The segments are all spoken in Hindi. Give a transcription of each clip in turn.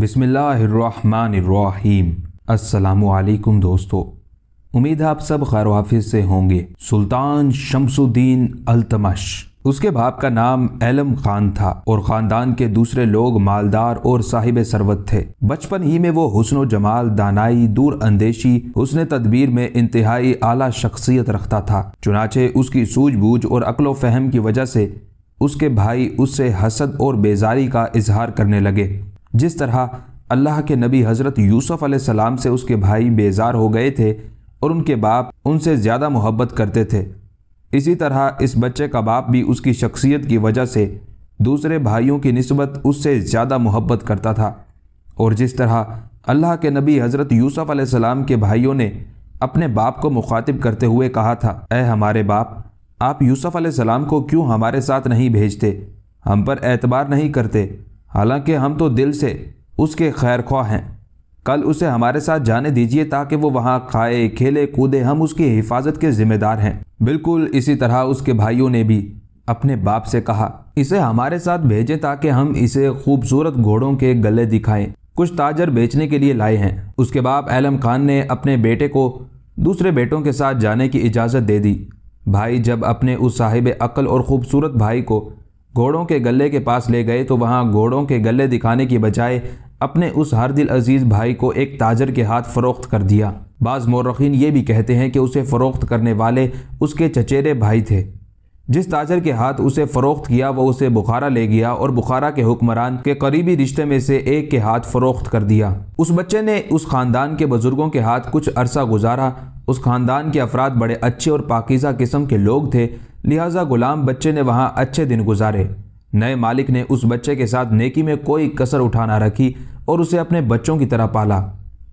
बिसमीम असलकुम दोस्तों उम्मीद है आप सब खैर वाफिज से होंगे सुल्तान शमसुद्दीन अलतमश उसके बाप का नाम एलम खान था और खानदान के दूसरे लोग मालदार और साहिब सरवत थे बचपन ही में वो हुसन जमाल दानाई दूर अंदेशी हुसन तदबीर में इंतहाई आला शख्सियत रखता था चुनाचे उसकी सूझबूझ और अकलो फहम की वजह से उसके भाई उससे हसद और बेजारी का इजहार करने लगे जिस तरह अल्लाह के नबी हज़रत यूसुफ़ सलाम से उसके भाई बेजार हो गए थे और उनके बाप उनसे ज़्यादा मोहब्बत करते थे इसी तरह इस बच्चे का बाप भी उसकी शख्सियत की वजह से दूसरे भाइयों की नस्बत उससे ज़्यादा मोहब्बत करता था और जिस तरह अल्लाह के नबी हज़रत यूसुफ़ सलाम के भाइयों ने अपने बाप को मुखातिब करते हुए कहा था ए हमारे बाप आप यूसुफ़ सलाम को क्यों हमारे साथ नहीं भेजते हम पर एतबार नहीं करते हालांकि हम तो दिल से उसके खैर ख्वाह हैं कल उसे हमारे साथ जाने दीजिए ताकि वो वहाँ खाए खेले कूदे हम उसकी हिफाजत के ज़िम्मेदार हैं बिल्कुल इसी तरह उसके भाइयों ने भी अपने बाप से कहा इसे हमारे साथ भेजें ताकि हम इसे खूबसूरत घोड़ों के गले दिखाएं कुछ ताजर बेचने के लिए लाए हैं उसके बाप एलम खान ने अपने बेटे को दूसरे बेटों के साथ जाने की इजाज़त दे दी भाई जब अपने उस साहिब अक्ल और ख़ूबसूरत भाई को घोड़ों के गले के पास ले गए तो वहाँ घोड़ों के गले दिखाने की बजाय अपने उस हर दिल अजीज़ भाई को एक ताजर के हाथ फ़रोख्त कर दिया बाज़ मौरखीन ये भी कहते हैं कि उसे फ़रोख्त करने वाले उसके चचेरे भाई थे जिस ताजर के हाथ उसे फ़रोख्त किया वह उसे बुखारा ले गया और बुखारा के हुक्मरान के करीबी रिश्ते में से एक के हाथ फ़रोख्त कर दिया उस बच्चे ने उस ख़ानदान के बुज़ुर्गों के हाथ कुछ अरसा गुजारा उस ख़ानदान के अफराद बड़े अच्छे और पाकिज़ा किस्म के लोग थे लिहाजा गुलाम बच्चे ने वहाँ अच्छे दिन गुजारे नए मालिक ने उस बच्चे के साथ नेकी में कोई कसर उठा ना रखी और उसे अपने बच्चों की तरह पाला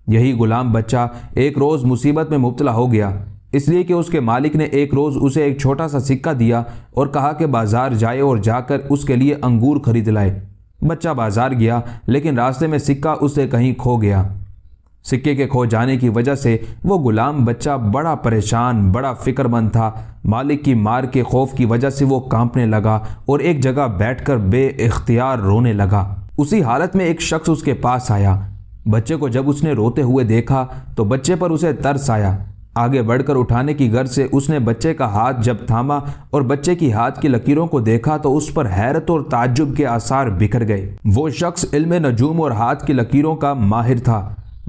यही गुलाम बच्चा एक रोज़ मुसीबत में मुबतला हो गया इसलिए कि उसके मालिक ने एक रोज़ उसे एक छोटा सा सिक्का दिया और कहा कि बाज़ार जाए और जाकर उसके लिए अंगूर खरीद लाए बच्चा बाज़ार गया लेकिन रास्ते में सिक्का उसे कहीं खो गया सिक्के के खो जाने की वजह से वो गुलाम बच्चा बड़ा परेशान बड़ा फिक्रमंद था मालिक की मार के खौफ की वजह से वो कांपने लगा और एक जगह बैठकर बेख्तियार रोने लगा उसी हालत में एक शख्स उसके पास आया बच्चे को जब उसने रोते हुए देखा तो बच्चे पर उसे तरस आया आगे बढ़कर उठाने की गर्ज से उसने बच्चे का हाथ जब थामा और बच्चे की हाथ की लकीरों को देखा तो उस पर हैरत और ताज्जुब के आसार बिखर गए वो शख्स इल्म नजूम और हाथ की लकीरों का माहिर था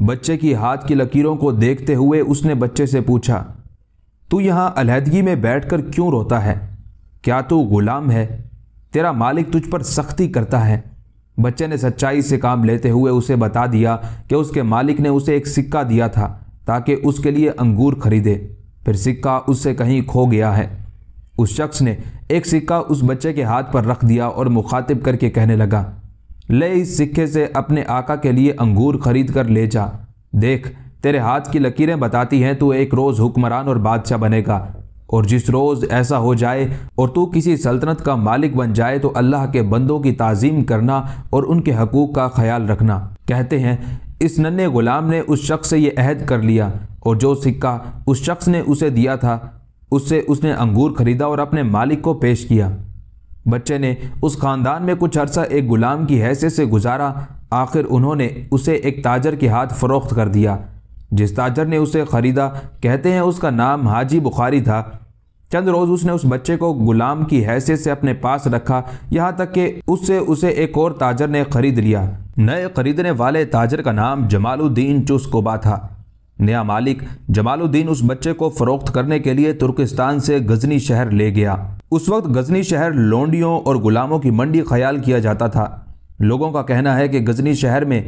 बच्चे की हाथ की लकीरों को देखते हुए उसने बच्चे से पूछा तू यहाँ अलहदगी में बैठकर क्यों रोता है क्या तू गुलाम है तेरा मालिक तुझ पर सख्ती करता है बच्चे ने सच्चाई से काम लेते हुए उसे बता दिया कि उसके मालिक ने उसे एक सिक्का दिया था ताकि उसके लिए अंगूर खरीदे फिर सिक्का उससे कहीं खो गया है उस शख्स ने एक सिक्का उस बच्चे के हाथ पर रख दिया और मुखातिब करके कहने लगा ले इस सिक्के से अपने आका के लिए अंगूर खरीद कर ले जा देख तेरे हाथ की लकीरें बताती हैं तू एक रोज़ हुक्मरान और बादशाह बनेगा और जिस रोज़ ऐसा हो जाए और तू किसी सल्तनत का मालिक बन जाए तो अल्लाह के बंदों की ताजीम करना और उनके हकूक़ का ख्याल रखना कहते हैं इस नन्हे ग़ुलाम ने उस शख्स से ये अहद कर लिया और जो सिक्का उस शख्स ने उसे दिया था उससे उसने अंगूर खरीदा और अपने मालिक को पेश किया बच्चे ने उस खानदान में कुछ अरसा एक गुलाम की हैसियत से गुजारा आखिर उन्होंने उसे एक ताजर के हाथ फरोख्त कर दिया जिस ताजर ने उसे ख़रीदा कहते हैं उसका नाम हाजी बुखारी था चंद रोज़ उसने उस बच्चे को गुलाम की हैसियत से अपने पास रखा यहाँ तक कि उससे उसे एक और ताजर ने ख़रीद लिया नए ख़रीदने वाले ताजर का नाम जमालुद्दीन चुस्कोबा था नया मालिक जमालुद्दीन उस बच्चे को फरोख्त करने के लिए तुर्किस्तान से गजनी शहर ले गया उस वक्त गजनी शहर लोंडियों और गुलामों की मंडी ख्याल किया जाता था लोगों का कहना है कि गजनी शहर में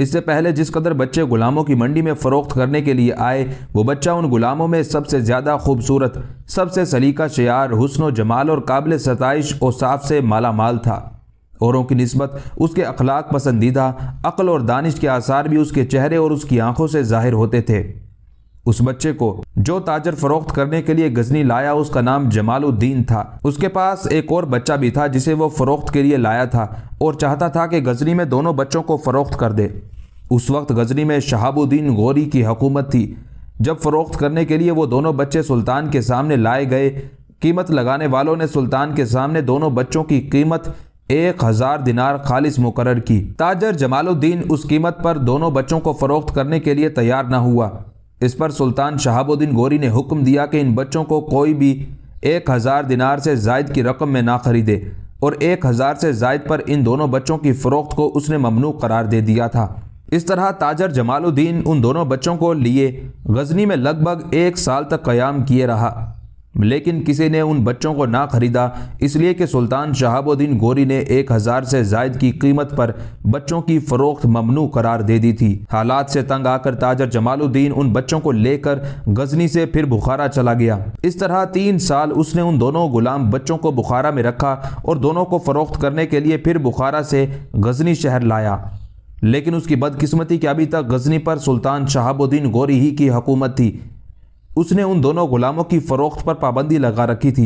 इससे पहले जिस कदर बच्चे गुलामों की मंडी में फ़रोख्त करने के लिए आए वो बच्चा उन गुलामों में सबसे ज़्यादा खूबसूरत सबसे सलीका शयार हुसन जमाल और काबिल सतश और साफ से माला माल था औरों की नस्बत उसके अखलाक पसंदीदा अक़ल और दानिश के आसार भी उसके चेहरे और उसकी आंखों से ज़ाहिर होते थे उस बच्चे को जो ताजर फरोख्त करने के लिए गजनी लाया उसका नाम जमालुद्दीन था उसके पास एक और बच्चा भी था जिसे वो फरोख्त के लिए लाया था और चाहता था कि गजनी में दोनों बच्चों को फरोख्त कर दे उस वक्त गजनी में शहाबुद्दीन गौरी की हकूमत थी जब फरोख्त करने के लिए वो दोनों बच्चे सुल्तान के सामने लाए गए कीमत लगाने वालों ने सुल्तान के सामने दोनों बच्चों की कीमत एक हजार दिनार खालिश मुकर की ताजर जमालुद्दीन उस कीमत पर दोनों बच्चों को फरोख्त करने के लिए तैयार न हुआ इस पर सुल्तान शहाबुद्दीन गोरी ने हुक्म दिया कि इन बच्चों को कोई भी एक हज़ार दिनार से जायद की रकम में ना खरीदे और एक हज़ार से जायद पर इन दोनों बच्चों की फ़रोख्त को उसने ममनू करार दे दिया था इस तरह ताजर जमालुद्दीन उन दोनों बच्चों को लिए गजनी में लगभग एक साल तक क़्याम किए रहा लेकिन किसी ने उन बच्चों को ना खरीदा इसलिए कि सुल्तान शहाबुद्दीन गोरी ने एक हज़ार से जायद की कीमत पर बच्चों की फरोख्त ममनू करार दे दी थी हालात से तंग आकर ताजर जमालुद्दीन उन बच्चों को लेकर गजनी से फिर बुखारा चला गया इस तरह तीन साल उसने उन दोनों गुलाम बच्चों को बुखारा में रखा और दोनों को फरोख्त करने के लिए फिर बुखारा से गजनी शहर लाया लेकिन उसकी बदकिस्मती कि अभी तक गजनी पर सुल्तान शहाबुद्दीन गोरी ही की हुकूमत थी उसने उन दोनों गुलामों की फ़रोख्त पर पाबंदी लगा रखी थी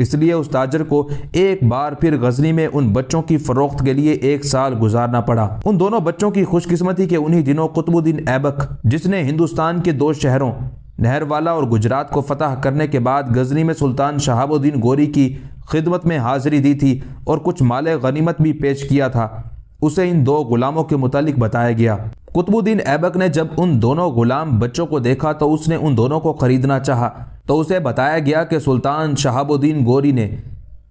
इसलिए उस ताजर को एक बार फिर गजनी में उन बच्चों की फरोख्त के लिए एक साल गुजारना पड़ा उन दोनों बच्चों की खुशकिस्मती के उन्हीं दिनों कुतुबुद्दीन ऐबक जिसने हिंदुस्तान के दो शहरों नहरवाला और गुजरात को फतह करने के बाद गजनी में सुल्तान शहाबुद्दीन गोरी की खिदमत में हाजिरी दी थी और कुछ माले गनीमत भी पेश किया था उसे इन दो गुलामों के मुतालिक बताया गया कुतुबुद्दीन ऐबक ने जब उन दोनों गुलाम बच्चों को देखा तो उसने उन दोनों को खरीदना चाहा तो उसे बताया गया कि सुल्तान शहाबुद्दीन गोरी ने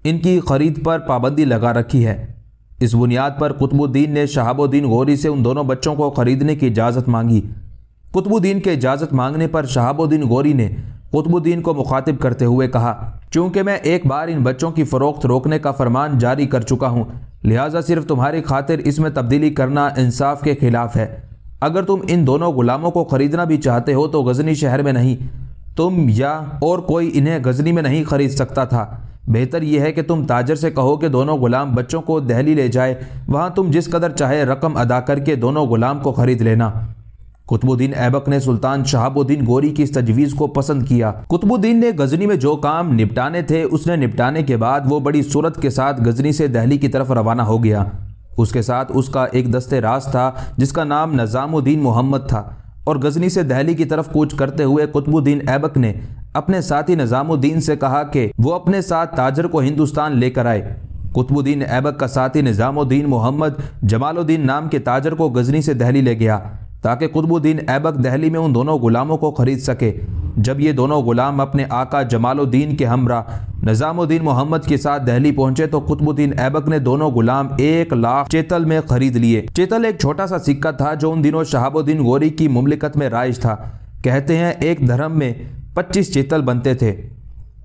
इनकी खरीद पर पाबंदी लगा रखी है इस बुनियाद पर कुतुबुद्दीन ने शहाबुद्दीन गोरी से उन दोनों बच्चों को खरीदने की इजाज़त मांगी कुतुबुद्दीन के इजाज़त मांगने पर शहाबुद्दीन गोरी ने कुतुबुद्दीन को मुखातिब करते हुए कहा चूँकि मैं एक बार इन बच्चों की फ़रोख्त रोकने का फरमान जारी कर चुका हूँ लिहाजा सिर्फ तुम्हारी खातिर इसमें तब्दीली करना इंसाफ के खिलाफ है अगर तुम इन दोनों गुलामों को खरीदना भी चाहते हो तो गजनी शहर में नहीं तुम या और कोई इन्हें गजनी में नहीं खरीद सकता था बेहतर यह है कि तुम ताजर से कहो कि दोनों गुलाम बच्चों को दहली ले जाए वहाँ तुम जिस कदर चाहे रकम अदा करके दोनों गुलाम को खरीद लेना कुतुबुद्दीन ऐबक ने सुल्तान शहाबुद्दीन गोरी की इस तजवीज़ को पसंद किया कुतुबुद्दीन ने गजनी में जो काम निपटाने थे उसने निपटाने के बाद वो बड़ी सूरत के साथ गजनी से दहली की तरफ रवाना हो गया उसके साथ उसका एक दस्ते रास था जिसका नाम नज़ामुद्दीन मोहम्मद था और गजनी से दहली की तरफ कूच करते हुए कुतुबुद्दीन ऐबक ने अपने साथी निज़ामुद्दीन से कहा कि वो अपने साथ ताजर को हिंदुस्तान लेकर आए कुतुबुद्दीन ऐबक का साथी निज़ामुद्दीन मोहम्मद जमालुद्दीन नाम के ताजर को गजनी से दहली ले गया ताकि कुतुबुद्दीन ऐबक दहली में उन दोनों गुलामों को खरीद सके जब ये दोनों गुलाम अपने आका जमालुद्दीन के हमरा निज़ामुद्दीन मोहम्मद के साथ दहली पहुंचे तो कुतुबुद्दीन ऐबक ने दोनों गुलाम एक लाख चेतल में खरीद लिए चेतल एक छोटा सा सिक्का था जो उन दिनों शहाबुद्दीन गोरी की मुमलिकत में राइज था कहते हैं एक धर्म में पच्चीस चेतल बनते थे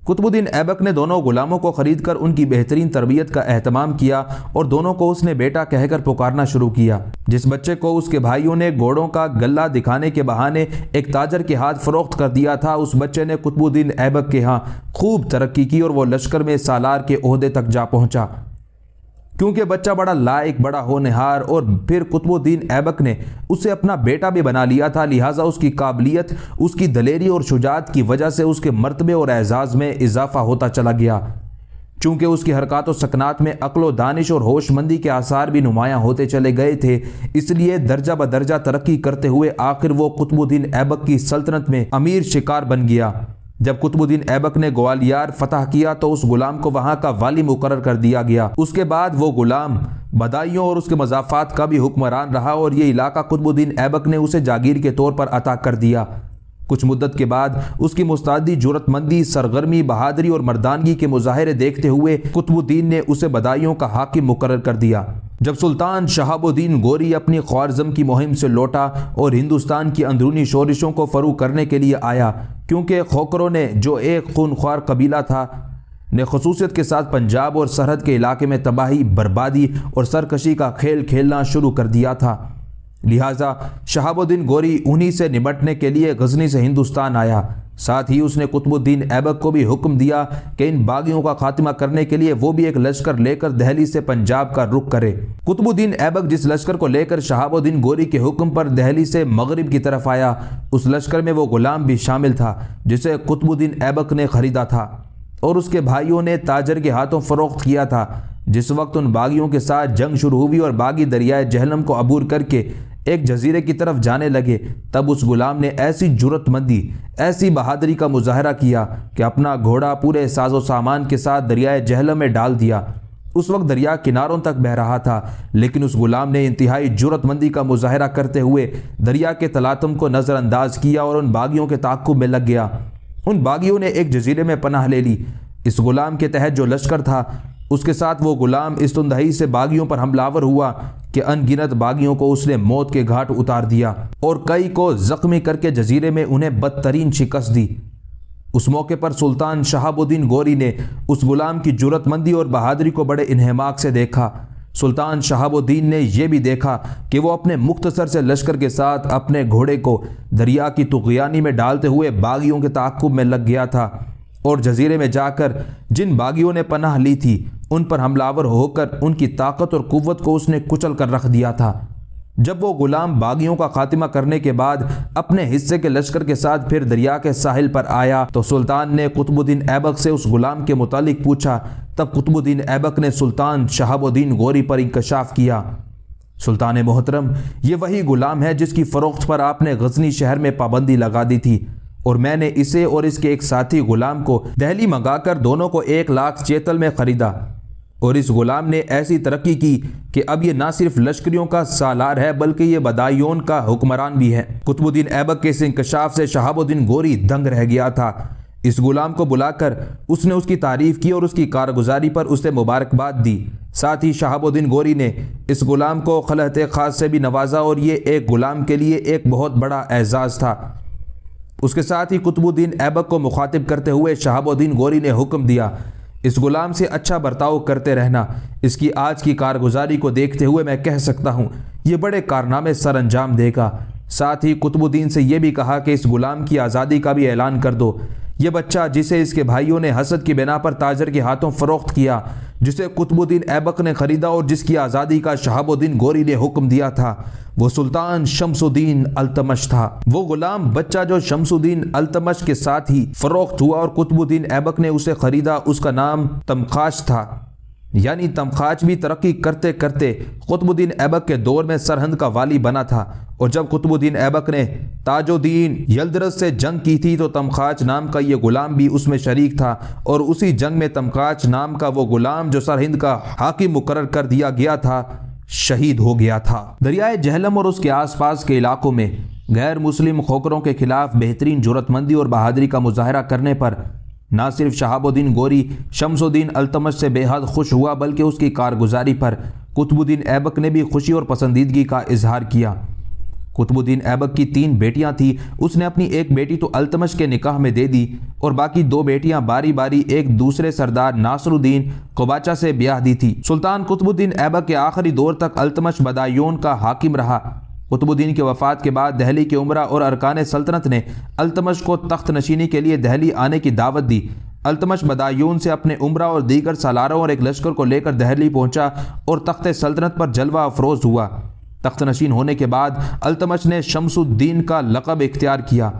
कुतुबुद्दीन ऐबक ने दोनों गुलामों को खरीदकर उनकी बेहतरीन तरबियत का अहतमाम किया और दोनों को उसने बेटा कहकर पुकारना शुरू किया जिस बच्चे को उसके भाइयों ने घोड़ों का गला दिखाने के बहाने एक ताजर के हाथ फरोख्त कर दिया था उस बच्चे ने कुतुबुद्दीन ऐबक के यहाँ खूब तरक्की की और वो लश्कर में सालार के अहदे तक जा पहुँचा क्योंकि बच्चा बड़ा लायक बड़ा होनहार और फिर कुतुबुद्दीन ऐबक ने उसे अपना बेटा भी बना लिया था लिहाजा उसकी काबिलियत उसकी दलेरी और शुजात की वजह से उसके मरतबे और एजाज़ में इजाफा होता चला गया चूंकि उसकी हरकत व सकनात में अक्लो दानिश और होशमंदी के आसार भी नुमायाँ होते चले गए थे इसलिए दर्जा बदर्जा तरक्की करते हुए आखिर वो कुतुबुद्दीन ऐबक की सल्तनत में अमीर शिकार बन गया जब कुतुबुद्दीन ऐबक ने ग्वालियर फतह किया तो उस गुलाम को वहां का वाली मुकर कर दिया गया उसके बाद वो गुलाम बदायूं और उसके मजाफात का भी हुक्मरान रहा और ये इलाका कुतुबुद्दीन ऐबक ने उसे जागीर के तौर पर अता कर दिया कुछ मुद्दत के बाद उसकी मुस्तादी जरूरतमंदी सरगर्मी बहादरी और मर्दानगी के मुजाहरे देखते हुए कुतुबुद्दीन ने उसे बदायूं का हाकिम मुकर कर दिया जब सुल्तान शहाबुद्दीन गोरी अपनी ख्वारजम की मुहिम से लौटा और हिंदुस्तान की अंदरूनी शोरिशों को फ़रू करने के लिए आया क्योंकि खोकरों ने जो एक खूनख्वार कबीला था ने खसूसियत के साथ पंजाब और सरहद के इलाके में तबाही बर्बादी और सरकशी का खेल खेलना शुरू कर दिया था लिहाजा शहाबुद्दीन गोरी उन्हीं से निपटने के लिए गजनी से हिंदुस्तान आया साथ ही उसने कुतुबुद्दीन ऐबक को भी हुक्म दिया कि इन बागियों का खात्मा करने के लिए वो भी एक लश्कर लेकर दहली से पंजाब का रुख करे कुतुबुद्दीन ऐबक जिस लश्कर को लेकर शहाबुद्दीन गोरी के हुक्म पर दहली से मगरब की तरफ आया उस लश्कर में वो गुलाम भी शामिल था जिसे कुतुबुद्दीन ऐबक ने खरीदा था और उसके भाइयों ने ताजर के हाथों फरोख्त किया था जिस वक्त उन बागियों के साथ जंग शुरू हुई और बागी दरियाए जहलम को अबूर करके एक जजीरे की तरफ जाने लगे तब उस गुलाम ने ऐसी जरूरतमंदी ऐसी बहादरी का मुजाहरा किया कि अपना घोड़ा पूरे साजो सामान के साथ दरियाए जहलम में डाल दिया उस वक्त दरिया किनारों तक बह रहा था लेकिन उस गुलाम ने इंतहाई जरूरतमंदी का मुजाहरा करते हुए दरिया के तलातम को नज़रअंदाज किया और उन बागियों के ताकुब में लग गया उन बागियों ने एक जजीरे में पनाह ले ली इस गुलाम के तहत जो लश्कर था उसके साथ वो गुलाम इस तुंदही से बागियों पर हमलावर हुआ कि अनगिनत बागियों को उसने मौत के घाट उतार दिया और कई को जख्मी करके जजीरे में उन्हें बदतरीन शिकस्त दी उस मौके पर सुल्तान शहाबुद्दीन गौरी ने उस गुलाम की जरूरतमंदी और बहादरी को बड़े इन्हमाक से देखा सुल्तान शहाबुद्दीन ने यह भी देखा कि वो अपने मुख्तसर से लश्कर के साथ अपने घोड़े को दरिया की तुगयानी में डालते हुए बागियों के ताकुब में लग गया था और जजीरे में जाकर जिन बागियों ने पनाह ली थी उन पर हमलावर होकर उनकी ताकत और कुत को उसने कुचल कर रख दिया था जब वो गुलाम बागियों का खात्मा करने के बाद अपने हिस्से के लश्कर के साथ फिर दरिया के साहिल पर आया तो सुल्तान ने कुतुबुद्दीन ऐबक से उस गुलाम के मुतालिक पूछा तब कुतुबुद्दीन ऐबक ने सुल्तान शहाबुद्दीन गौरी पर इंकशाफ किया सुल्तान मोहतरम ये वही गुलाम है जिसकी फ़रोख्त पर आपने गजनी शहर में पाबंदी लगा दी थी और मैंने इसे और इसके एक साथी गुलाम को दहली मंगाकर दोनों को एक लाख चेतल में ख़रीदा और इस गुलाम ने ऐसी तरक्की की कि अब ये ना सिर्फ लश्करियों का सालार है बल्कि ये बदायून का हुक्मरान भी है कुतुबुद्दीन ऐबक के इस इंकशाफ से शहाबुद्दीन गोरी दंग रह गया था इस गुलाम को बुलाकर उसने उसकी तारीफ की और उसकी कारगुजारी पर उसे मुबारकबाद दी साथ ही शहाबुद्दीन गोरी ने इस गुलाम को खलहत ख़ास से भी नवाजा और ये एक गुलाम के लिए एक बहुत बड़ा एजाज़ था उसके साथ ही कुतुबुद्दीन ऐबक को मुखातिब करते हुए शहाबुद्दीन गोरी ने हुक्म दिया इस गुलाम से अच्छा बर्ताव करते रहना इसकी आज की कारगुजारी को देखते हुए मैं कह सकता हूँ ये बड़े कारनामे सर अंजाम देगा साथ ही कुतुबुद्दीन से ये भी कहा कि इस गुलाम की आज़ादी का भी ऐलान कर दो ये बच्चा जिसे इसके भाइयों ने हसद की बिना पर ताजर के हाथों फरोख्त किया जिसे कुतुबुद्दीन ऐबक ने ख़रीदा और जिसकी आज़ादी का शहाबुद्दीन गोरी ने हुक्म दिया था वो सुल्तान शमसुद्दीन अल्तमश था वो गुलाम बच्चा जो शमसुद्दीन अल्तमश के साथ ही फरोख्त हुआ और कुतुबुद्दीन ऐबक ने उसे ख़रीदा उसका नाम तमखाश था यानी तमखाच भी तरक्की करते करते कुतुबुद्दीन ऐबक के दौर में सरहंद का वाली बना था और जब कुतुबुद्दीन ऐबक ने ताजुद्दीन यलदरस से जंग की थी तो तमखाज नाम का ये गुलाम भी उसमें शरीक था और उसी जंग में तमखाज नाम का वो गुलाम जो सरहिंद का हाकिम मुकर कर दिया गया था शहीद हो गया था दरियाए जहलम और उसके आसपास के इलाकों में गैर मुस्लिम खोकरों के खिलाफ बेहतरीन जरूरतमंदी और बहादरी का मुजाहरा करने पर ना सिर्फ शहाबुद्दीन गोरी शमसुद्दीन अल्तमश से बेहद खुश हुआ बल्कि उसकी कारगुजारी पर कुतुबुद्दीन ऐबक ने भी खुशी और पसंदीदगी का इजहार किया कुतुबुद्दीन ऐबक की तीन बेटियां थीं उसने अपनी एक बेटी तो अल्तमश के निकाह में दे दी और बाकी दो बेटियां बारी बारी एक दूसरे सरदार नासरुद्दीन कोबाचा से ब्याह दी थी सुल्तान कुतुबुद्दीन ऐबक के आखिरी दौर तक अल्तमश बदायून का हाकिम रहा कुतुबुद्दीन के वफ़ात के बाद दहली के उमरा और अरकान सल्तनत ने अल्तमश को तख्त नशीनी के लिए दहली आने की दावत दी अल्तमश बदायून से अपने उम्र और दीगर सालारों और एक लश्कर को लेकर दहली पहुंचा और तख्त सल्तनत पर जलवा अफरोज हुआ तख्त नशीन होने के बाद अल्तमश ने शमसुद्दीन का लकब इख्तियार किया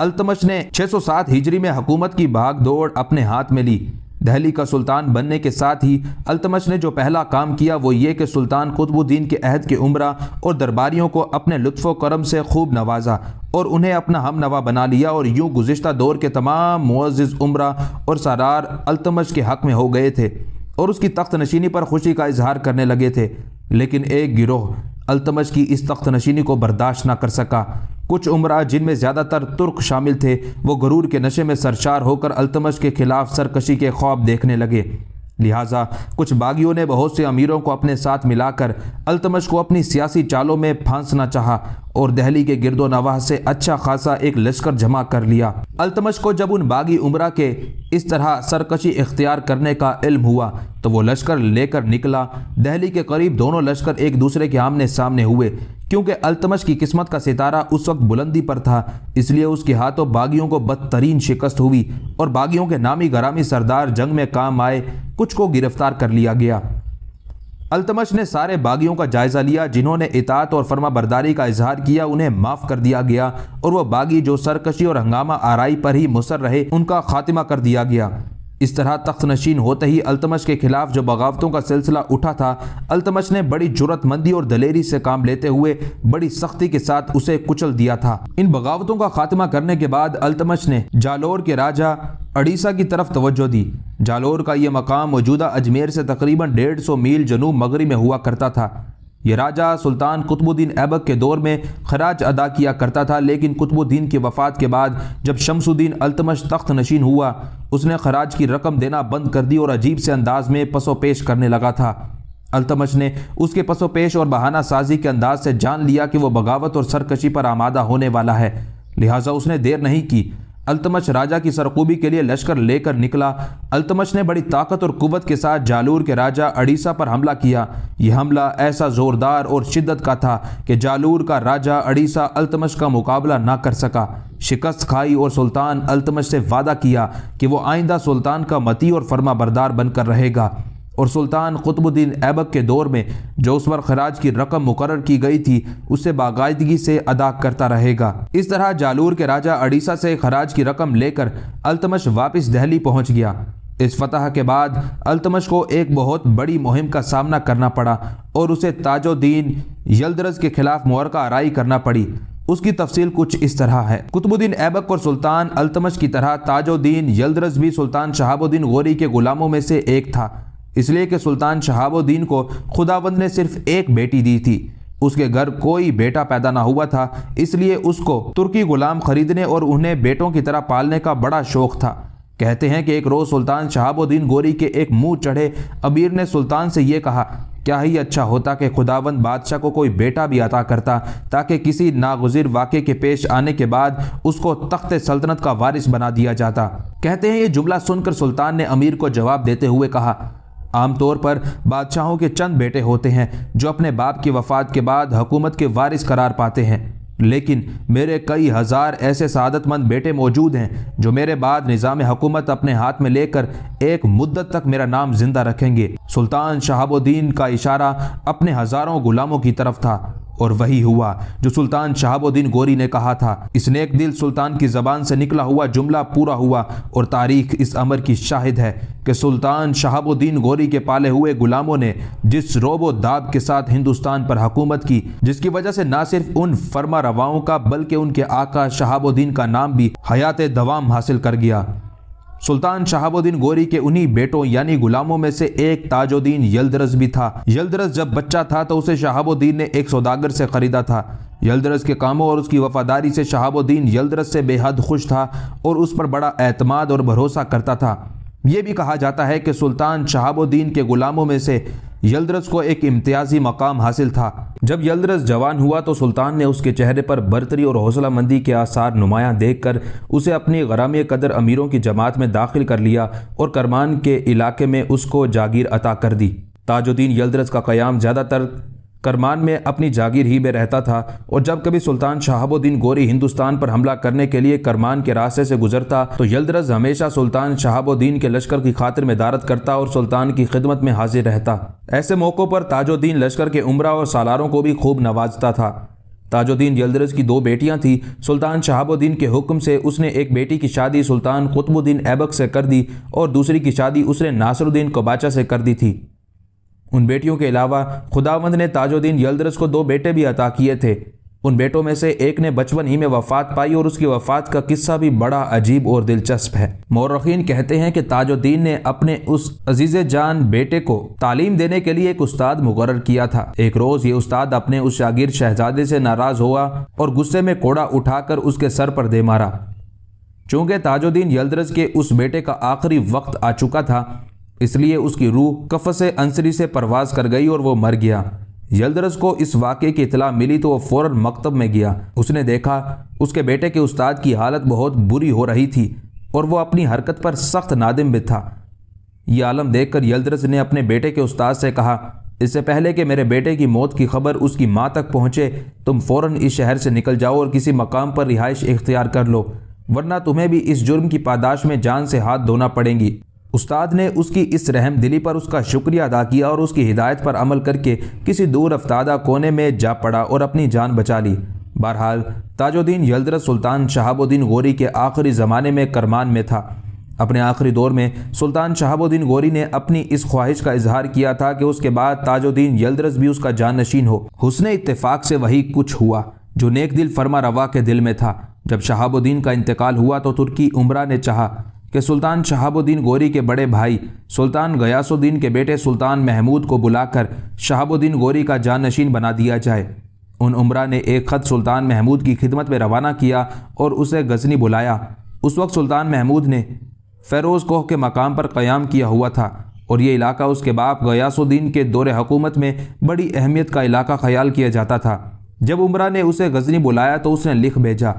अल्तमश ने 607 हिजरी में हुकूमत की भाग दौड़ अपने हाथ में ली दहली का सुल्तान बनने के साथ ही अल्तमश ने जो पहला काम किया वो ये कि सुल्तान कुतुबुद्दीन के अहद के उम्र और दरबारियों को अपने लुत्फ़ करम से खूब नवाजा और उन्हें अपना हम नवा बना लिया और यूँ गुज्त दौर के तमाम मुआज़ उम्र और सरार अल्तमश के हक़ में हो गए थे और उसकी तख्त नशीनी पर खुशी का इजहार करने लगे थे लेकिन एक गिरोह अल्तमश की इस तख्त नशीनी को बर्दाश्त ना कर सका कुछ उम्र जिनमें ज़्यादातर तुर्क शामिल थे वो गरूर के नशे में सरचार होकर अल्तमश के खिलाफ सरकशी के ख्वाब देखने लगे लिहाजा कुछ बागियों ने बहुत से अमीरों को अपने साथ मिलाकर अल्तमश को अपनी सियासी चालों में फांसना चाहा और दहली के गिरदो नवाह से अच्छा खासा एक लश्कर जमा कर लिया अल्तमश को जब उन बागी उमरा के इस तरह सरकशी इख्तियार करने का इल्म हुआ तो वो लश्कर लेकर निकला दहली के करीब दोनों लश्कर एक दूसरे के आमने सामने हुए क्योंकि अल्तमश की किस्मत का सितारा उस वक्त बुलंदी पर था इसलिए उसके हाथों बागियों को बदतरीन शिकस्त हुई और बागियों के नामी गरामी सरदार जंग में काम आए कुछ को गिरफ्तार कर लिया गया अल्तमश ने सारे बागियों का जायज़ा लिया जिन्होंने इतात और फर्मा बरदारी का इजहार किया उन्हें माफ़ कर दिया गया और वह बागी जो सरकशी और हंगामा आरई पर ही मुसर रहे उनका खात्मा कर दिया गया इस तरह तख्त नशीन होते ही अल्तमश के खिलाफ जो बगावतों का सिलसिला उठा था अल्तमश ने बड़ी जरूरतमंदी और दलेरी से काम लेते हुए बड़ी सख्ती के साथ उसे कुचल दिया था इन बगावतों का खात्मा करने के बाद अल्तमश ने जालोर के राजा अड़ीसा की तरफ तवज्जो दी जालोर का यह मकाम मौजूदा अजमेर से तकरीबन डेढ़ सौ मील जनूब मगरी में हुआ करता था यह राजा सुल्तान कुतुबुद्दीन ऐबक के दौर में खराज अदा किया करता था लेकिन कुतुबुद्दीन की वफ़ात के बाद जब शमसुद्दीन अल्तमश तख्त नशीन हुआ उसने खराज की रकम देना बंद कर दी और अजीब से अंदाज में पसो पेश करने लगा था अल्तमश ने उसके पसो पेश और बहाना साजी के अंदाज से जान लिया कि वह बगावत और सरकशी पर आमादा होने वाला है लिहाजा उसने देर नहीं की अल्तमश राजा की सरकूबी के लिए लश्कर लेकर निकला अल्तमश ने बड़ी ताकत और कुवत के साथ जालूर के राजा अड़ीसा पर हमला किया यह हमला ऐसा ज़ोरदार और शिद्दत का था कि जालूर का राजा अड़ीसा अल्तमश का मुकाबला ना कर सका शिकस्त खाई और सुल्तान अल्तमश से वादा किया कि वो आइंदा सुल्तान का मती और फर्मा बरदार बनकर रहेगा और सुल्तान कुतुबुद्दीन ऐबक के दौर में जो उस पर खराज की रकम मुकर की गई थी उसे बाकायदगी से अदा करता रहेगा इस तरह जालूर के राजा अड़ीसा से खराज की रकम लेकर अल्तमश वापस दहली पहुंच गया इस फतह के बाद अल्तमश को एक बहुत बड़ी मुहिम का सामना करना पड़ा और उसे ताजुद्दीन यलदरज के खिलाफ मुआरका आरई करना पड़ी उसकी तफसील कुछ इस तरह है कुतुबुद्दीन ऐबक और सुल्तान अल्तमश की तरह ताजुद्दीन यलदरज भी सुल्तान शहाबुद्दीन गौरी के गुलामों में से एक था इसलिए कि सुल्तान शहाबुद्दीन को खुदावंद ने सिर्फ एक बेटी दी थी उसके घर कोई बेटा पैदा ना हुआ था इसलिए उसको तुर्की गुलाम खरीदने और उन्हें बेटों की तरह पालने का बड़ा शौक था कहते हैं कि एक रोज़ सुल्तान शहाबुद्दीन गोरी के एक मुंह चढ़े अमीर ने सुल्तान से ये कहा क्या ही अच्छा होता कि खुदावंद बादशाह को कोई बेटा भी अता करता ताकि किसी नागजिर वाक़े के पेश आने के बाद उसको तख्त सल्तनत का वारिस बना दिया जाता कहते हैं ये जुमला सुनकर सुल्तान ने अमीर को जवाब देते हुए कहा आमतौर पर बादशाहों के चंद बेटे होते हैं जो अपने बाप की वफात के बाद हुकूमत के वारिस करार पाते हैं लेकिन मेरे कई हज़ार ऐसे सादतमंद बेटे मौजूद हैं जो मेरे बाद निज़ाम हुकूमत अपने हाथ में लेकर एक मुद्दत तक मेरा नाम जिंदा रखेंगे सुल्तान शहाबुद्दीन का इशारा अपने हज़ारों गुलामों की तरफ था और वही हुआ जो सुल्तान शहाबुद्दीन गोरी ने कहा था इस नेक दिल सुल्तान की जबान से निकला हुआ जुमला पूरा हुआ और तारीख इस अमर की शाहिद है कि सुल्तान शहाबुद्दीन गोरी के पाले हुए गुलामों ने जिस रोबो दाब के साथ हिंदुस्तान पर हुकूमत की जिसकी वजह से न सिर्फ उन फर्मा रवाओं का बल्कि उनके आका शहाबुद्दीन का नाम भी हयात दवाम हासिल कर गया सुल्तान शहाबुद्दीन गोरी के उन्हीं बेटों यानी गुलामों में से एक ताजुद्दीन यलदरस भी था यलदरस जब बच्चा था तो उसे शहाबुद्दीन ने एक सौदागर से खरीदा था यलदरस के कामों और उसकी वफादारी से शहाबुद्दीन यलदरस से बेहद खुश था और उस पर बड़ा एतमाद और भरोसा करता था यह भी कहा जाता है कि सुल्तान शहाबुद्दीन के गुलामों में से यल्दरस को एक इम्तियाजी मकाम हासिल था जब यल्दरस जवान हुआ तो सुल्तान ने उसके चेहरे पर बर्तरी और हौसला मंदी के आसार नुमायाँ देख कर उसे अपनी गरामी कदर अमीरों की जमात में दाखिल कर लिया और करमान के इलाके में उसको जागीर अता कर दी ताजुद्दीन यल्दरस का क़याम ज़्यादातर करमान में अपनी जागीर ही में रहता था और जब कभी सुल्तान शहाबुद्दीन गोरी हिंदुस्तान पर हमला करने के लिए करमान के रास्ते से गुजरता तो यलदरज हमेशा सुल्तान शहाबुद्दीन के लश्कर की खातिर में दारत करता और सुल्तान की खिदमत में हाजिर रहता ऐसे मौक़ों पर ताजुद्दीन लश्कर के उम्र और सालारों को भी खूब नवाजता था ताजुद्दीन यल्दरज की दो बेटियां थीं सुल्तान शहाबुद्दीन के हुक्म से उसने एक बेटी की शादी सुल्तान कुतुबुद्दीन ऐबक से कर दी और दूसरी की शादी उसने नासरुद्दीन कोबाचा से कर दी थी उन बेटियों के अलावा खुदावंद ने ताजुद्दीन यलदरस को दो बेटे भी अता किए थे उन बेटों में से एक ने बचपन ही में वफात पाई और उसकी वफात का किस्सा भी बड़ा अजीब और दिलचस्प है मौरखीन कहते हैं कि ताजुद्दीन ने अपने उस अजीज जान बेटे को तालीम देने के लिए एक उस्ताद मुकर किया था एक रोज ये उस्ताद अपने उस शागिर शहजादे से नाराज हुआ और गुस्से में कोड़ा उठाकर उसके सर पर दे मारा चूंकि ताजुद्दीन यलदरस के उस बेटे का आखिरी वक्त आ चुका था इसलिए उसकी रूह कफ से अंसरी से परवाज कर गई और वो मर गया यलदरस को इस वाक़े की इतला मिली तो वह फ़ौर मकतब में गया उसने देखा उसके बेटे के उस्ताद की हालत बहुत बुरी हो रही थी और वह अपनी हरकत पर सख्त नादिम भी था यह आलम देखकर यलदरस ने अपने बेटे के उस्ताद से कहा इससे पहले कि मेरे बेटे की मौत की खबर उसकी माँ तक पहुँचे तुम फ़ौर इस शहर से निकल जाओ और किसी मकाम पर रिहाइश इख्तियार कर लो वरना तुम्हें भी इस जुर्म की पादाश में जान से हाथ धोना पड़ेंगी उस्ताद ने उसकी इस रहम दिली पर उसका शुक्रिया अदा किया और उसकी हिदायत पर अमल करके किसी दूर अफ्तादा कोने में जा पड़ा और अपनी जान बचा ली बहरहाल ताजुद्दीन यलदर सुल्तान शहाबुद्दीन गौरी के आखिरी ज़माने में करमान में था अपने आखिरी दौर में सुल्तान शहाबुद्दीन गौरी ने अपनी इस ख्वाहिश का इजहार किया था कि उसके बाद ताजुद्दीन यलदरस भी उसका जानशीन हो हुसन इतफाक से वही कुछ हुआ जो नेक दिल फरमा रवा के दिल में था जब शहाबुद्दीन का इंतकाल हुआ तो तुर्की उमरा ने चाहा कि सुल्तान शहाबुद्दीन गोरी के बड़े भाई सुल्तान गयासुद्दीन के बेटे सुल्तान महमूद को बुलाकर शहाबुद्दीन गोरी का जानशीन बना दिया जाए उन उमरा ने एक ख़त सुल्तान महमूद की खिदमत में रवाना किया और उसे गजनी बुलाया उस वक्त सुल्तान महमूद ने फ़ेरोज़ कोह के मकाम पर क़याम किया हुआ था और ये इलाका उसके बाप गयासुद्दीन के दौरे हुकूमत में बड़ी अहमियत का इलाका ख्याल किया जाता था जब उमरा ने उसे गजनी बुलाया तो उसने लिख भेजा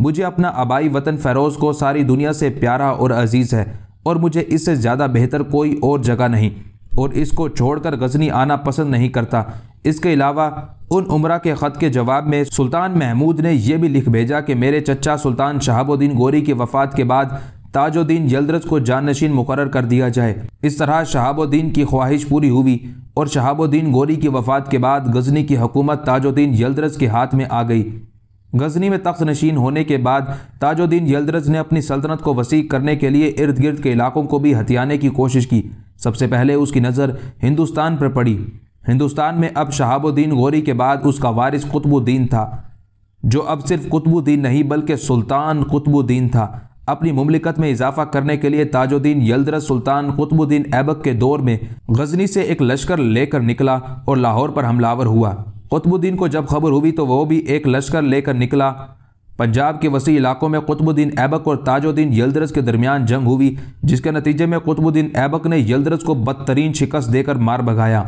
मुझे अपना आबाई वतन फ़ेरोज़ को सारी दुनिया से प्यारा और अजीज़ है और मुझे इससे ज़्यादा बेहतर कोई और जगह नहीं और इसको छोड़कर गजनी आना पसंद नहीं करता इसके अलावा उन उम्र के ख़त के जवाब में सुल्तान महमूद ने यह भी लिख भेजा कि मेरे चचा सुल्तान शहाबुद्दीन गोरी की वफ़ात के बाद ताजुद्दीन यलदरस को जानशीन मुकर कर दिया जाए इस तरह शहाबुद्दीन की ख्वाहिश पूरी हुई और शहाबुद्दीन गोरी की वफ़ात के बाद गजनी की हुकूमत ताजुद्दीन यलदरस के हाथ में आ गई गजनी में तख्त नशीन होने के बाद ताजुद्दीन यल्दरज ने अपनी सल्तनत को वसी करने के लिए इर्द गिर्द के इलाकों को भी हथियाने की कोशिश की सबसे पहले उसकी नज़र हिंदुस्तान पर पड़ी हिंदुस्तान में अब शहाबुद्दीन गौरी के बाद उसका वारिस कुतुबुद्दीन था जो अब सिर्फ कुतुबुद्दीन नहीं बल्कि सुल्तान कुतुबुद्दीन था अपनी मुमलिकत में इजाफा करने के लिए ताजुद्दीन यल्दरज सुल्तान कुतुबुद्दीन ऐबक के दौर में गजनी से एक लश्कर लेकर निकला और लाहौर पर हमलावर हुआ कुतुबुद्दीन को जब खबर हुई तो वह भी एक लश्कर लेकर निकला पंजाब के वसी इलाकों में कुतुबुद्दीन ऐबक और ताजुद्दीन यलदरस के दरमियान जंग हुई जिसके नतीजे में कुतुबुद्दीन ऐबक ने यलदरस को बदतरीन शिकस्त देकर मार भगाया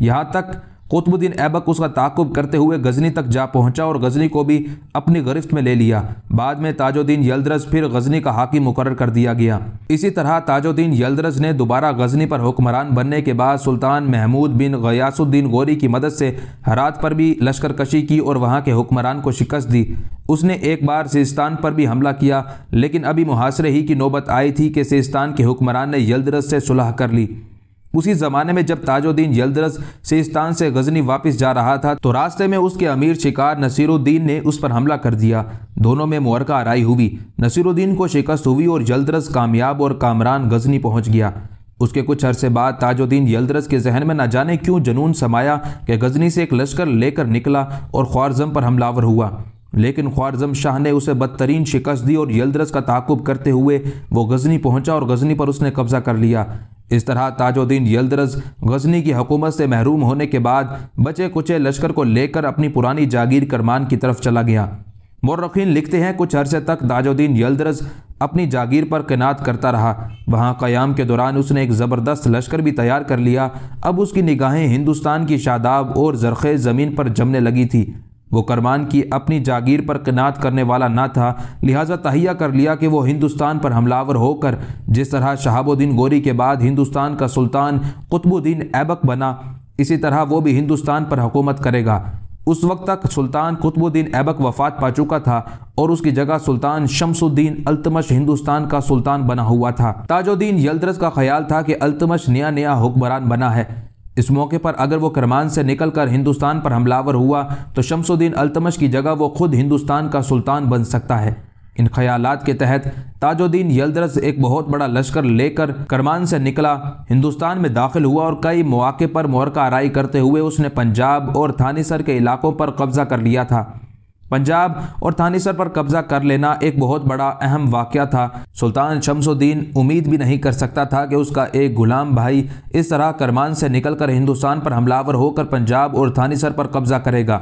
यहाँ तक कुतुबुद्दीन ऐबक उसका ताकुब करते हुए गजनी तक जा पहुंचा और गजनी को भी अपनी गिरफ्त में ले लिया बाद में ताजुद्दीन यलदरज फिर गजनी का हाकिम मुकर कर दिया गया इसी तरह ताजुद्दीन यलदरस ने दोबारा गजनी पर हुक्मरान बनने के बाद सुल्तान महमूद बिन गयासुद्दीन गोरी की मदद से हरात पर भी लश्कर कशी की और वहाँ के हुक्मरान को शिकस्त दी उसने एक बार सिस्तान पर भी हमला किया लेकिन अभी मुहासरे ही की नौबत आई थी कि सिस्तान के हुक्मरान ने यलदरज से सुलह कर ली उसी जमाने में जब ताजुद्दीन यलदरस सिस्तान से गजनी वापस जा रहा था तो रास्ते में उसके अमीर शिकार नसीरुद्दीन ने उस पर हमला कर दिया दोनों में मुहरका आरई हुई नसीरुद्दीन को शिकस्त हुई और यलदरस कामयाब और कामरान गजनी पहुंच गया उसके कुछ अरसे बाद ताजुद्दीन यलदरस के जहन में न जाने क्यों जनून समाया कि गजनी से एक लश्कर लेकर निकला और ख्वारजम पर हमलावर हुआ लेकिन ख्वारजम शाह ने उसे बदतरीन शिकस्त दी और यलदरस का ताकुब करते हुए वो गजनी पहुंचा और गजनी पर उसने कब्जा कर लिया इस तरह ताजुद्दीन यलदरस गजनी की हुकूमत से महरूम होने के बाद बचे कुचे लश्कर को लेकर अपनी पुरानी जागीर करमान की तरफ चला गया मौरखीन लिखते हैं कुछ अरसे तक ताजुद्दीन यलदरस अपनी जागीर पर कैनात करता रहा वहाँ क़याम के दौरान उसने एक ज़बरदस्त लश्कर भी तैयार कर लिया अब उसकी निगाहें हिंदुस्तान की शादाब और जरखेज़ ज़मीन पर जमने लगी थी वो करमान की अपनी जागीर पर कनात करने वाला ना था लिहाजा तहिया कर लिया कि वो हिंदुस्तान पर हमलावर होकर जिस तरह शहाबुद्दीन गोरी के बाद हिंदुस्तान का सुल्तान कुतुबुद्दीन ऐबक बना इसी तरह वो भी हिंदुस्तान पर हुकूमत करेगा उस वक्त तक सुल्तान कुतुबुद्दीन ऐबक वफात पा चुका था और उसकी जगह सुल्तान शमसुद्दीन अल्तमश हिंदुस्तान का सुल्तान बना हुआ था ताजुद्दीन यल्दरस का ख्याल था कि अल्तमश नया नया हुक्मरान बना है इस मौके पर अगर वो करमान से निकलकर हिंदुस्तान पर हमलावर हुआ तो शमसुद्दीन अल्तमश की जगह वो खुद हिंदुस्तान का सुल्तान बन सकता है इन ख्यालात के तहत ताजुद्दीन यलदरस एक बहुत बड़ा लश्कर लेकर करमान से निकला हिंदुस्तान में दाखिल हुआ और कई मौके पर मोरका आरई करते हुए उसने पंजाब और थानीसर के इलाकों पर कब्जा कर लिया था पंजाब और थानीसर पर कब्जा कर लेना एक बहुत बड़ा अहम वाक़ था सुल्तान शमसुद्दीन उम्मीद भी नहीं कर सकता था कि उसका एक गुलाम भाई इस तरह करमान से निकलकर हिंदुस्तान पर हमलावर होकर पंजाब और थानीसर पर कब्जा करेगा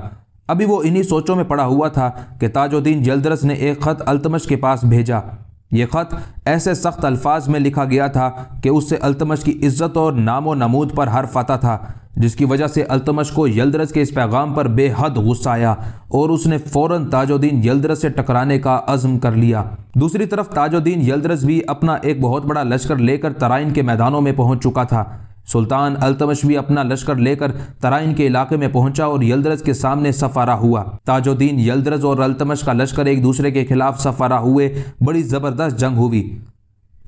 अभी वो इन्हीं सोचों में पड़ा हुआ था कि ताजुद्दीन जल्दरस ने एक ख़त अल्तमश के पास भेजा ये ख़त ऐसे सख्त अल्फाज में लिखा गया था कि उससे अल्तमश की इज्जत और नामो नमूद पर हर फता था जिसकी वजह से अल्तमश को यल्दरस के इस पैगाम पर बेहद गुस्सा आया और उसने फौरन ताजुद्दीन यल्दरस से टकराने का अज़म कर लिया दूसरी तरफ ताजुद्दीन यल्दरस भी अपना एक बहुत बड़ा लश्कर लेकर तराइन के मैदानों में पहुंच चुका था सुल्तान अल्तमश भी अपना लश्कर लेकर तराइन के इलाके में पहुंचा और यल्दरज के सामने सफारा हुआ ताजुद्दीन यलदरस और अल्तमश का लश्कर एक दूसरे के खिलाफ सफारा हुए बड़ी ज़बरदस्त जंग हुई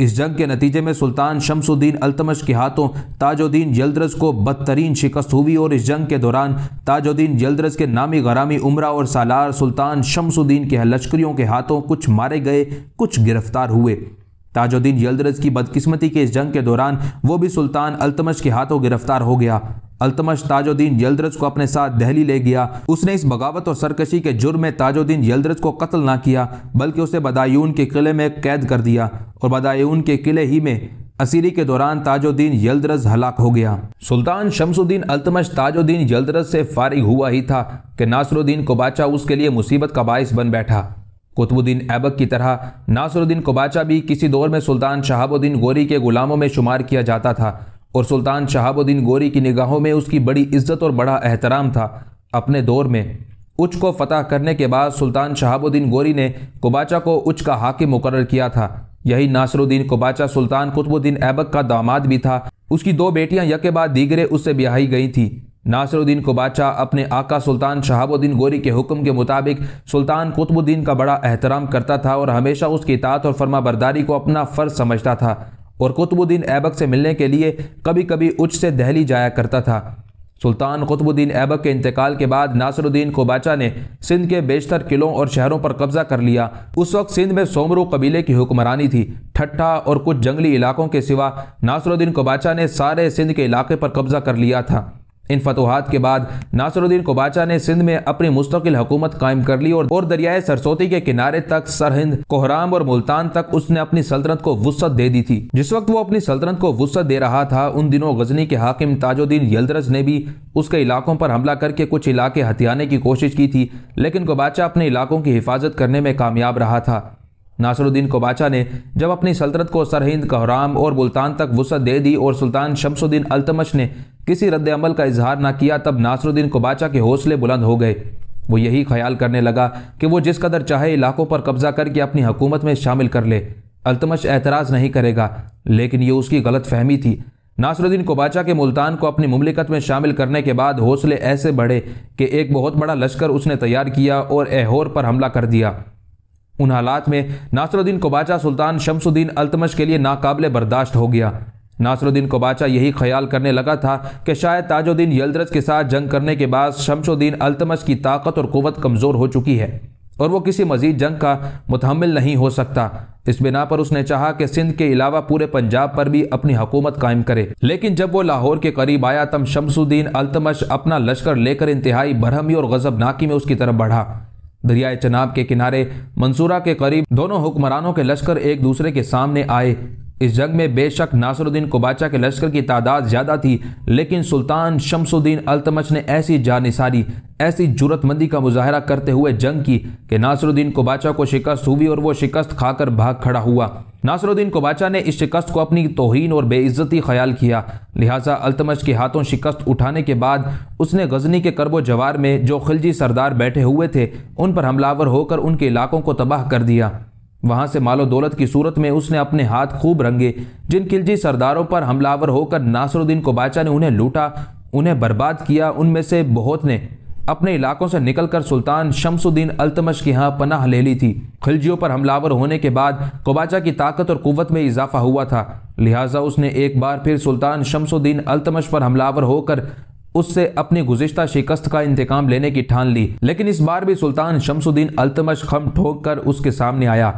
इस जंग के नतीजे में सुल्तान शमसुद्दीन अल्तमश के हाथों ताजुद्दीन जल्दरस को बदतरीन शिकस्त हुई और इस जंग के दौरान ताजुद्दीन जल्दरस के नामी गरामी उमरा और सालार सुल्तान शमसुद्दीन के लश्करियों के हाथों कुछ मारे गए कुछ गिरफ्तार हुए ताजुद्दीन यल्दरज की बदकिस्मती के इस जंग के दौरान वो भी सुल्तान अल्तमश के हाथों गिरफ्तार हो गया अल्तमश ताजुद्दीन यलद्रज को अपने साथ दहली ले गया उसने इस बगावत और सरकशी के जुर्म में ताजुद्दीन यलद्रज को कत्ल ना किया बल्कि उसे बदायून के किले में कैद कर दिया और बदायून के किले ही में असीरी के दौरान ताजुद्दीन यलद्रज हलाक हो गया सुल्तान शमसुद्दीन अल्तमश ताजुद्दीन यलद्रज से फारिग हुआ ही था कि नासरुद्दीन को बाचा उसके लिए मुसीबत का बायस बन बैठा कुतुबुद्दीन ऐबक की तरह नासरुद्दीन कोबाचा भी किसी दौर में सुल्तान शहाबुद्दीन गोरी के गुलामों में शुमार किया जाता था और सुल्तान शहाबुद्दीन गोरी की निगाहों में उसकी बड़ी इज्जत और बड़ा एहतराम था अपने दौर में उच को फतह करने के बाद सुल्तान शहाबुद्दीन गोरी ने कुबाचा को उच का हाकिम मुकर किया था यही नासरुद्दीन कुबाचा सुल्तान कुतुबुद्दीन ऐबक का दामाद भी था उसकी दो बेटियां यके बाद दीगरे उससे ब्याही गई थी नासरुद्दीन कुबाचा अपने आका सुल्तान शहाबुद्दीन गोरी के हुक्म के मुताबिक सुल्तान कुतुबुद्दीन का बड़ा एहतराम करता था और हमेशा उसकी तात और फर्मा बरदारी को अपना फ़र्ज समझता था और कुतुबुद्दीन ऐबक से मिलने के लिए कभी कभी उच्च से दहली जाया करता था सुल्तान कुतुबुद्दीन ऐबक के इंतकाल के बाद नासरुद्दीन कोबाचा ने सिंध के बेशतर किलों और शहरों पर कब्जा कर लिया उस वक्त सिंध में सोमरू कबीले की हुक्मरानी थी ठट्ठा और कुछ जंगली इलाकों के सिवा नासरुद्दीन कोबाचा ने सारे सिंध के इलाके पर कब्जा कर लिया था इन फतवाहत के बाद नासरुद्दीन कोबाचा ने सिंध में अपनी मुस्तकिल हुकूमत कायम कर ली और, और दरियाए सरसोती के किनारे तक सरहिंद कोहराम और मुल्तान तक उसने अपनी सल्तनत को वसत दे दी थी जिस वक्त वो अपनी सल्तनत को वसत दे रहा था उन दिनों गजनी के हाकिम ताजुद्दीन यलदरज ने भी उसके इलाकों पर हमला करके कुछ इलाके हथियाने की कोशिश की थी लेकिन कोबाचा अपने इलाकों की हिफाजत करने में कामयाब रहा था नासरुद्दीन कोबाचा ने जब अपनी सल्तनत को सरहिंद कोहराम और मुल्तान तक वसत दे दी और सुल्तान शमसुद्दीन अल्तमश ने किसी रद्द अमल का इजहार ना किया तब नासरुद्दीन कुबाचा के हौसले बुलंद हो गए वो यही ख्याल करने लगा कि वो जिस कदर चाहे इलाकों पर कब्जा करके अपनी हुकूमत में शामिल कर ले अल्तमश एतराज़ नहीं करेगा लेकिन ये उसकी गलत फहमी थी नासरुद्दीन कुबाचा के मुल्तान को अपनी मुमलिकत में शामिल करने के बाद हौसले ऐसे बढ़े कि एक बहुत बड़ा लश्कर उसने तैयार किया और एहोर पर हमला कर दिया उन हालात में नासरुद्दीन कुबाचा सुल्तान शमसुद्दीन अल्तमश के लिए नाकाबले बर्दाश्त हो गया नासरुद्दीन कोबाचा यही ख्याल करने लगा था कि शायद ताजुद्दीन यलद्रज के साथ जंग करने के बाद शमशुद्दीन अल्तमश की ताकत और कुवत कमज़ोर हो चुकी है और वो किसी मजीद जंग का मुतहमल नहीं हो सकता इस बिना पर उसने चाहा कि सिंध के अलावा पूरे पंजाब पर भी अपनी हकूमत कायम करे लेकिन जब वो लाहौर के करीब आया तब शमसुद्दीन अल्तमश अपना लश्कर लेकर इंतहाई बरहमी और गजबनाकी में उसकी तरफ बढ़ा दरियाए चनाब के किनारे मंसूरा के करीब दोनों हुक्मरानों के लश्कर एक दूसरे के सामने आए इस जंग में बेशक नासरुद्दीन कोबाचा के लश्कर की तादाद ज़्यादा थी लेकिन सुल्तान शमसुद्दीन अल्तमच ने ऐसी जानिसारी ऐसी जरूरतमंदी का मुजाहरा करते हुए जंग की कि नासरुद्दीन कोबाचा को शिकस्त हुई और वो शिकस्त खाकर भाग खड़ा हुआ नासरुद्दीन कोबाचा ने इस शिकस्त को अपनी तोहन और बेइज्जती ख्याल किया लिहाजा अल्तमश के हाथों शिकस्त उठाने के बाद उसने गजनी के करबो जवार में जो खिलजी सरदार बैठे हुए थे उन पर हमलावर होकर उनके इलाकों को तबाह कर दिया वहां से मालो दौलत की सूरत में उसने अपने हाथ खूब रंगे जिन खिलजी सरदारों पर हमलावर होकर नासरुद्दीन को बाचा ने उन्हें लूटा उन्हें बर्बाद किया उनमें से बहुत ने अपने इलाकों से निकलकर सुल्तान शमसुद्दीन अल्तमश के यहाँ पनाह ले ली थी खिलजियों पर हमलावर होने के बाद कोबाचा की ताकत और कुवत में इजाफा हुआ था लिहाजा उसने एक बार फिर सुल्तान शमसुद्दीन अल्तमश पर हमलावर होकर उससे अपनी गुजशत शिकस्त का इंतकाम लेने की ठान ली लेकिन इस बार भी सुल्तान शमसुद्दीन अल्तमश खम ठोक कर उसके सामने आया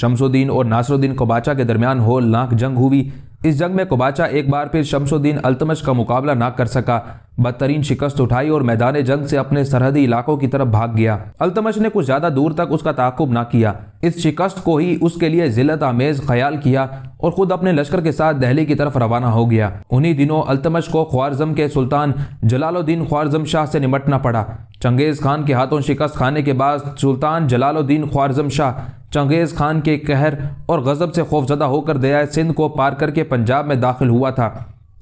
शमसुद्दीन और नासरुद्दीन कोबाचा के दरमियान हो लाख जंग हुई इस जंग में कोबाचा एक बार फिर शमसुद्दीन अल्तमश का मुकाबला ना कर सका बदतरीन शिकस्त उठाई और मैदान जंग से अपने सरहदी इलाकों की तरफ भाग गया अल्तमश ने कुछ ज्यादा दूर तक उसका ताकुब ना किया इस शिकस्त को ही उसके लिए जिलत आमेज ख्याल किया और खुद अपने लश्कर के साथ दहली की तरफ रवाना हो गया उन्हीं दिनों अल्तमश को ख्वारजम के सुल्तान जलालुद्दीन ख्वारजम शाह से निमटना पड़ा चंगेज खान के हाथों शिकस्त खाने के बाद सुल्तान जलालुद्दीन ख्वारजम शाह चंगेज़ खान के कहर और गज़ब से खौफजदा होकर दया सिंध को पार करके पंजाब में दाखिल हुआ था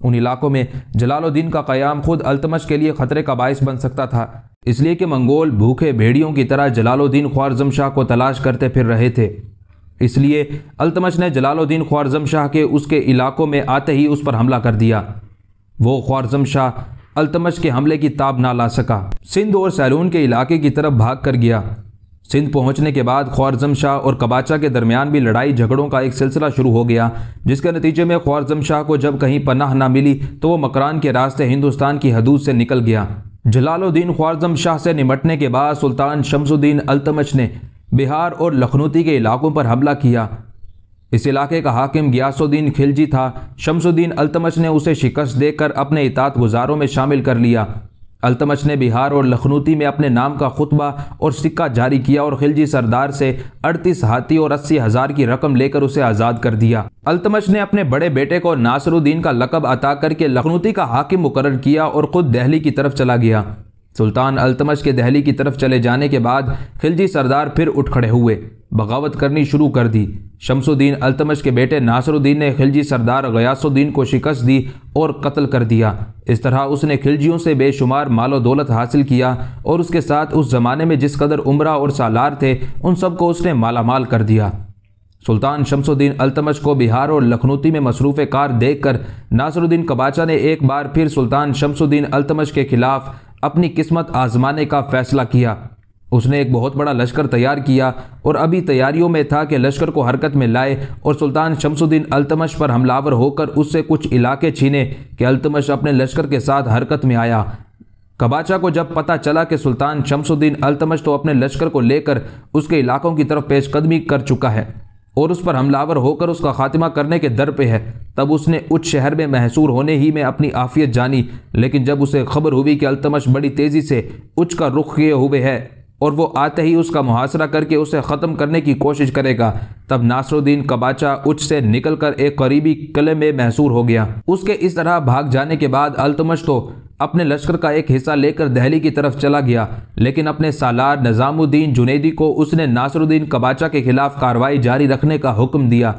उन इलाकों में जलालुद्दीन का क़याम खुद अल्तमश के लिए ख़तरे का बायस बन सकता था इसलिए कि मंगोल भूखे भेड़ियों की तरह जलालुद्दीन ख्वारजम शाह को तलाश करते फिर रहे थे इसलिए अल्तमश ने जलालुद्दीन ख्वारजम शाह के उसके इलाकों में आते ही उस पर हमला कर दिया वो ख्वारजम शाह अल्तमश के हमले की ताब ना ला सका सिंध और सैलून के इलाके की तरफ भाग कर गया सिंध पहुंचने के बाद ख्वारजम शाह और कबाचा के दरमियान भी लड़ाई झगड़ों का एक सिलसिला शुरू हो गया जिसके नतीजे में ख्वारजम शाह को जब कहीं पनाह ना मिली तो वो मकरान के रास्ते हिंदुस्तान की हदूद से निकल गया जलालुद्दीन ख्वारजम शाह से निमटने के बाद सुल्तान शमसुद्दीन अल्तमच ने बिहार और लखनऊती के इलाकों पर हमला किया इस इलाके का हाकिम गयासुद्दीन खिलजी था शमसुद्दीन अल्तमच ने उसे शिकस्त देकर अपने इतात गुजारों में शामिल कर लिया अल्तमश ने बिहार और लखनऊती में अपने नाम का खुतबा और सिक्का जारी किया और खिलजी सरदार से अड़तीस हाथी और अस्सी हज़ार की रकम लेकर उसे आज़ाद कर दिया अल्तमश ने अपने बड़े बेटे को नासरुद्दीन का लकब अता करके लखनऊती का हाकिम मुकर किया और ख़ुद दहली की तरफ चला गया सुल्तान अल्तमश के दहली की तरफ चले जाने के बाद खिलजी सरदार फिर उठ खड़े हुए बगावत करनी शुरू कर दी शमसुद्दीन अल्तमश के बेटे नासरुद्दीन ने खिलजी सरदार गयासुद्दीन को शिकस्त दी और कत्ल कर दिया इस तरह उसने खिलजियों से बेशुमार मालो दौलत हासिल किया और उसके साथ उस ज़माने में जिस कदर उम्रा और सालार थे उन सबको उसने मालामाल कर दिया सुल्तान शमसुद्दीन अल्तमश को बिहार और लखनऊती में मसरूफ़ कार देख कर नासरुद्दीन कबाचा ने एक बार फिर सुल्तान शमसुद्दीन अल्तमश के खिलाफ अपनी किस्मत आजमाने का फैसला किया उसने एक बहुत बड़ा लश्कर तैयार किया और अभी तैयारियों में था कि लश्कर को हरकत में लाए और सुल्तान शमसुद्दीन अल्तमश पर हमलावर होकर उससे कुछ इलाके छीने कि अल्तमश अपने लश्कर के साथ हरकत में आया कबाचा को जब पता चला कि सुल्तान शमसुद्दीन अल्तमश तो अपने लश्कर को लेकर उसके इलाकों की तरफ पेशकदमी कर चुका है और उस पर हमलावर होकर उसका खात्मा करने के दर पे है तब उसने उच्च शहर में महसूर होने ही में अपनी आफियत जानी लेकिन जब उसे खबर हुई कि अल्तमश बड़ी तेज़ी से उच्च का रुख किए हुए है और वो आते ही उसका मुहासरा करके उसे ख़त्म करने की कोशिश करेगा तब नासरुद्दीन कबाचा उच्च से निकलकर एक करीबी किले में महसूर हो गया उसके इस तरह भाग जाने के बाद अल्तमश तो अपने लश्कर का एक हिस्सा लेकर दहली की तरफ चला गया लेकिन अपने सालार नजामुद्दीन जुनेदी को उसने नासरुद्दीन कबाचा के खिलाफ कार्रवाई जारी रखने का हुक्म दिया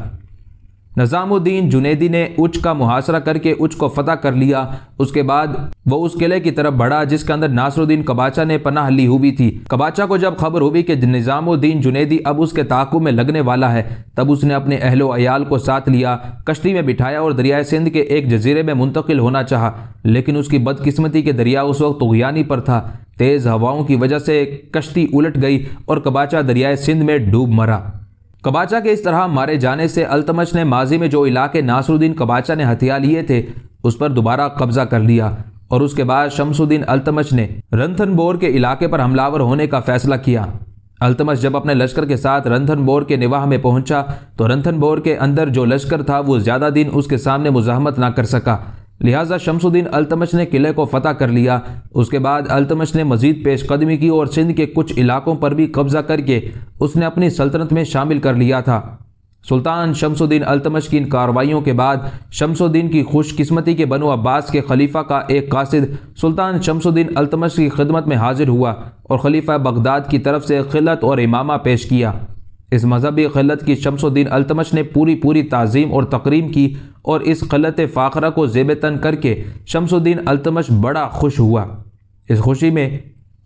निज़ामुद्दीन जुनेदी ने उच का मुहासरा करके उच को फतह कर लिया उसके बाद वो उस किले की तरफ बढ़ा जिसके अंदर नासरुद्दीन कबाचा ने पनाह ली हुई थी कबाचा को जब खबर हुई कि निज़ामुद्दीन जुनेदी अब उसके ताकुब में लगने वाला है तब उसने अपने अहलो अयाल को साथ लिया कश्ती में बिठाया और दरियाए सिंध के एक जजीरे में मुंतकिल होना चाह लेकिन उसकी बदकिस्मती के दरिया उस वक्त तुगयानी पर था तेज़ हवाओं की वजह से कश्ती उलट गई और कबाचा दरियाए सिंध में डूब मरा कबाचा के इस तरह मारे जाने से अल्तमश ने माजी में जो इलाके नासरुद्दीन कबाचा ने हथियार लिए थे उस पर दोबारा कब्जा कर लिया और उसके बाद शमसुद्दीन अल्तमश ने बोर के इलाके पर हमलावर होने का फैसला किया अल्तमश जब अपने लश्कर के साथ बोर के निवाह में पहुंचा तो बोर के अंदर जो लश्कर था वो ज़्यादा दिन उसके सामने मुजाहमत ना कर सका लिहाजा शमसुद्दीन अल्तमश ने किले को फतह कर लिया उसके बाद अल्तमश ने मजीद पेशकदमी की और सिंध के कुछ इलाकों पर भी कब्जा करके उसने अपनी सल्तनत में शामिल कर लिया था सुल्तान शमसुद्दीन अल्तमश की इन कार्रवाइयों के बाद शमसुद्दीन की खुशकिस्मती के बनु अब्बास के खलीफा का एक कासिद सुल्तान शमसुद्दीन अल्तमश की खिदमत में हाजिर हुआ और खलीफा बगदाद की तरफ से खिलत और इमामा पेश किया इस मजहबी खिलत की शमसुद्दीन अल्तमश ने पूरी पूरी तज़ीम और तकरीम की और इस गलत फ़ाखरा को जेब तन करके शमसुद्दीन अल्तमश बड़ा खुश हुआ इस खुशी में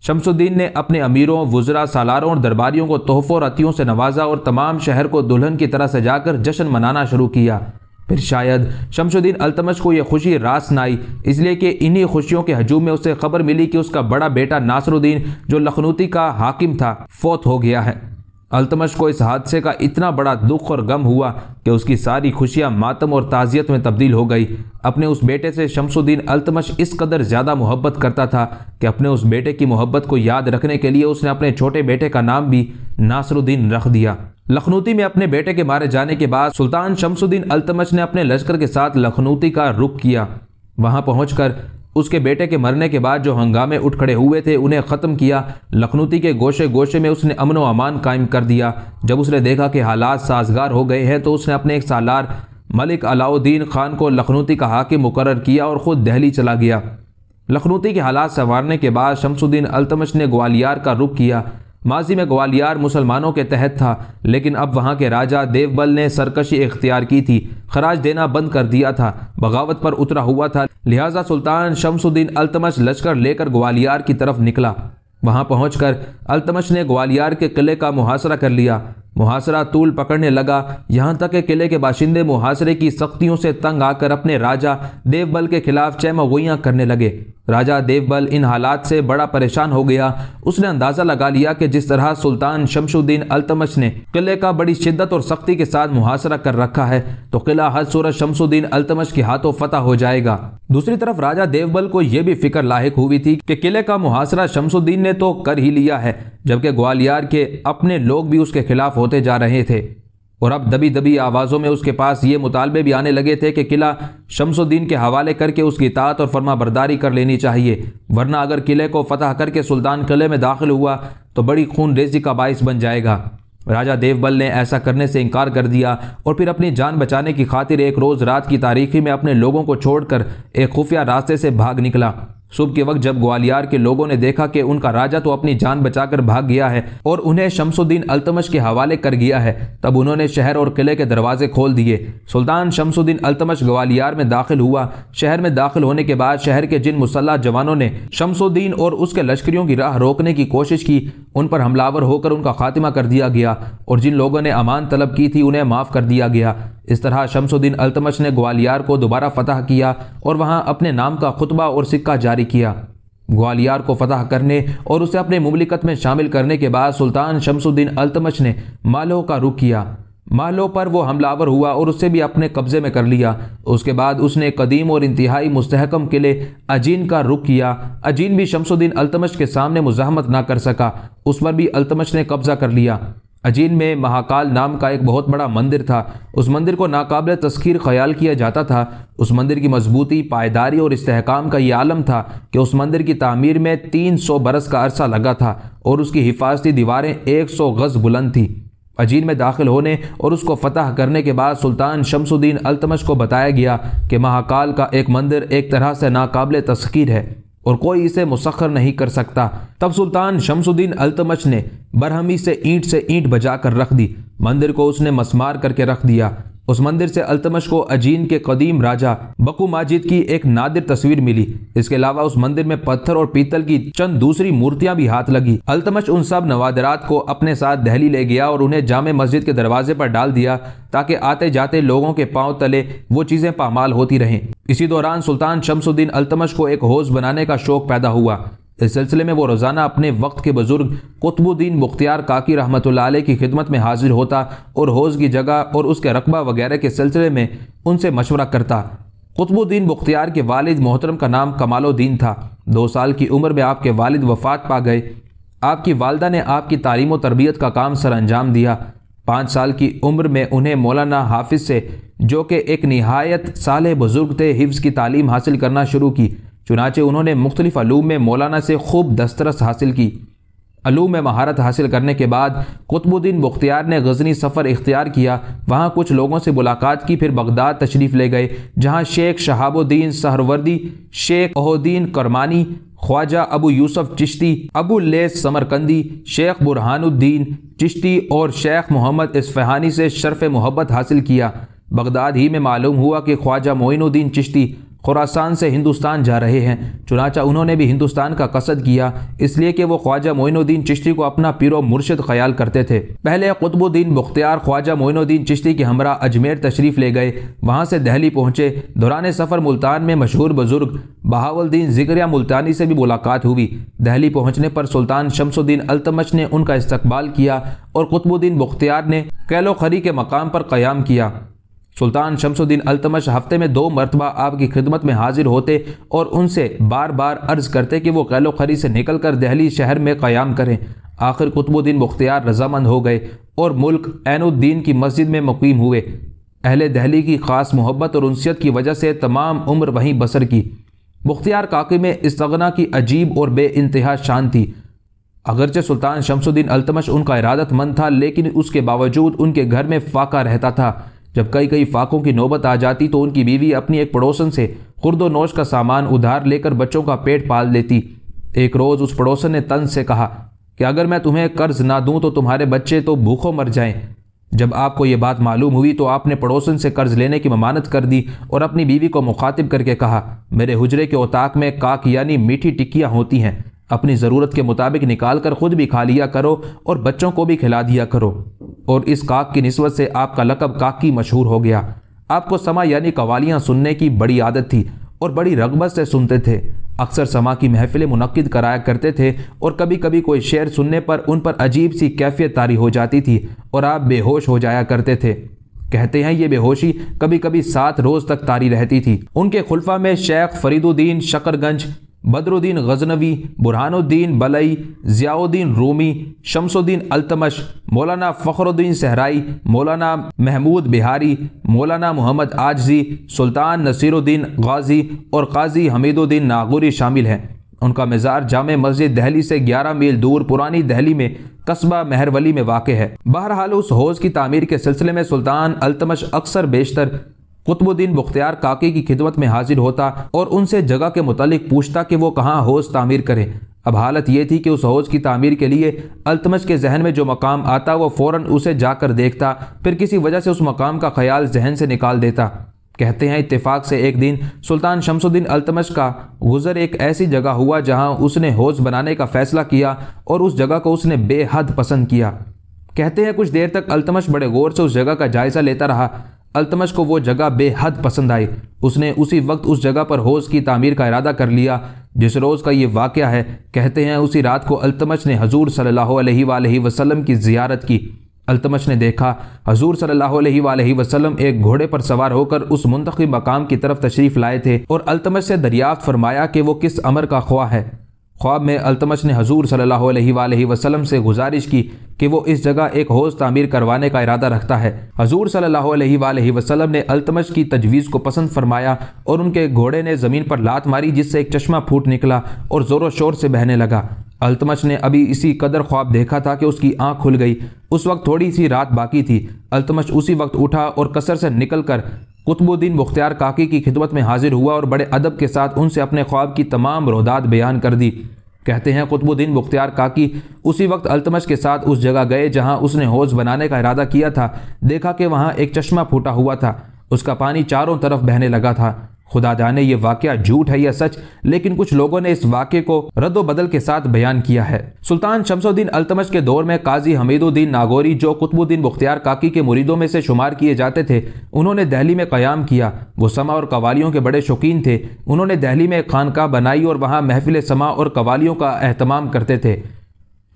शमसुद्दीन ने अपने अमीरों वज़रा सालारों और दरबारियों को तोहफ़ों और अतियों से नवाजा और तमाम शहर को दुल्हन की तरह सजाकर जश्न मनाना शुरू किया फिर शायद शमशुद्दीन अल्तमश को यह खुशी रास न आई इसलिए कि इन्हीं खुशियों के हजूम में उसे खबर मिली कि उसका बड़ा बेटा नासरुद्दीन जो लखनऊती का हाकिम था फौत हो गया है अल्तमश को इस हादसे का इतना बड़ा दुख और गम हुआ कि उसकी सारी खुशियां मातम और ताज़ियत में तब्दील हो गई अपने उस बेटे से शमसुद्दीन अल्तमश इस कदर ज़्यादा मोहब्बत करता था कि अपने उस बेटे की मोहब्बत को याद रखने के लिए उसने अपने छोटे बेटे का नाम भी नासरुद्दीन रख दिया लखनऊती में अपने बेटे के मारे जाने के बाद सुल्तान शमसुद्दीन अल्तमश ने अपने लश्कर के साथ लखनऊती का रुख किया वहां पहुंचकर उसके बेटे के मरने के बाद जो हंगामे उठ खड़े हुए थे उन्हें ख़त्म किया लखनऊती के गोशे गोशे में उसने अमन व अमान कायम कर दिया जब उसने देखा कि हालात साजगार हो गए हैं तो उसने अपने एक सालार मलिक अलाउद्दीन खान को लखनऊती का हाकिम मुकर किया और ख़ुद दहली चला गया लखनऊती के हालात संवारने के बाद शमसुद्दीन अल्तमश ने ग्वालियर का रुख किया माजी में ग्वालियर मुसलमानों के तहत था लेकिन अब वहाँ के राजा देवबल ने सरकशी इख्तियार की थी खराज देना बंद कर दिया था बगावत पर उतरा हुआ था लिहाजा सुल्तान शमसुद्दीन अल्तमश लश्कर लेकर ग्वालियर की तरफ निकला वहां पहुंचकर अल्तमश ने ग्वालियर के किले का मुहासरा कर लिया मुहासरा तूल पकड़ने लगा यहाँ तक कि किले के बाशिंदे मुहासरे की सख्तियों से तंग आकर अपने राजा देवबल के खिलाफ चैमगोइयाँ करने लगे राजा देवबल इन हालात से बड़ा परेशान हो गया उसने अंदाज़ा लगा लिया कि जिस तरह सुल्तान शमशुद्दीन अल्तमश ने किले का बड़ी शिद्दत और सख्ती के साथ मुहासरा कर रखा है तो किला हर सूरत शमशुद्दीन अल्तमश के हाथों फतह हो जाएगा दूसरी तरफ राजा देवबल को यह भी फिक्र लाक हुई थी कि किले का मुहासरा शमशुद्दीन ने तो कर ही लिया है जबकि ग्वालियर के अपने लोग भी उसके खिलाफ हो होते जा रहे थे और अब दबी दबी आवाज़ों में उसके पास ये मुतालबे भी आने लगे थे कि किला शमसुद्दीन के हवाले करके उसकी तात और फर्मा बरदारी कर लेनी चाहिए वरना अगर किले को फतह करके सुल्तान किले में दाखिल हुआ तो बड़ी खून रेजी का बायस बन जाएगा राजा देवबल ने ऐसा करने से इनकार कर दिया और फिर अपनी जान बचाने की खातिर एक रोज़ रात की तारीखी में अपने लोगों को छोड़कर एक खुफिया रास्ते से भाग निकला सुबह के वक्त जब ग्वालियर के लोगों ने देखा कि उनका राजा तो अपनी जान बचाकर भाग गया है और उन्हें शमसुद्दीन अल्तमश के हवाले कर गया है तब उन्होंने शहर और किले के दरवाजे खोल दिए सुल्तान शमसुद्दीन अल्तमश ग्वालियर में दाखिल हुआ शहर में दाखिल होने के बाद शहर के जिन मुसल्ह जवानों ने शमसुद्दीन और उसके लश्करियों की राह रोकने की कोशिश की उन पर हमलावर होकर उनका खात्मा कर दिया गया और जिन लोगों ने अमान तलब की थी उन्हें माफ़ कर दिया गया इस तरह शमसुद्दीन अल्तमश ने ग्वालियर को दोबारा फतह किया और वहाँ अपने नाम का खुतबा और सिक्का जारी किया ग्वालियर को फतह करने और उसे अपने मुमलिकत में शामिल करने के बाद सुल्तान शमसुद्दीन अल्तमश ने मालो का रुख किया मालो पर वो हमलावर हुआ और उसे भी अपने कब्ज़े में कर लिया उसके बाद उसने कदीम और इंतहाई मुस्तहकम के लिए अजीन का रुख किया अजीन भी शमसुद्दीन अल्तमश के सामने मुजाहमत ना कर सका उस पर भी अल्तमश ने कब्ज़ा कर लिया अजीन में महाकाल नाम का एक बहुत बड़ा मंदिर था उस मंदिर को नाकबिल तस्खीर ख्याल किया जाता था उस मंदिर की मजबूती पायदारी और इस्तेकाम का ये आलम था कि उस मंदिर की तमीर में तीन सौ बरस का अरसा लगा था और उसकी हिफाजती दीवारें एक सौ गज़ बुलंद थी अजीन में दाखिल होने और उसको फतह करने के बाद सुल्तान शमसुद्दीन अलतमश को बताया गया कि महाकाल का एक मंदिर एक तरह से नाकबिल तस्खीर है और कोई इसे मुसखर नहीं कर सकता तब सुल्तान शमसुद्दीन अल्तमश ने बरहमी से ईंट से ईंट बजा कर रख दी मंदिर को उसने मसमार करके रख दिया उस मंदिर से अल्तमश को अजीन के कदीम राजा बकू माजिद की एक नादिर तस्वीर मिली इसके अलावा उस मंदिर में पत्थर और पीतल की चंद दूसरी मूर्तियां भी हाथ लगी अल्तमश उन सब नवादरात को अपने साथ दहली ले गया और उन्हें जामे मस्जिद के दरवाजे पर डाल दिया ताकि आते जाते लोगों के पांव तले वो चीजें पामाल होती रहें इसी दौरान सुल्तान शमसुद्दीन अल्तमश को एक होश बनाने का शौक पैदा हुआ इस सिलसिले में वो रोज़ाना अपने वक्त के बुज़ुर्ग कुतुबुद्दीन मुख्तियार काकी रहमत की खिदमत में हाजिर होता और होज की जगह और उसके रकबा वगैरह के सिलसिले में उनसे मशवरा करता कुतुबुद्दीन मुख्तियार के वालिद मोहतरम का नाम कमालुद्दीन था दो साल की उम्र में आपके वालिद वफात पा गए आपकी वालदा ने आपकी तालीम तरबियत का काम सर अंजाम दिया पाँच साल की उम्र में उन्हें मौलाना हाफिज से जो कि एक नहायत साल बुज़ुर्ग थे हिफ्ज़ की तालीम हासिल करना शुरू की चुनाचे उन्होंने मुख्तलिफ अलूम में मौलाना से खूब दस्तरस हासिल की अलूम में महारत हासिल करने के बाद कुतुबुद्दीन बख्तियार ने गजनी सफ़र इख्तियार किया वहाँ कुछ लोगों से मुलाकात की फिर बगदाद तशरीफ़ ले गए जहाँ शेख शहाबुद्दीन सहरवर्दी शेख अहद्दीन करमानी ख्वाजा अबू यूसुफ चिश्ती अबू लेस समरकंदी शेख बुरहानुद्दीन चिश्ती और शेख मोहम्मद इसफ़हानी से शर्फ मोहब्बत हासिल किया बगदाद ही में मालूम हुआ कि ख्वाजा मोइनुद्दीन चिश्ती खुरासान से हिंदुस्तान जा रहे हैं चुनाचा उन्होंने भी हिंदुस्तान का कसद किया इसलिए कि वो ख्वाजा मोइनुद्दीन चिश्ती को अपना पीरो मुर्शद ख्याल करते थे पहले कुतुबुद्दीन मुख्तियार ख्वाजा मोइनुद्दीन चिश्ती के हमरा अजमेर तशरीफ़ ले गए वहाँ से दहली पहुँचे दौरान सफ़र मुल्तान में मशहूर बुजुर्ग बहावलद्दीन जिक्रिया मुल्तानी से भी मुलाकात हुई दहली पहुँचने पर सुल्तान शमसुद्दीन अल्तमश ने उनका इस्तकबाल किया और कुतुबुद्दीन मुख्तियार ने कैलो खरी के मकाम पर क़्याम किया सुल्तान शमसुद्दीन अल्तमश हफ्ते में दो मरतबा आपकी खिदमत में हाजिर होते और उनसे बार बार अर्ज करते कि वो कैलो खरी से निकल कर दहली शहर में क़्याम करें आखिर कुतुबुद्दीन मुख्तियार रजामंद हो गए और मुल्क ऐनुद्दीन की मस्जिद में मुकीम हुए अहले दहली की ख़ास मोहब्बत और उनसीत की वजह से तमाम उम्र वहीं बसर की मुख्तियार काकी में इसगना की अजीब और बे इंतहा शान थी अगरचे सुल्तान शमसुद्दीन अल्तमश उनका इरादतमंद था लेकिन उसके बावजूद उनके घर में फाका रहता था जब कई कई फाकों की नौबत आ जाती तो उनकी बीवी अपनी एक पड़ोसन से खुर्दो नोश का सामान उधार लेकर बच्चों का पेट पाल लेती एक रोज़ उस पड़ोसन ने तन से कहा कि अगर मैं तुम्हें कर्ज ना दूं तो तुम्हारे बच्चे तो भूखों मर जाएं जब आपको ये बात मालूम हुई तो आपने पड़ोसन से कर्ज लेने की ममानत कर दी और अपनी बीवी को मुखातिब करके कहा मेरे हुजरे के ओताक में काक यानी मीठी टिक्कियाँ होती हैं अपनी ज़रूरत के मुताबिक निकाल कर खुद भी खा लिया करो और बच्चों को भी खिला दिया करो और इस काक की नस्बत से आपका लकब काकी मशहूर हो गया आपको समा यानी कवालियाँ सुनने की बड़ी आदत थी और बड़ी रगबत से सुनते थे अक्सर समा की महफिलें मुनद कराया करते थे और कभी कभी कोई शेर सुनने पर उन पर अजीब सी कैफियत तारी हो जाती थी और आप बेहोश हो जाया करते थे कहते हैं ये बेहोशी कभी कभी सात रोज़ तक तारी रहती थी उनके खुलफा में शेख फरीदुद्दीन शकरगंज बदरुद्दीन गजनवी बुरहानुद्दीन बलई ज़ियाउद्दीन रूमी शमसुद्दीन अल्तमश मौलाना फ़खरुद्दीन सहराई मौलाना महमूद बिहारी मौलाना मोहम्मद आजजी सुल्तान नसीरुद्दीन गाजी और काजी हमीदुद्दीन नागौरी शामिल हैं उनका मज़ार जाम मस्जिद दहली से 11 मील दूर पुरानी दहली में कस्बा महरवली में वाक़ है बहरहाल उस हौज़ की तमीर के सिलसिले में सुल्तान अल्तमश अक्सर बेशतर कुतुबुद्दीन बुख्तियार काकी की खिदमत में हाजिर होता और उनसे जगह के मुतालिक पूछता कि वो कहाँ हौज तामीर करें अब हालत यह थी कि उस हौज की तामीर के लिए अल्तमश के जहन में जो मकाम आता वह फ़ौर उसे जाकर देखता फिर किसी वजह से उस मकाम का ख्याल जहन से निकाल देता कहते हैं इत्तेफाक से एक दिन सुल्तान शमसुद्दीन अल्तमश का गुजर एक ऐसी जगह हुआ जहाँ उसने हौज बनाने का फैसला किया और उस जगह को उसने बेहद पसंद किया कहते हैं कुछ देर तक अल्तमश बड़े गौर से उस जगह का जायज़ा लेता रहा अल्तमश को वो जगह बेहद पसंद आई उसने उसी वक्त उस जगह पर होश की तामीर का इरादा कर लिया जिस रोज़ का ये वाक़ है कहते हैं उसी रात को अल्तमश ने हजूर सल्ला वसलम की जियारत की अल्तमश ने देखा हजूर सल्ला वसलम एक घोड़े पर सवार होकर उस मुंतब मकाम की तरफ तशरीफ़ लाए थे और अल्तमश से दरियाफ्त फरमाया कि वो किस अमर का ख्वा है ख्वाब में अल्तमश ने हजूर सल्ला वसलम से गुजारिश की कि वो इस जगह एक हौज तामीर करवाने का इरादा रखता है हजूर सल्लल्लाहु वसलम ने अल्तमश की तजवीज़ को पसंद फरमाया और उनके घोड़े ने ज़मीन पर लात मारी जिससे एक चश्मा फूट निकला और ज़ोरों शोर से बहने लगा अल्तमश ने अभी इसी कदर ख्वाब देखा था कि उसकी आंख खुल गई उस वक्त थोड़ी सी रात बाकी थी अल्तमश उसी वक्त उठा और कसर से निकल कर कुतुबुद्दीन मुख्तियार काकी की खिदमत में हाजिर हुआ और बड़े अदब के साथ उनसे अपने ख्वाब की तमाम रोदात बयान कर दी कहते हैं कुतुबुद्दीन मुख्तियार काकी उसी वक्त अल्तमश के साथ उस जगह गए जहां उसने हौज बनाने का इरादा किया था देखा कि वहां एक चश्मा फूटा हुआ था उसका पानी चारों तरफ बहने लगा था खुदा जाने ये वाक्य झूठ है या सच लेकिन कुछ लोगों ने इस वाक़े को रद्द बदल के साथ बयान किया है सुल्तान शमसुद्दीन अल्तमश के दौर में काजी हमीदुद्दीन नागौरी जो कुतुबुद्दीन मुख्तियार काकी के मुरीदों में से शुमार किए जाते थे उन्होंने दहली में क्याम किया वो समा और कवालियों के बड़े शौकीन थे उन्होंने दहली में एक खानका बनाई और वहाँ महफिल समा और कवालियों का अहतमाम करते थे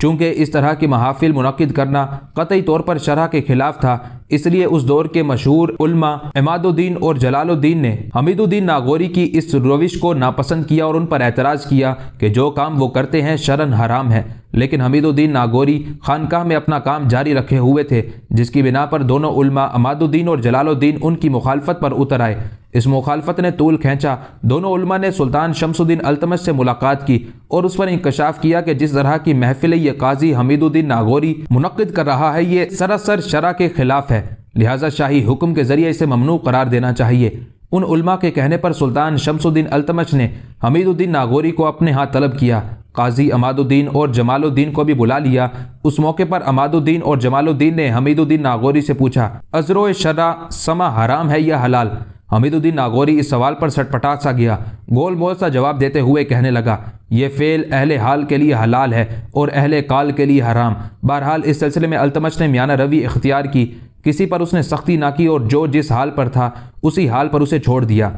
चूँकि इस तरह की महाफिल मुनद करना कतई तौर पर शरह के खिलाफ था इसलिए उस दौर के मशहूर उलमा इमादुद्दीन और जलालुद्दीन ने हमीदुद्दीन नागौरी की इस रविश को नापसंद किया और उन पर एतराज़ किया कि जो काम वो करते हैं शरण हराम है लेकिन हमीदुद्दीन नागौरी खानकाह में अपना काम जारी रखे हुए थे जिसकी बिना पर दोनों उलमा अमादुद्दीन और जलालुद्दीन उनकी मुखालफत पर उतर आए इस मुखालफत ने तूल खींचा दोनों उलमा ने सुल्तान शमसुद्दीन अल्तमश से मुलाकात की और उस पर इंकशाफ किया कि जिस तरह की महफिल ये काजी हमीदुद्दीन नागौरी मुनद कर रहा है ये सरासर शरा के खिलाफ है लिहाजा शाही हुक्म के जरिए इसे ममनू करार देना चाहिए उन उलमा के कहने पर सुल्तान शमसुद्दीन अल्तमश ने हमीदुद्दीन नागौरी को अपने हाथ तलब किया काजी अमादुद्दीन और जमालुद्दीन को भी बुला लिया उस मौके पर अमादुद्दीन और जमालुद्दीन ने हमीदुद्दीन नागौरी से पूछा अजरो शरा समा हराम है या हलाल हमीदुद्दीन नागौरी इस सवाल पर सटपटा सा गया गोलमोल सा जवाब देते हुए कहने लगा ये फेल अहले हाल के लिए हलाल है और अहले काल के लिए हराम बहरहाल इस सिलसिले में अल्तमश ने मियाना रवि इख्तियार की किसी पर उसने सख्ती ना की और जो जिस हाल पर था उसी हाल पर उसे छोड़ दिया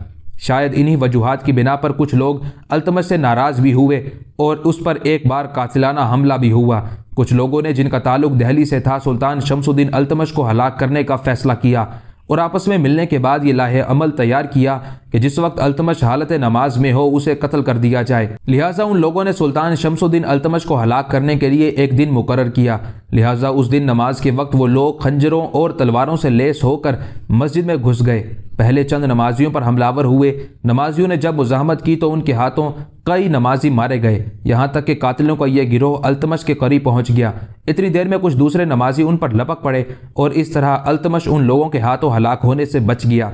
शायद इन्हीं वजूहत की बिना पर कुछ लोग अल्तमश से नाराज़ भी हुए और उस पर एक बार कातिलाना हमला भी हुआ कुछ लोगों ने जिनका ताल्लुक दहली से था सुल्तान शमसुद्दीन अल्तमश को हलाक करने का फैसला किया और आपस में मिलने के बाद ये लाहे अमल तैयार किया कि जिस वक्त अल्तमश हालत नमाज में हो उसे कत्ल कर दिया जाए लिहाजा उन लोगों ने सुल्तान शमसुद्दीन अल्तमश को हलाक करने के लिए एक दिन मुकर किया लिहाजा उस दिन नमाज के वक्त वो लोग खंजरों और तलवारों से लेस होकर मस्जिद में घुस गए पहले चंद नमाजियों पर हमलावर हुए नमाजियों ने जब मुजाहमत की तो उनके हाथों कई नमाजी मारे गए यहाँ तक कि कातिलों का यह गिरोह अल्तमश के करीब पहुँच गया इतनी देर में कुछ दूसरे नमाजी उन पर लपक पड़े और इस तरह अल्तमश उन लोगों के हाथों हलाक होने से बच गया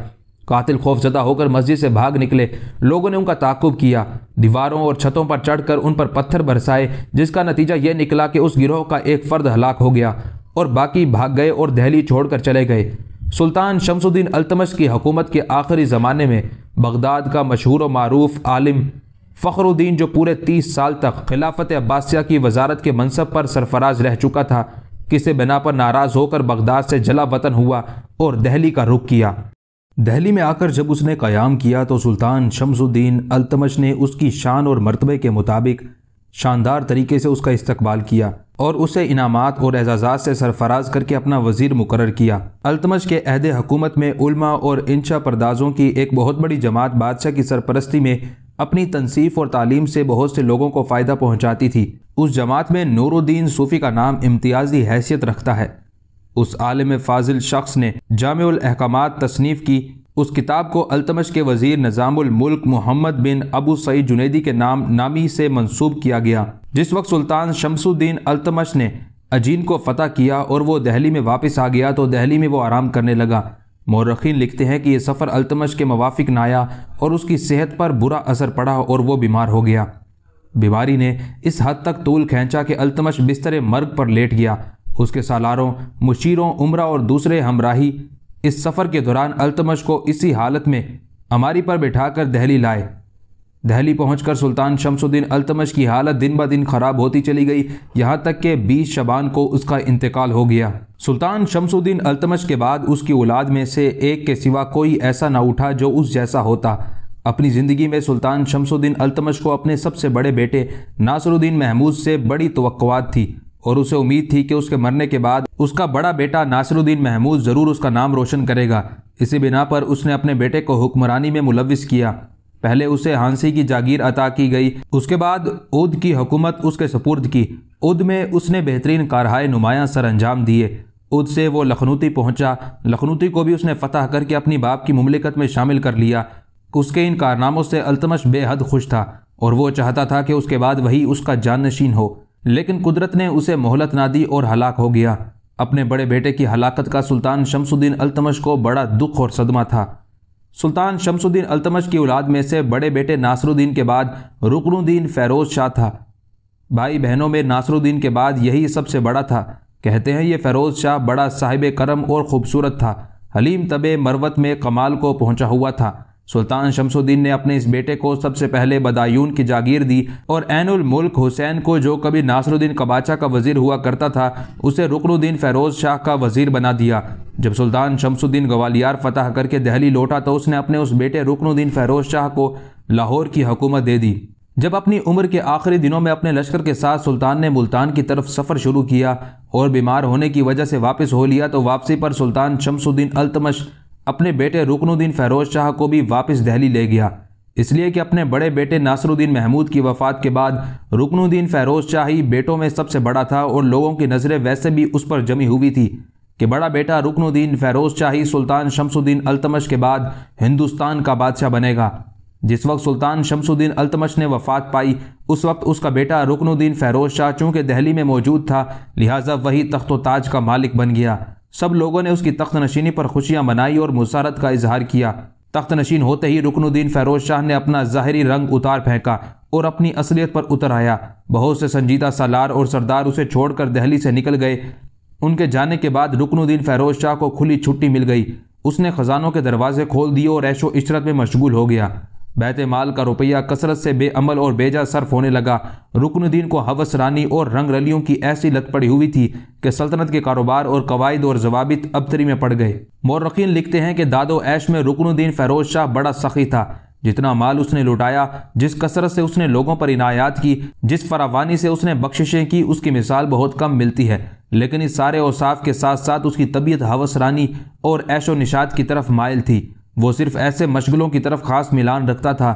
कातिल खौफजदा होकर मस्जिद से भाग निकले लोगों ने उनका ताकुब किया दीवारों और छतों पर चढ़कर उन पर पत्थर बरसाए जिसका नतीजा यह निकला कि उस गिरोह का एक फ़र्द हलाक हो गया और बाकी भाग गए और दहली छोड़कर चले गए सुल्तान शमसुद्दीन अल्तमश की हुकूमत के आखिरी ज़माने में बगदाद का मशहूर और मरूफ आलिम फ़खरुद्दीन जो पूरे तीस साल तक खिलाफत अब्बासिया की वजारत के मनसब पर सरफराज रह चुका था किसे बिना पर नाराज़ होकर बगदाद से जला वतन हुआ और दहली का रुख किया दहली में आकर जब उसने क़याम किया तो सुल्तान शमसुद्दीन अल्तमश ने उसकी शान और मरतबे के मुताबिक शानदार तरीके से उसका इस्तकबाल किया और उसे इनामात और एजाजात से सरफराज करके अपना वजीर मुकर किया अल्तमश के अहद हकूमत में उल्मा और इंशा परदाजों की एक बहुत बड़ी जमात बादशाह की सरपरस्ती में अपनी तनसीफ और तालीम से बहुत से लोगों को फ़ायदा पहुँचाती थी उस जमात में नूरुद्दीन सूफ़ी का नाम इम्तियाजी हैसियत रखता है उस आलम फाजिल शख्स ने जामकाम तसनीफ़ की उस किताब को अल्तमश के वजीर निज़ामुल्क मोहम्मद बिन अबू सईद जुनेदी के नाम नामी से मंसूब किया गया जिस वक्त सुल्तान शमसुद्दीन अल्तमश ने अजीन को फतह किया और वो दहली में वापस आ गया तो दहली में वो आराम करने लगा मौरखीन लिखते हैं कि यह सफ़र अल्तमश के मवाफिक ना आया और उसकी सेहत पर बुरा असर पड़ा और वो बीमार हो गया बीमारी ने इस हद तक तूल खींचा कि अल्तमश बिस्तर मर्ग पर लेट गया उसके सालारों मुशीरों उम्र और दूसरे हमराही इस सफ़र के दौरान अल्तमश को इसी हालत में अमारी पर बिठाकर दहली लाए दहली पहुंचकर सुल्तान शमसुद्दीन अल्तमश की हालत दिन ब दिन खराब होती चली गई यहाँ तक कि बीस शबान को उसका इंतकाल हो गया सुल्तान शमसुद्दीन अल्तमश के बाद उसकी औलाद में से एक के सिवा कोई ऐसा ना उठा जो उस जैसा होता अपनी ज़िंदगी में सुल्तान शमसुद्दीन अल्तमश को अपने सबसे बड़े बेटे नासरुद्दीन महमूद से बड़ी तो थी और उसे उम्मीद थी कि उसके मरने के बाद उसका बड़ा बेटा नासिरुद्दीन महमूद ज़रूर उसका नाम रोशन करेगा इसी बिना पर उसने अपने बेटे को हुक्मरानी में मुलविस किया पहले उसे हांसी की जागीर अता की गई उसके बाद उद की हुकूमत उसके सपुर्द की उद में उसने बेहतरीन कारहाय नुमाया सर अंजाम दिए उद से वो लखनूती पहुंचा लखनूती को भी उसने फतह करके अपनी बाप की ममलिकत में शामिल कर लिया उसके इन कारनामों से अल्तमश बेहद खुश था और वो चाहता था कि उसके बाद वही उसका नशीन हो लेकिन कुदरत ने उसे मोहलत ना दी और हलाक हो गया अपने बड़े बेटे की हलाकत का सुल्तान शमसुद्दीन अलतमश को बड़ा दुख और सदमा था सुल्तान शमसुद्दीन अलतमश की औलाद में से बड़े बेटे नासरुद्दीन के बाद रुकनुद्दीन फैरोज शाह था भाई बहनों में नासरुद्दीन के बाद यही सबसे बड़ा था कहते हैं ये फैरोज शाह बड़ा साहिब करम और ख़ूबसूरत था हलीम तबे मरवत में कमाल को पहुंचा हुआ था सुल्तान शमसुद्दीन ने अपने इस बेटे को सबसे पहले बदायून की जागीर दी और एनुल मुल्क हुसैन को जो कभी नासरुद्दीन कबाचा का वजीर हुआ करता था उसे रुकनुद्दीन फैरोज शाह का वजीर बना दिया जब सुल्तान शमसुद्दीन ग्वालियर फतह करके दहली लौटा तो उसने अपने उस बेटे रुकनुद्दीन फैरोज शाह को लाहौर की हुकूमत दे दी जब अपनी उम्र के आखिरी दिनों में अपने लश्कर के साथ सुल्तान ने मुल्तान की तरफ सफ़र शुरू किया और बीमार होने की वजह से वापस हो लिया तो वापसी पर सुल्तान शमसुद्दीन अल्तमश अपने बेटे रुकनुद्दीन फेरोज़ शाह को भी वापस दहली ले गया इसलिए कि अपने बड़े बेटे नासरुद्दीन महमूद की वफ़ात के बाद रुकनुद्दीन फेरोज शाह ही बेटों में सबसे बड़ा था और लोगों की नज़रें वैसे भी उस पर जमी हुई थी कि बड़ा बेटा रुकनुद्दीन फहरोज शाही सुल्तान शमसुद्दीन अल्तमश के बाद हिंदुस्तान का बादशाह बनेगा जिस वक्त सुल्तान शमसुद्दीन अल्तमश ने वफात पाई उस वक्त उसका बेटा रुकनुद्दीन फेरोज़ शाह चूँकि दहली में मौजूद था लिहाजा वही तख्तो ताज का मालिक बन गया सब लोगों ने उसकी तख्त नशीनी पर खुशियाँ मनाई और मुसारत का इजहार किया तख्त नशीन होते ही रुकनुद्दीन फैरोज शाह ने अपना ज़ाहरी रंग उतार फेंका और अपनी असलियत पर उतर आया बहुत से संजीदा सालार और सरदार उसे छोड़कर दहली से निकल गए उनके जाने के बाद रुकनुद्दीन फैरोज शाह को खुली छुट्टी मिल गई उसने ख़जानों के दरवाजे खोल दिए और ऐशो इशरत में मशगूल हो गया बैत माल का रुपया कसरत से बेअमल और बेजा सर्फ होने लगा रुकनुद्दीन को हवस रानी और रंग रलियों की ऐसी लत पड़ी हुई थी कि सल्तनत के कारोबार और कवायद और जवाबित अबतरी में पड़ गए मौरखीन लिखते हैं कि दादो ऐश में रुकनुद्दीन फ़ैरोज शाह बड़ा सखी था जितना माल उसने लुटाया जिस कसरत से उसने लोगों पर इनायात की जिस फरावानी से उसने बख्शिशें की उसकी मिसाल बहुत कम मिलती है लेकिन इस सारे औसाफ के साथ साथ उसकी तबीयत हवसरानी और ऐशो निशात की तरफ मायल थी वो सिर्फ ऐसे मशगलों की तरफ खास मिलान रखता था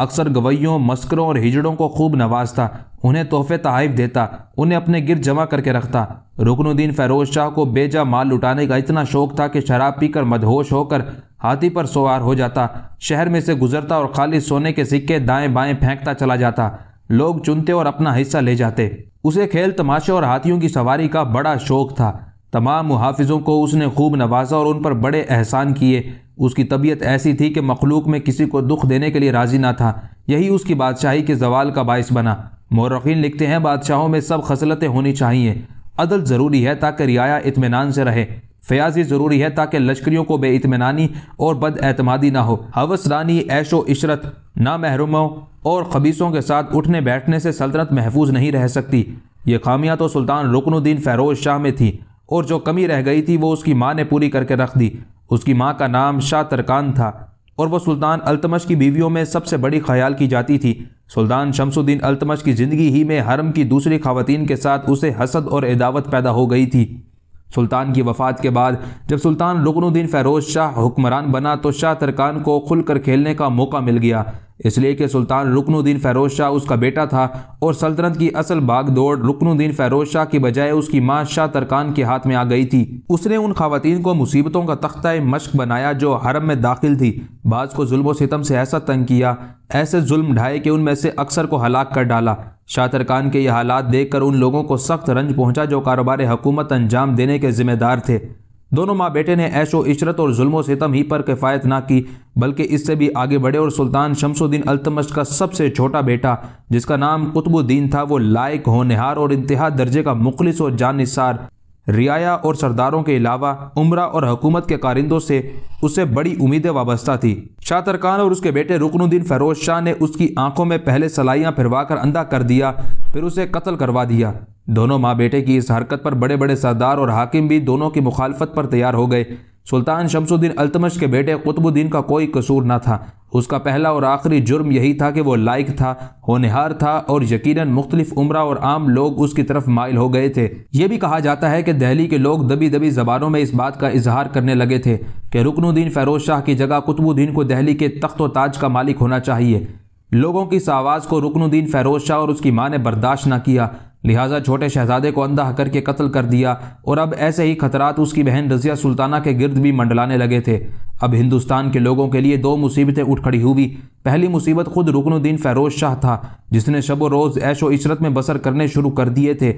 अक्सर गवैयों मस्करों और हिजड़ों को खूब नवाजता उन्हें तोहफे तहफ देता उन्हें अपने गिर जमा करके रखता रुकनुद्दीन फैरोज शाह को बेजा माल लुटाने का इतना शौक था कि शराब पीकर मदहोश होकर हाथी पर सवार हो जाता शहर में से गुजरता और खाली सोने के सिक्के दाएं बाएं फेंकता चला जाता लोग चुनते और अपना हिस्सा ले जाते उसे खेल तमाशे और हाथियों की सवारी का बड़ा शौक था तमाम मुहाफ़ों को उसने खूब नवाजा और उन पर बड़े एहसान किए उसकी तबीयत ऐसी थी कि मखलूक में किसी को दुख देने के लिए राज़ी ना था यही उसकी बादशाही के जवाल का बायस बना मौरखीन लिखते हैं बादशाहों में सब खसलतें होनी चाहिए अदल ज़रूरी है ताकि रियाया इतमान से रहे फयाजी ज़रूरी है ताकि लश्करियों को बेतमानी और बदअमादी ना हो हवसरानी ऐशो इशरत नामहरूमों और खबीसों के साथ उठने बैठने से सल्तनत महफूज नहीं रह सकती ये खामियाँ तो सुल्तान रुकनुद्दीन फ़ैरोज़ शाह में थी और जो कमी रह गई थी वो उसकी माँ ने पूरी करके रख दी उसकी माँ का नाम शाह तरकान था और वह सुल्तान अल्तमश की बीवियों में सबसे बड़ी ख्याल की जाती थी सुल्तान शमसुद्दीन अल्तमश की ज़िंदगी ही में हरम की दूसरी खातन के साथ उसे हसद और अदावत पैदा हो गई थी सुल्तान की वफात के बाद जब सुल्तान रुकनुद्दीन फ़ैरोज़ शाह हुक्मरान बना तो शाह तरकान को खुलकर खेलने का मौका मिल गया इसलिए कि सुल्तान रुकनुद्दीन फ़ैरोज़ शाह उसका बेटा था और सल्तनत की असल बाग दौड़ रुकनुद्दीन फ़ैरोज़ शाह की बजाय उसकी माँ शाह तरकान के हाथ में आ गई थी उसने उन खातन को मुसीबतों का तख्ता मश्क बनाया जो हरम में दाखिल थी बाज़ को जुल्म सितम से ऐसा तंग किया ऐसे जुल्म ढाए कि उनमें से अक्सर को हलाक कर डाला शातर खान के ये हालात देखकर उन लोगों को सख्त रंज पहुंचा जो कारोबार हकूमत अंजाम देने के जिम्मेदार थे दोनों माँ बेटे ने ऐशो इशरत और जुल्मो सितम ही पर किफ़ायत ना की बल्कि इससे भी आगे बढ़े और सुल्तान शमसुद्दीन अल्तमश का सबसे छोटा बेटा जिसका नाम कुतुबुद्दीन था वो लायक होनहार और इंतहा दर्जे का मुखलिस और जानसार रियाया और सरदारों के अलावा उम्र और हुकूमत के कारिंदों से उसे बड़ी उम्मीदें वाबस्ता थी शाह तरकान और उसके बेटे रुकनुद्दीन फरोज शाह ने उसकी आंखों में पहले सलाइयाँ फिरवाकर अंधा कर दिया फिर उसे कत्ल करवा दिया दोनों माँ बेटे की इस हरकत पर बड़े बड़े सरदार और हाकिम भी दोनों की मुखालफत पर तैयार हो गए सुल्तान शमसुद्दीन अल्तमश के बेटे कुतुबुद्दीन का कोई कसूर ना था उसका पहला और आखिरी जुर्म यही था कि वो लायक था होनहार था और यकीनन मुख्तलिफ उम्र और आम लोग उसकी तरफ माइल हो गए थे ये भी कहा जाता है कि दहली के लोग दबी दबी जबानों में इस बात का इजहार करने लगे थे कि रुकनुद्दीन फैरोज शाह की जगह कुतुबुद्दीन को दहली के तख्त व ताज का मालिक होना चाहिए लोगों की इस आवाज़ को रुकनुद्दीन फैरोज शाह और उसकी माँ ने बर्दाश्त ना किया लिहाजा छोटे शहजादे को अंधा करके कत्ल कर दिया और अब ऐसे ही खतरात उसकी बहन रजिया सुल्ताना के गिरद भी मंडलाने लगे थे अब हिंदुस्तान के लोगों के लिए दो मुसीबतें उठ खड़ी हुई पहली मुसीबत खुद रुकनुद्दीन फैरोज शाह था जिसने शब रोज़ ऐशो इशरत में बसर करने शुरू कर दिए थे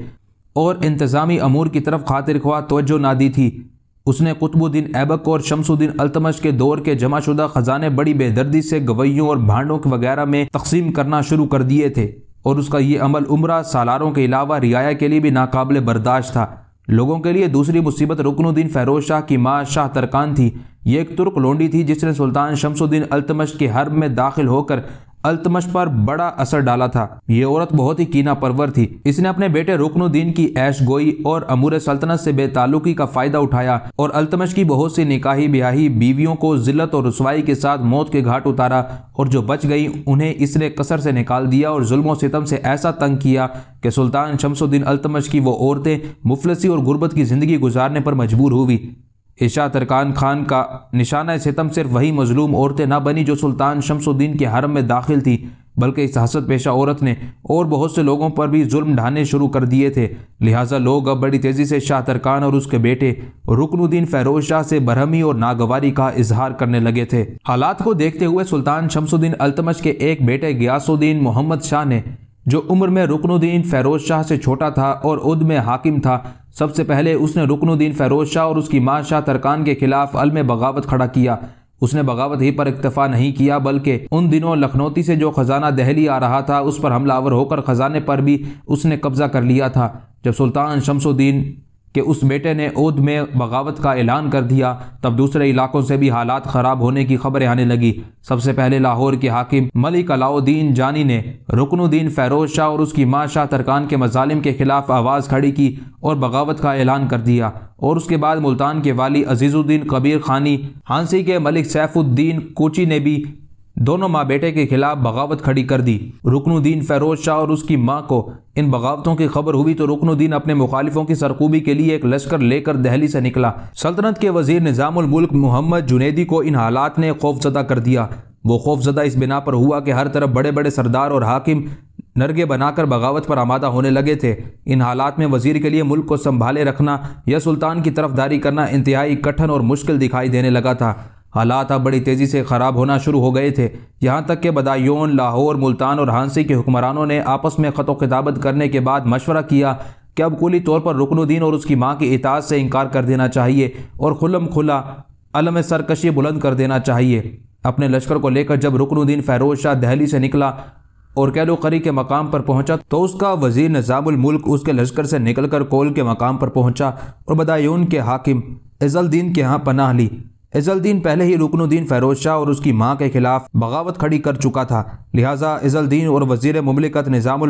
और इंतज़ामी अमूर की तरफ खातिर ख्वा तोज्जो ना दी थी उसने कुतुबुद्दीन ऐबक और शमसुद्दीन अल्तमश के दौर के जमाशुदा ख़जाने बड़ी बेदर्दी से गवैयों और भांडों वगैरह में तकसीम करना शुरू कर दिए थे और उसका ये अमल उम्र सालारों के अलावा रियाया के लिए भी नाकबिल बर्दाश्त था लोगों के लिए दूसरी मुसीबत रुकनुद्दीन फ़ैरोज़ शाह की माँ शाह तरकान थी ये एक तुर्क लोंडी थी जिसने सुल्तान शमसुद्दीन अल्तमश के हर्ब में दाखिल होकर अल्तमश पर बड़ा असर डाला था ये औरत बहुत ही कीना परवर थी इसने अपने बेटे रुकनुद्दीन की ऐश गोई और अमूर सल्तनत से बेतालुकी का फायदा उठाया और अल्तमश की बहुत सी निकाही ब्याही बीवियों को जिल्लत और रसवाई के साथ मौत के घाट उतारा और जो बच गई उन्हें इसने कसर से निकाल दिया और जुल्म सितम से ऐसा तंग किया कि सुल्तान शमसुद्दीन अल्तमश की वो औरतें मुफलसी और गुर्बत की जिंदगी गुजारने पर मजबूर हुई ईशा तरकान खान का निशाना सितम सिर्फ वही मजलूम औरतें ना बनी जो सुल्तान शमसुद्दीन के हरम में दाखिल थी बल्कि इस हसत पेशा औरत ने और बहुत से लोगों पर भी जुल्म ढाने शुरू कर दिए थे लिहाजा लोग अब बड़ी तेज़ी से शाह तरकान और उसके बेटे रुकनुद्दीन फैरोज शाह से बरहमी और नागवारी का इजहार करने लगे थे हालात को देखते हुए सुल्तान शमसुद्दीन अल्तमश के एक बेटे गयासुद्दीन मोहम्मद शाह ने जो उम्र में रुकनुद्दीन फैरोज शाह से छोटा था और उद में हाकिम था सबसे पहले उसने रुकनुद्दीन फैरोज शाह और उसकी माँ शाह तरकान के खिलाफ अलम बगावत खड़ा किया उसने बगावत ही पर इक्तफा नहीं किया बल्कि उन दिनों लखनौती से जो खजाना दहली आ रहा था उस पर हमलावर होकर खजाने पर भी उसने कब्जा कर लिया था जब सुल्तान शमसुद्दीन कि उस बेटे ने ओद में बगावत का ऐलान कर दिया तब दूसरे इलाकों से भी हालात ख़राब होने की खबरें आने लगी सबसे पहले लाहौर के हाकिम मलिक अलाउद्दीन जानी ने रुकनुद्दीन फैरोज शाह और उसकी माँ शाह तरकान के मजालिम के खिलाफ आवाज़ खड़ी की और बगावत का ऐलान कर दिया और उसके बाद मुल्तान के वाली अजीज़ुद्दीन कबीर खानी हांसी के मलिक सैफुद्दीन कोची ने भी दोनों माँ बेटे के खिलाफ बगावत खड़ी कर दी रुकनुद्दीन फेरोज शाह और उसकी माँ को इन बगावतों की खबर हुई तो रुकनुद्दीन अपने मुखालिफों की सरकूबी के लिए एक लश्कर लेकर दहली से निकला सल्तनत के वजीर निज़ामुल मुल्क मोहम्मद जुनेदी को इन हालात ने खौफजदा कर दिया वो खौफजदा इस बिना पर हुआ कि हर तरफ बड़े बड़े सरदार और हाकिम नरगे बनाकर बगावत पर आमादा होने लगे थे इन हालात में वजीर के लिए मुल्क को संभाले रखना या सुल्तान की तरफदारी करना इंतहाई कठिन और मुश्किल दिखाई देने लगा था हालात अब बड़ी तेज़ी से ख़राब होना शुरू हो गए थे यहाँ तक कि बदायून लाहौर मुल्तान और हांसी के हुक्मरानों ने आपस में ख़त खिताबत करने के बाद मशवरा किया कि अब कुली तौर पर रुकनुद्दीन और उसकी माँ की इताज से इनकार कर देना चाहिए और खुलम खुला अलम सरकशी बुलंद कर देना चाहिए अपने लश्कर को लेकर जब रुकनुद्दीन फैरोज शाह दहली से निकला और कैलोकरी के मकाम पर पहुंचा तो उसका वजीर मुल्क उसके लश्कर से निकलकर कोल के मकाम पर पहुंचा और बदायून के हाकिम इजल्दीन के यहाँ पनाह ली इजलदीन पहले ही रुकनुद्दीन फ़ैरोज शाह और उसकी मां के खिलाफ बगावत खड़ी कर चुका था लिहाजा इजल्दीन और वजीर ममलिकत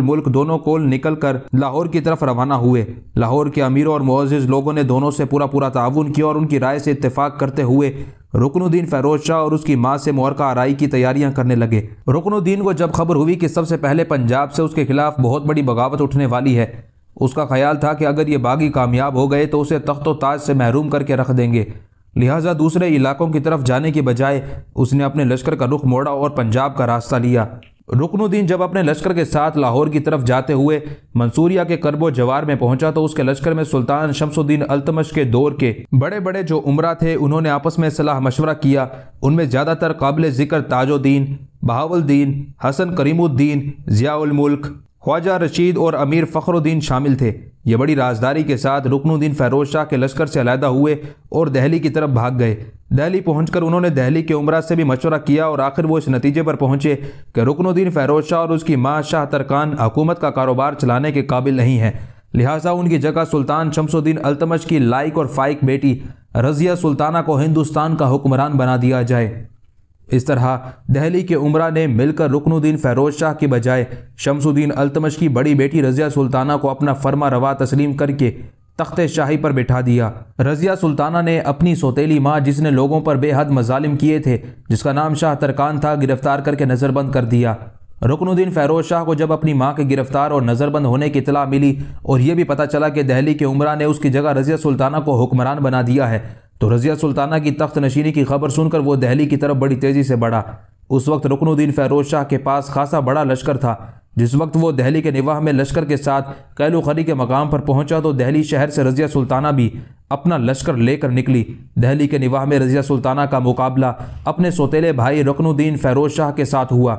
मुल्क दोनों को निकल कर लाहौर की तरफ रवाना हुए लाहौर के अमीरों और मोज़ लोगों ने दोनों से पूरा पूरा ताउन किया और उनकी राय से इतफाक़ करते हुए रुकनुद्दीन फ़ैरोज शाह और उसकी माँ से मोरका आरई की तैयारियां करने लगे रुकनुद्दीन को जब खबर हुई कि सबसे पहले पंजाब से उसके खिलाफ बहुत बड़ी बगावत उठने वाली है उसका ख्याल था कि अगर ये बागी कामयाब हो गए तो उसे तख्तो ताज से महरूम करके रख देंगे लिहाजा दूसरे इलाकों की तरफ जाने के बजाय उसने अपने लश्कर का रुख मोड़ा और पंजाब का रास्ता लिया रुकनुद्दीन जब अपने लश्कर के साथ लाहौर की तरफ जाते हुए मंसूरिया के करबो जवार में पहुंचा तो उसके लश्कर में सुल्तान शमसुद्दीन अल्तमश के दौर के बड़े बड़े जो उमरा थे उन्होंने आपस में सलाह मशवरा किया उनमें ज़्यादातर काबिल ज़िक्र ताजुद्दीन बहावुलद्दीन हसन करीमुद्दीन ज़ियाउलमुल्क ख्वाजा रशीद और अमीर फ़खरुद्दीन शामिल थे ये बड़ी राजदारी के साथ रुकनुद्दीन फैरोज शाह के लश्कर से अलहदा हुए और दहली की तरफ भाग गए दहली पहुंचकर उन्होंने दहली के उमरा से भी मशवरा किया और आखिर वो इस नतीजे पर पहुंचे कि रुकनुद्दीन फैरोज शाह और उसकी माँ शाह तरकान हुकूमत का कारोबार चलाने के काबिल नहीं है लिहाजा उनकी जगह सुल्तान शमसुद्दीन अल्तमश की लाइक और फाइक बेटी रजिया सुल्ताना को हिंदुस्तान का हुक्मरान बना दिया जाए इस तरह दहली के उमरा ने मिलकर रुकनुद्दीन फ़ैरोज शाह के बजाय शमसुद्दीन अल्तमश की बड़ी बेटी रज़िया सुल्ताना को अपना फर्मा रवा तस्लीम करके तख्त शाही पर बैठा दिया रज़िया सुल्ताना ने अपनी सोतीली माँ जिसने लोगों पर बेहद मजालिम किए थे जिसका नाम शाह तरकान था गिरफ्तार करके नज़रबंद कर दिया रुकनुद्दीन फैरोज शाह को जब अपनी माँ के गिरफ्तार और नज़रबंद होने की इतला मिली और यह भी पता चला कि दहली के उमरा ने उसकी जगह रज़िया सुल्ताना को हुक्मरान बना दिया है तो रज़िया सुल्ताना की तख्त नशीनी की खबर सुनकर वो दहली की तरफ बड़ी तेज़ी से बढ़ा उस वक्त रुकनुद्दीन फ़ैरोज शाह के पास खासा बड़ा लश्कर था जिस वक्त वो दहली के निवाह में लश्कर के साथ कैलू खरी के मकाम पर पहुंचा तो दहली शहर से रज़िया सुल्ताना भी अपना लश्कर लेकर निकली दहली के निवाह में रज़िया सुल्ताना का मुकाबला अपने सोतेले भाई रुकनुद्दीन फ़ैरोज शाह के साथ हुआ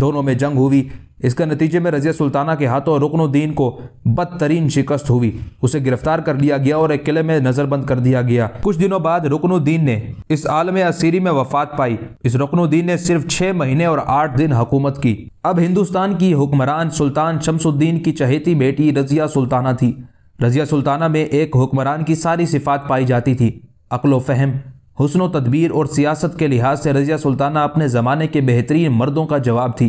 दोनों में जंग हुई इसके नतीजे में रजिया सुल्ताना के हाथों रुकनुद्दीन को बदतरीन शिकस्त हुई उसे गिरफ्तार कर लिया गया और एक किले में नज़रबंद कर दिया गया कुछ दिनों बाद रुकनुद्दीन ने इस आलम असीरी में वफात पाई इस रुकनुद्दीन ने सिर्फ छह महीने और आठ दिन हुकूमत की अब हिंदुस्तान की हुक्मरान सुल्तान शमसुद्दीन की चहेती बेटी रजिया सुल्ताना थी रजिया सुल्ताना में एक हुक्मरान की सारी सिफात पाई जाती थी अकलो फहम व तदबीर और सियासत के लिहाज से रज़िया सुल्ताना अपने ज़माने के बेहतरीन मर्दों का जवाब थी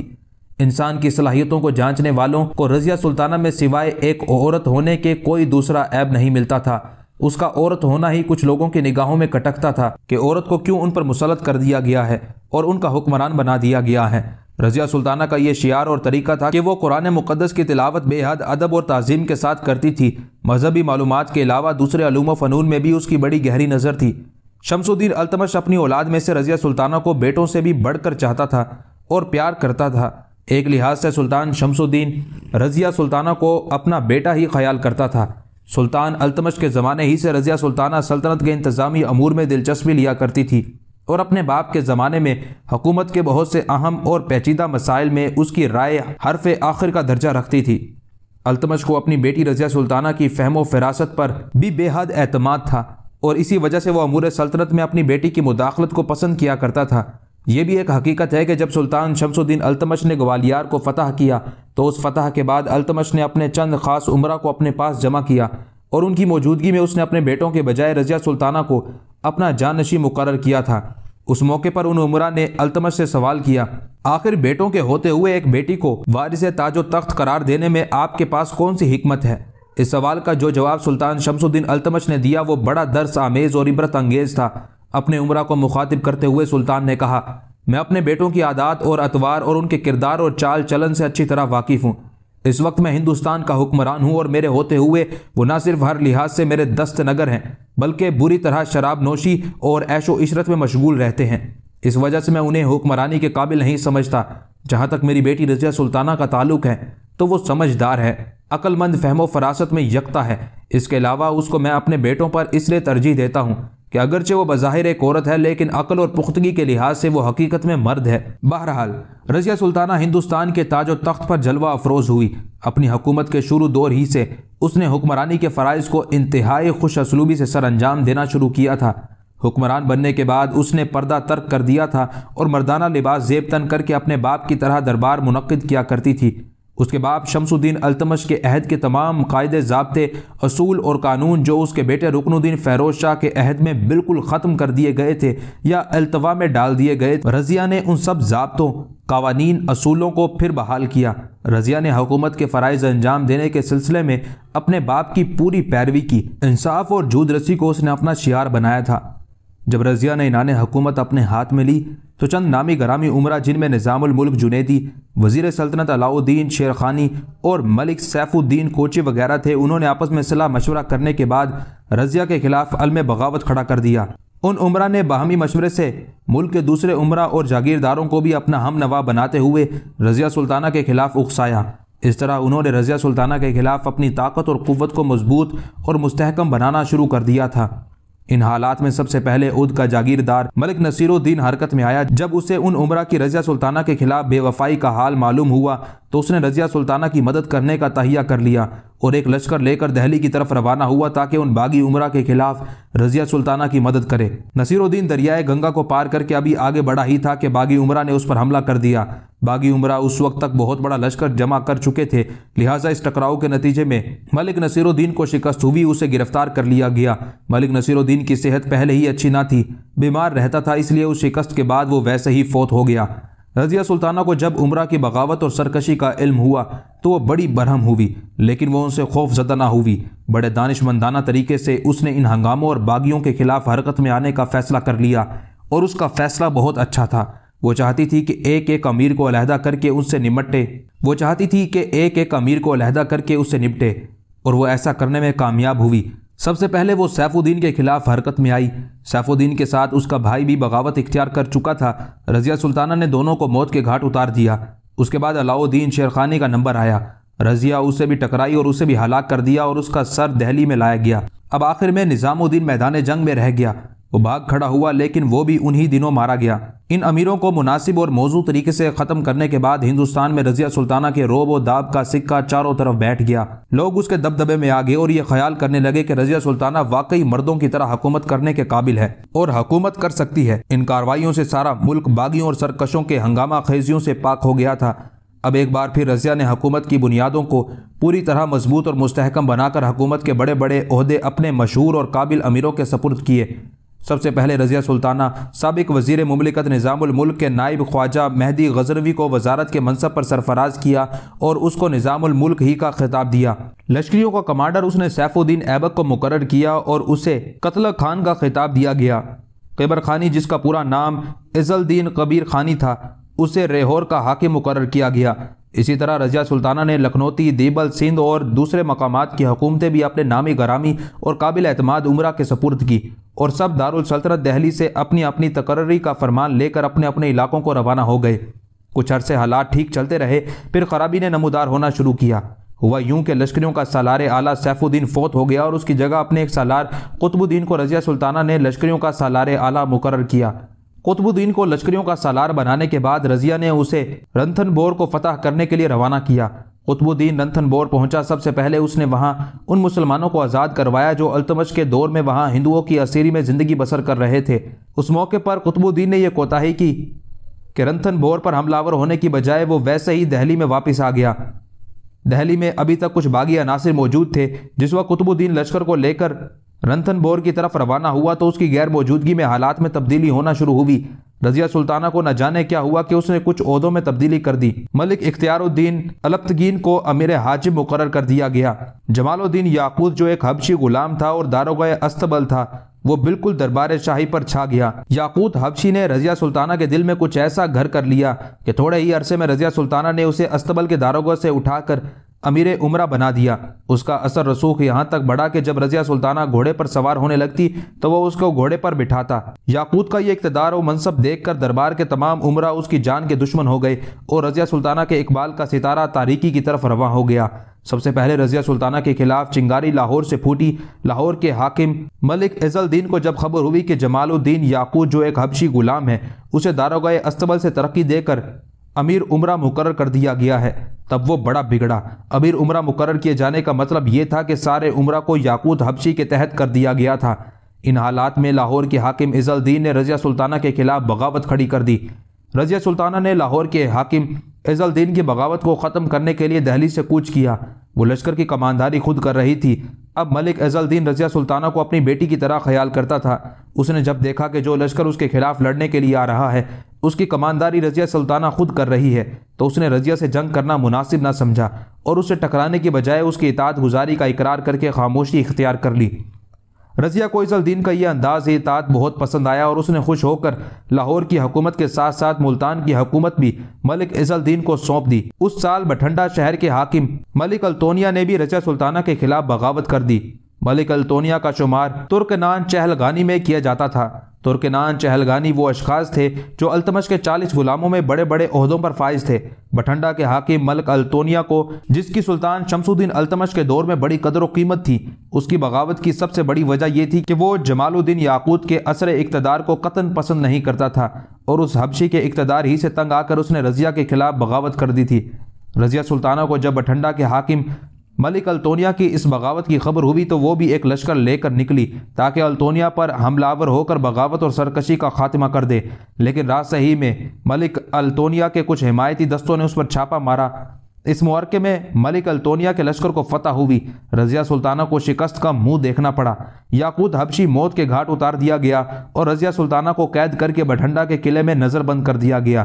इंसान की सलाहियतों को जांचने वालों को रज़िया सुल्ताना में सिवाय एक औरत होने के कोई दूसरा ऐब नहीं मिलता था उसका औरत होना ही कुछ लोगों की निगाहों में कटकता था कि औरत को क्यों उन पर मुसलत कर दिया गया है और उनका हुक्मरान बना दिया गया है रज़िया सुल्ताना का ये शियार और तरीका था कि वो कुरान मुकदस की तिलावत बेहद अदब और तज़ीम के साथ करती थी मजहबी मालूम के अलावा दूसरे अलूम फ़नून में भी उसकी बड़ी गहरी नज़र थी शमसुद्दीन अल्तमश अपनी औलाद में से रजिया सुल्ताना को बेटों से भी बढ़कर चाहता था और प्यार करता था एक लिहाज से सुल्तान शमसुद्दीन रजिया सुल्ताना को अपना बेटा ही ख्याल करता था सुल्तान अल्तमश के ज़माने ही से रजिया सुल्ताना सल्तनत के इंतज़ामी अमूर में दिलचस्पी लिया करती थी और अपने बाप के ज़माने में हुकूमत के बहुत से अहम और पेचीदा मसाइल में उसकी राय हरफ आखिर का दर्जा रखती थी अल्तमश को अपनी बेटी रजिया सुल्ताना की फहमो फरासत पर भी बेहद अहतमाद था और इसी वजह से वह अमूर सल्तनत में अपनी बेटी की मुदाखलत को पसंद किया करता था यह भी एक हकीकत है कि जब सुल्तान शमसुद्दीन अल्तमश ने ग्वालियर को फतह किया तो उस फतह के बाद अल्तमश ने अपने चंद खास उम्र को अपने पास जमा किया और उनकी मौजूदगी में उसने अपने बेटों के बजाय रजिया सुल्ताना को अपना जानशी मुकर किया था उस मौके पर उन उमरा ने अल्तमश से सवाल किया आखिर बेटों के होते हुए एक बेटी को वारिस ताजो तख्त करार देने में आपके पास कौन सी हिकमत है इस सवाल का जो जवाब सुल्तान शमसुद्दीन अल्तमश ने दिया वो बड़ा दर्स आमेज और इबरत अंगेज था अपने उम्र को मुखातिब करते हुए सुल्तान ने कहा मैं अपने बेटों की आदात और अतवार और उनके किरदार और चाल चलन से अच्छी तरह वाकिफ़ हूँ इस वक्त मैं हिंदुस्तान का हुक्मरान हूँ और मेरे होते हुए वो न सिर्फ हर लिहाज से मेरे दस्त नगर हैं बल्कि बुरी तरह शराब नोशी और ऐशो इशरत में मशगूल रहते हैं इस वजह से मैं उन्हें हुक्मरानी के काबिल नहीं समझता जहाँ तक मेरी बेटी रजिया सुल्ताना का ताल्लुक है तो वो समझदार है अक्लमंद फहमो फरासत में यकता है इसके अलावा उसको मैं अपने बेटों पर इसलिए तरजीह देता हूँ कि अगरचे वो बज़ाहिर एक औरत है लेकिन अकल और पुख्तगी के लिहाज से वो हकीकत में मर्द है बहरहाल रजिया सुल्ताना हिंदुस्तान के ताज और तख्त पर जलवा अफरोज हुई अपनी हुकूमत के शुरू दौर ही से उसने हुक्मरानी के फ़रज़ को इंतहाई खुश असलूबी से सर अंजाम देना शुरू किया था हुक्मरान बनने के बाद उसने पर्दा तर्क कर दिया था और मर्दाना लिबास जेब तन करके अपने बाप की तरह दरबार मुनद किया करती थी उसके बाप शमसुद्दीन अल्तमश के अहद के तमाम कायदे जबते असूल और कानून जो उसके बेटे रुकनुद्दीन फैरोज शाह के अहद में बिल्कुल ख़त्म कर दिए गए थे या अल्तवा में डाल दिए गए रजिया ने उन सब जबतों कवानीन असूलों को फिर बहाल किया रजिया ने हुकूमत के फ़रज़ अंजाम देने के सिलसिले में अपने बाप की पूरी पैरवी की इंसाफ और जूद रसी को उसने अपना शियार बनाया था जब रजिया ने इनान हुकूमत अपने हाथ में ली तो चंद नामी गरामी उमरा जिनमें निज़ामुल्क जुनेदी वजीर सल्तनत अलाउद्दीन शेर खानी और मलिक सैफुद्दीन कोचे वगैरह थे उन्होंने आपस में सलाह मशवरा करने के बाद रजिया के खिलाफ अलम बगावत खड़ा कर दिया उन उमरा ने बाहमी मशवरे से मुल्क के दूसरे उम्र और जागीरदारों को भी अपना हम नवा बनाते हुए रजिया सुल्ताना के खिलाफ उकसाया इस तरह उन्होंने रजिया सुल्ताना के खिलाफ अपनी ताकत और क़वत को मजबूत और मुस्तकम बनाना शुरू कर दिया था इन हालात में सबसे पहले उद का जागीरदार मलिक नसीरुद्दीन हरकत में आया जब उसे उन उमरा की रजिया सुल्ताना के खिलाफ बेवफाई का हाल मालूम हुआ तो उसने रजिया सुल्ताना की मदद करने का तहिया कर लिया और एक लश्कर लेकर दहली की तरफ रवाना हुआ ताकि उन बागी उमरा के खिलाफ रजिया सुल्ताना की मदद करे नसीरुद्दीन दरियाए गंगा को पार करके अभी आगे बढ़ा ही था कि बागी उमरा ने उस पर हमला कर दिया बागी उमरा उस वक्त तक बहुत बड़ा लश्कर जमा कर चुके थे लिहाजा इस टकराव के नतीजे में मलिक नसीरुद्दीन को शिकस्त हुई उसे गिरफ्तार कर लिया गया मलिक नसीरुद्दीन की सेहत पहले ही अच्छी ना थी बीमार रहता था इसलिए उस शिकस्त के बाद वो वैसे ही फौत हो गया रजिया सुल्ताना को जब उम्र की बगावत और सरकशी का इल्म हुआ तो वह बड़ी बरहम हुई लेकिन वह उनसे खौफ ज़दा ना हुई बड़े दानिशमंदाना तरीके से उसने इन हंगामों और बागियों के खिलाफ हरकत में आने का फ़ैसला कर लिया और उसका फ़ैसला बहुत अच्छा था वो चाहती थी कि एक एक अमीर को अलहदा करके उससे निमटे वो चाहती थी कि एक एक अमीर को अलहदा करके उससे निपटे और वह ऐसा करने में कामयाब हुई सबसे पहले वो सैफुद्दीन के खिलाफ हरकत में आई सैफुद्दीन के साथ उसका भाई भी बगावत इख्तियार कर चुका था रजिया सुल्ताना ने दोनों को मौत के घाट उतार दिया उसके बाद अलाउद्दीन शेरखानी का नंबर आया रजिया उससे भी टकराई और उसे भी हलाक कर दिया और उसका सर दहली में लाया गया अब आखिर में निज़ामुद्दीन मैदान जंग में रह गया वो भाग खड़ा हुआ लेकिन वो भी उन्हीं दिनों मारा गया इन अमीरों को मुनासिब और मौजू तरीके से ख़त्म करने के बाद हिंदुस्तान में रजिया सुल्ताना के रोब और दाब का सिक्का चारों तरफ बैठ गया लोग उसके दबदबे में आ गए और ये ख्याल करने लगे कि रजिया सुल्ताना वाकई मर्दों की तरह हुकूमत करने के काबिल है और हुकूमत कर सकती है इन कार्रवाई से सारा मुल्क बागियों और सरकशों के हंगामा खेजियों से पाक हो गया था अब एक बार फिर रजिया ने हुकूमत की बुनियादों को पूरी तरह मजबूत और मुस्तहकम बनाकर हुकूमत के बड़े बड़े अहदे अपने मशहूर और काबिल अमीरों के सपुर्द किए सबसे पहले रज़िया सुल्ताना सबक वजीर ममलिकत निज़ामक के नायब ख्वाजा मेहदी गजरवी को वजारत के मनसब पर सरफराज किया और उसको निज़ामक ही का खिताब दिया लश्करियों का कमांडर उसने सैफुद्दीन ऐबक को मुकर किया और उसे कतल खान का खिताब दिया गया कैबर खानी जिसका पूरा नाम इज़लद्दीन कबीर खानी था उसे रेहोर का हाकिम मुकर किया गया इसी तरह रजिया सुल्ताना ने लखनौती देबल सिंध और दूसरे मकाम की हुकूमतें भी अपने नामी गरामी और काबिल अतमाद उमरा के सपुर्द की और सब दारुलसल्तनत दहली से अपनी अपनी तकर्री का फरमान लेकर अपने अपने इलाकों को रवाना हो गए कुछ अरसे हालात ठीक चलते रहे फिर खराबी ने नमोदार होना शुरू किया हुआ यूं के लश्करियों का सालार आला सैफुद्दीन फोत हो गया और उसकी जगह अपने एक सालार कुतबुद्दीन को रजिया सुल्ताना ने लश्करियों का सालार आला मुकर किया कुतुबुद्दीन को लश्करियों का सालार बनाने के बाद रजिया ने उसे रंथन बोर को फतह करने के लिए रवाना किया कुतुबुद्दीन बोर पहुंचा सबसे पहले उसने वहां उन मुसलमानों को आज़ाद करवाया जो अल्तमश के दौर में वहां हिंदुओं की असीरी में ज़िंदगी बसर कर रहे थे उस मौके पर कुतुबुद्दीन ने यह कोताही की कि बोर पर हमलावर होने की बजाय वो वैसे ही दहली में वापस आ गया दहली में अभी तक कुछ बागी अनासर मौजूद थे जिस वक्त कुतुबुद्दीन लश्कर को लेकर बोर की तरफ रवाना हुआ तो उसकी गैर मौजूदगी में हालात में तब्दीली होना शुरू हुई रजिया सुल्ताना को न जाने क्या हुआ कि उसने कुछ उहदों में तब्दीली कर दी मलिक इख्तियारुद्दीन अलप्तगीन को अमीर हाजिब मुकर कर दिया गया जमालुद्दीन याकूत जो एक हबशी गुलाम था और दारोगा अस्तबल था वो बिल्कुल दरबार शाही पर छा गया याकूत हबशी ने रजिया सुल्ताना के दिल में कुछ ऐसा घर कर लिया कि थोड़े ही अरसे में रजिया सुल्ताना ने उसे अस्तबल के दारोगा से उठाकर अमीर उमरा बना दिया उसका असर रसूख यहाँ तक बढ़ा कि जब रजिया सुल्ताना घोड़े पर सवार होने लगती तो वह उसको घोड़े पर बिठाता याकूत का ये इकतदार और मनसब देख कर दरबार के तमाम उमरा उसकी जान के दुश्मन हो गए और रजिया सुल्ताना के इकबाल का सितारा तारीकी की तरफ रवा हो गया सबसे पहले रजिया सुल्ताना के खिलाफ चिंगारी लाहौर से फूटी लाहौर के हाकिम मलिक इजलद्दीन को जब खबर हुई कि जमालुद्दीन याकूत जो एक हबशी गुलाम है उसे दारोगा अस्तबल से तरक्की देकर अमीर उमरा मुकर कर दिया गया है तब वो बड़ा बिगड़ा अमीर उमरा मुकर किए जाने का मतलब ये था कि सारे उमरा को याकूत हबशी के तहत कर दिया गया था इन हालात में लाहौर के हाकिम इज़लद्दीन ने रज़िया सुल्ताना के खिलाफ बगावत खड़ी कर दी रज़िया सुल्ताना ने लाहौर के हाकिम इज़लद्दीन की बगावत को ख़त्म करने के लिए दहली से कूच किया वो लश्कर की कमानदारी खुद कर रही थी अब मलिक अजलद्दीन रजिया सुल्ताना को अपनी बेटी की तरह ख्याल करता था उसने जब देखा कि जो लश्कर उसके खिलाफ लड़ने के लिए आ रहा है उसकी कमानदारी रजिया सुल्ताना खुद कर रही है तो उसने रजिया से जंग करना मुनासिब ना समझा और उससे टकराने के बजाय उसकी इतात गुजारी का इकरार करके खामोशी इख्तियार कर ली रजिया इसल्दीन का यह अंदाज़ इतात बहुत पसंद आया और उसने खुश होकर लाहौर की हुकूमत के साथ साथ मुल्तान की हुकूमत भी मलिक इसल्दीन को सौंप दी उस साल बठंडा शहर के हाकिम मलिक अल्तोनिया ने भी रजिया सुल्ताना के खिलाफ बगावत कर दी मलिक अल्तोनिया का शुमार तुर्कनान चहलगानी में किया जाता था तुर्कनान चहलगानी वो अशखाज थे जो अल्तमश के 40 गुलामों में बड़े बड़े अहदों पर फायज थे बठंडा के हाकिम मलक अल्तोनिया को जिसकी सुल्तान शमसुद्दीन अल्तमश के दौर में बड़ी कदर कीमत थी उसकी बगावत की सबसे बड़ी वजह यह थी कि वो जमालुद्दीन याकूत के असर इकतदार को कतन पसंद नहीं करता था और उस हबशी के इकतदार ही से तंग आकर उसने रजिया के खिलाफ बगावत कर दी थी रजिया सुल्ताना को जब बठंडा के हाकिम मलिक अल्तोनिया की इस बगावत की खबर हुई तो वो भी एक लश्कर लेकर निकली ताकि अल्तोनिया पर हमलावर होकर बगावत और सरकशी का खात्मा कर दे लेकिन रात सही में मलिक अल्तोनिया के कुछ हिमायती दस्तों ने उस पर छापा मारा इस मुहरके में मलिक अल्तोनिया के लश्कर को फतह हुई रजिया सुल्ताना को शिकस्त का मुंह देखना पड़ा याकूत हबशी मौत के घाट उतार दिया गया और रजिया सुल्ताना को कैद करके बठंडा के किले में नज़रबंद कर दिया गया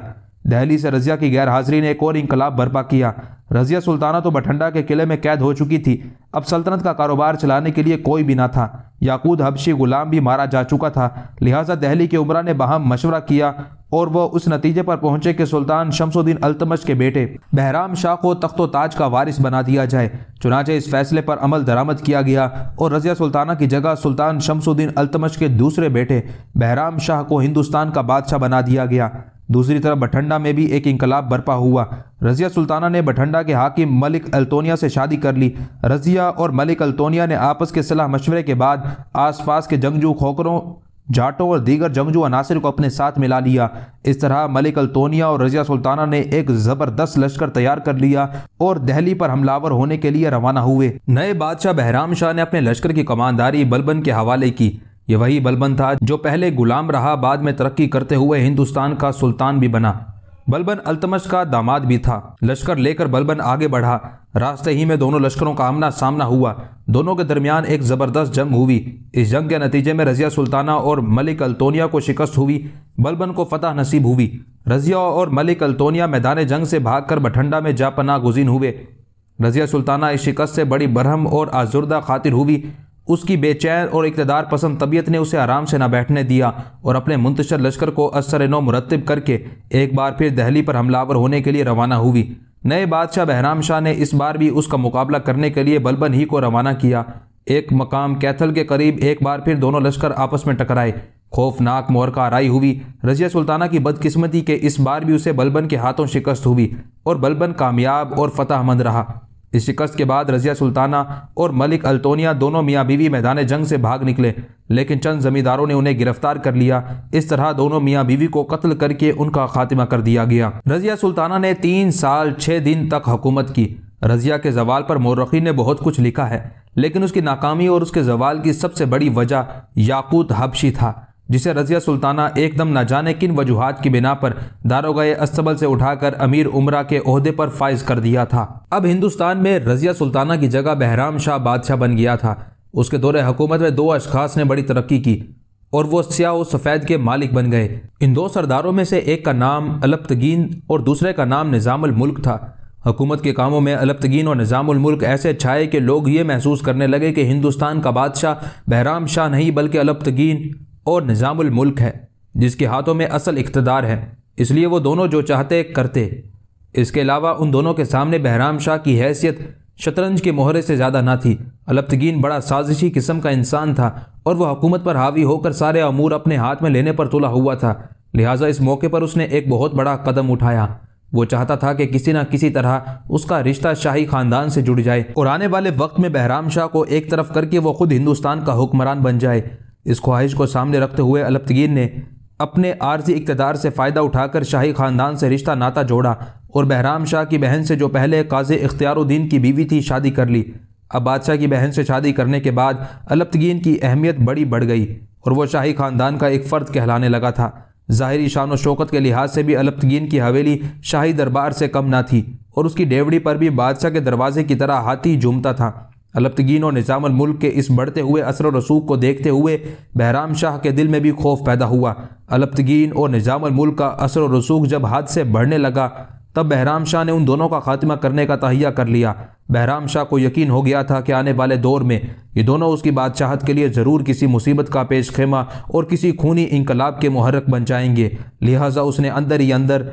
दहली से रजिया की गैर हाजिरी ने एक और इनकलाब बर्पा किया रजिया सुल्ताना तो बठंडा के किले में कैद हो चुकी थी अब सल्तनत का कारोबार चलाने के लिए कोई भी ना था याकूद हबशी गुलाम भी मारा जा चुका था लिहाजा दहली के उमरा ने बहम मशवरा किया और वह उस नतीजे पर पहुंचे कि सुल्तान शमसुद्दीन अल्तमश के बेटे बहराम शाह को तख्तो ताज का वारिस बना दिया जाए चुनाचे इस फैसले पर अमल दरामद किया गया और रजिया सुल्ताना की जगह सुल्तान शमसुद्दीन अल्तमश के दूसरे बेटे बहराम शाह को हिंदुस्तान का बादशाह बना दिया गया दूसरी तरफ बठंडा में भी एक इनकलाब बर्पा हुआ रजिया सुल्ताना ने बठंडा के हाकिम मलिक अल्तोनिया से शादी कर ली रजिया और मलिक अल्तोनिया ने आपस के सलाह मशवरे के बाद आसपास के जंगजू खोकरों जाटों और दीगर जंगजू अनासर को अपने साथ मिला लिया इस तरह मलिक अल्तोनिया और रजिया सुल्ताना ने एक ज़बरदस्त लश्कर तैयार कर लिया और दहली पर हमलावर होने के लिए रवाना हुए नए बादशाह बहराम शाह ने अपने लश्कर की कमानदारी बलबन के हवाले की ये वही बलबन था जो पहले गुलाम रहा बाद में तरक्की करते हुए हिंदुस्तान का सुल्तान भी बना बलबन अल्तमश का दामाद भी था लश्कर लेकर बलबन आगे बढ़ा रास्ते ही में दोनों लश्करों का आमना सामना हुआ दोनों के दरमियान एक ज़बरदस्त जंग हुई इस जंग के नतीजे में रजिया सुल्ताना और मलिक अल्तोनिया को शिकस्त हुई बलबन को फतह नसीब हुई रजिया और मलिक अल्तोनिया मैदान जंग से भाग कर बठंडा में जापना गुजीन हुए रजिया सुल्ताना इस शिकस्त से बड़ी बरहम और आजुर्दा खातिर हुई उसकी बेचैन और इकतदार पसंद तबीयत ने उसे आराम से ना बैठने दिया और अपने मुंतशर लश्कर को असर नौ मुरतब करके एक बार फिर दहली पर हमलावर होने के लिए रवाना हुई नए बादशाह बहराम शाह ने इस बार भी उसका मुकाबला करने के लिए बलबन ही को रवाना किया एक मकाम कैथल के करीब एक बार फिर दोनों लश्कर आपस में टकराए खौफनाक का आरई हुई रजिया सुल्ताना की बदकिस्मती के इस बार भी उसे बलबन के हाथों शिकस्त हुई और बलबन कामयाब और फतेहमंद रहा इस शिकस्त के बाद रजिया सुल्ताना और मलिक अल्तोनिया दोनों मियाँ बीवी मैदान जंग से भाग निकले लेकिन चंद जमींदारों ने उन्हें गिरफ्तार कर लिया इस तरह दोनों मियाँ बीवी को कत्ल करके उनका खात्मा कर दिया गया रजिया सुल्ताना ने तीन साल छः दिन तक हुकूमत की रजिया के जवाल पर मोरखी ने बहुत कुछ लिखा है लेकिन उसकी नाकामी और उसके जवाल की सबसे बड़ी वजह याकूत हबशी था जिसे रजिया सुल्ताना एकदम न जाने किन वजूहत की बिना पर दारोगा अस्तबल से उठाकर अमीर उमरा के अहदे पर फाइज कर दिया था अब हिंदुस्तान में रजिया सुल्ताना की जगह बहराम शाह बादशाह बन गया था उसके दौरे हुकूमत में दो अशखास ने बड़ी तरक्की की और वो स्याह सफ़ेद के मालिक बन गए इन दो सरदारों में से एक का नाम अलप्तगीन और दूसरे का नाम निज़ामुल मुल्क था हुकूमत के कामों में अलप्तगीन और निज़ामुल मुल्क ऐसे छाए कि लोग ये महसूस करने लगे कि हिंदुस्तान का बादशाह बहराम शाह नहीं बल्कि अलप्तगीन और निज़ामुल मुल्क है जिसके हाथों में असल इकतदार है इसलिए वो दोनों जो चाहते करते इसके अलावा उन दोनों के सामने बहराम शाह की हैसियत शतरंज के मोहरे से ज़्यादा ना थी अलप्तगीन बड़ा साजिशी किस्म का इंसान था और वह हुकूमत पर हावी होकर सारे अमूर अपने हाथ में लेने पर तुला हुआ था लिहाजा इस मौके पर उसने एक बहुत बड़ा कदम उठाया वो चाहता था कि किसी न किसी तरह उसका रिश्ता शाही खानदान से जुड़ जाए और आने वाले वक्त में बहराम शाह को एक तरफ करके वो खुद हिंदुस्तान का हुक्मरान बन जाए इस ख्वाहिश को सामने रखते हुए अलप्तगीन ने अपने आर्जी इकतदार से फ़ायदा उठाकर शाही ख़ानदान से रिश्ता नाता जोड़ा और बहराम शाह की बहन से जो पहले काज इख्तियारुद्दीन की बीवी थी शादी कर ली अब बादशाह की बहन से शादी करने के बाद अलप्तगीन की अहमियत बड़ी बढ़ गई और वह शाही ख़ानदान का एक फ़र्द कहलाने लगा था ज़ाहरी शान और शौकत के लिहाज से भी अलप्तगीन की हवेली शाही दरबार से कम ना थी और उसकी डेवड़ी पर भी बादशाह के दरवाजे की तरह हाथी झूमता था अलबतगीन और मुल्क के इस बढ़ते हुए असर रसूख को देखते हुए बहराम शाह के दिल में भी खौफ पैदा हुआ अलबतगीन और मुल्क का असर रसूख जब हाथ से बढ़ने लगा तब बहराम शाह ने उन दोनों का खात्मा करने का तहिया कर लिया बहराम शाह को यकीन हो गया था कि आने वाले दौर में ये दोनों उसकी बादशाहत के लिए ज़रूर किसी मुसीबत का पेश खेमा और किसी खूनी इनकलाब के महरक बन जाएंगे लिहाजा उसने अंदर ही अंदर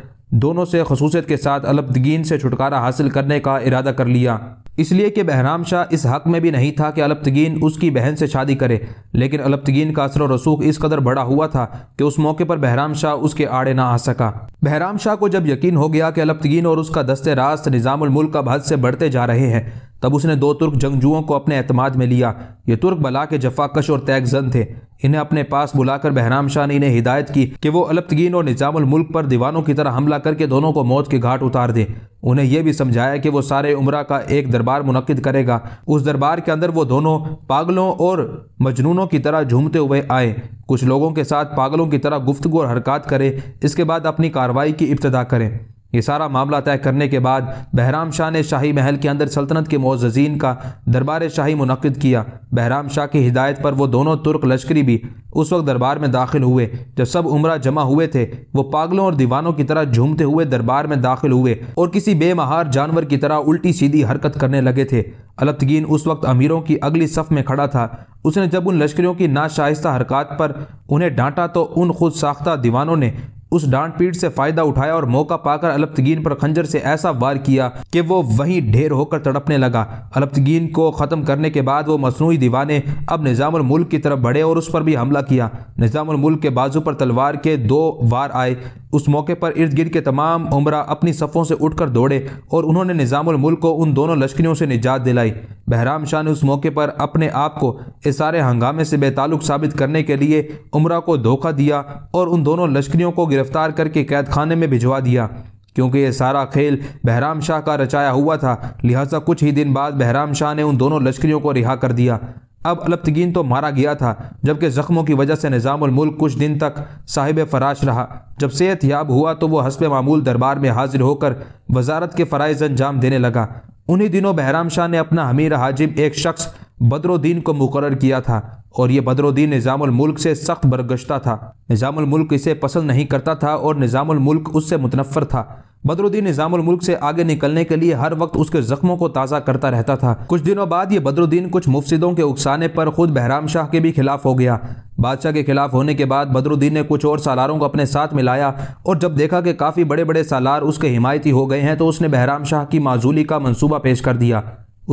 दोनों से खसूसियत के साथ अलबदगीन से छुटकारा हासिल करने का इरादा कर लिया इसलिए कि बहराम शाह इस हक में भी नहीं था कि अलपतगीन उसकी बहन से शादी करे लेकिन अलपतगीन का असर रसूख इस कदर बड़ा हुआ था कि उस मौके पर बहराम शाह उसके आड़े ना आ सका बहराम शाह को जब यकीन हो गया कि अलपतगीन और उसका दस्ते रास्त निज़ाम का हद से बढ़ते जा रहे हैं तब उसने दो तुर्क जंगजुओं को अपने अतमाद में लिया ये तुर्क बला के जफाकश और तैगजन थे इन्हें अपने पास बुलाकर बहराम शाह ने इन्हें हिदायत की कि वो अलप्तगीन और निज़ामुल मुल्क पर दीवानों की तरह हमला करके दोनों को मौत के घाट उतार दें उन्हें यह भी समझाया कि वो सारे उम्र का एक दरबार मुनद करेगा उस दरबार के अंदर वो दोनों पागलों और मजनूनों की तरह झूमते हुए आए कुछ लोगों के साथ पागलों की तरह गुफ्तगु और हरकत करें इसके बाद अपनी कार्रवाई की इब्तदा करें ये सारा मामला तय करने के बाद बहराम शाह ने शाही महल के अंदर सल्तनत के मोजीन का दरबार शाही मुनद किया बहराम शाह की हिदायत पर वो दोनों तुर्क लश्करी भी उस वक्त दरबार में दाखिल हुए जब सब उम्र जमा हुए थे वो पागलों और दीवानों की तरह झूमते हुए दरबार में दाखिल हुए और किसी बेमहार जानवर की तरह उल्टी सीधी हरकत करने लगे थे अलतगीन उस वक्त अमीरों की अगली सफ में खड़ा था उसने जब उन लश्करियों की नाशाइस्ता हरकत पर उन्हें डांटा तो उन खुद साख्ता दीवानों ने उस डांट पीट से फायदा उठाया और मौका पाकर अलप्तगीन पर खंजर से ऐसा वार किया कि वो वहीं ढेर होकर तड़पने लगा अलप्तगीन को ख़त्म करने के बाद वो मसनू दीवाने अब निज़ामुल मुल्क की तरफ बढ़े और उस पर भी हमला किया निज़ामुल मुल्क के बाजू पर तलवार के दो वार आए उस मौके पर इर्द गिर्द के तमाम उम्र अपनी सफ़ों से उठकर दौड़े और उन्होंने निज़ामुल को उन दोनों लश्करियों से निजात दिलाई बहराम शाह ने उस मौके पर अपने आप को इस सारे हंगामे से बेताल्लुक साबित करने के लिए उम्र को धोखा दिया और उन दोनों लश्करियों को गिरफ्तार करके कैद खाने में भिजवा दिया क्योंकि ये सारा खेल बहराम शाह का रचाया हुआ था लिहाजा कुछ ही दिन बाद बहराम शाह ने उन दोनों लश्करियों को रिहा कर दिया अब अलप्तगीन तो मारा गया था जबकि ज़ख्मों की वजह से निज़ामुल्मुल्क कुछ दिन तक साहिब फराश रहा जब सेहत याब हुआ तो वह हसब मामूल दरबार में हाजिर होकर वजारत के फ़रज़ अंजाम देने लगा उन्हीं दिनों बहराम शाह ने अपना हमीर हाजिब एक शख्स बदरुद्दीन को मुकर किया था और ये बदरुद्दीन निज़ामुल्क से सख्त बरगश्ता था निज़ामुल्क इसे पसंद नहीं करता था और निज़ामुल्क उससे मुतनफ़र था बदरुद्दीन निज़ामुल्क से आगे निकलने के लिए हर वक्त उसके जख्मों को ताज़ा करता रहता था कुछ दिनों बाद ये बदरुद्दीन कुछ मुफसिदों के उकसाने पर खुद बहराम शाह के भी खिलाफ हो गया बादशाह के खिलाफ होने के बाद बदरुद्दीन ने कुछ और सालारों को अपने साथ मिलाया और जब देखा कि काफ़ी बड़े बड़े सालार उसके हिमायती हो गए हैं तो उसने बहराम शाह की माजूली का मनसूबा पेश कर दिया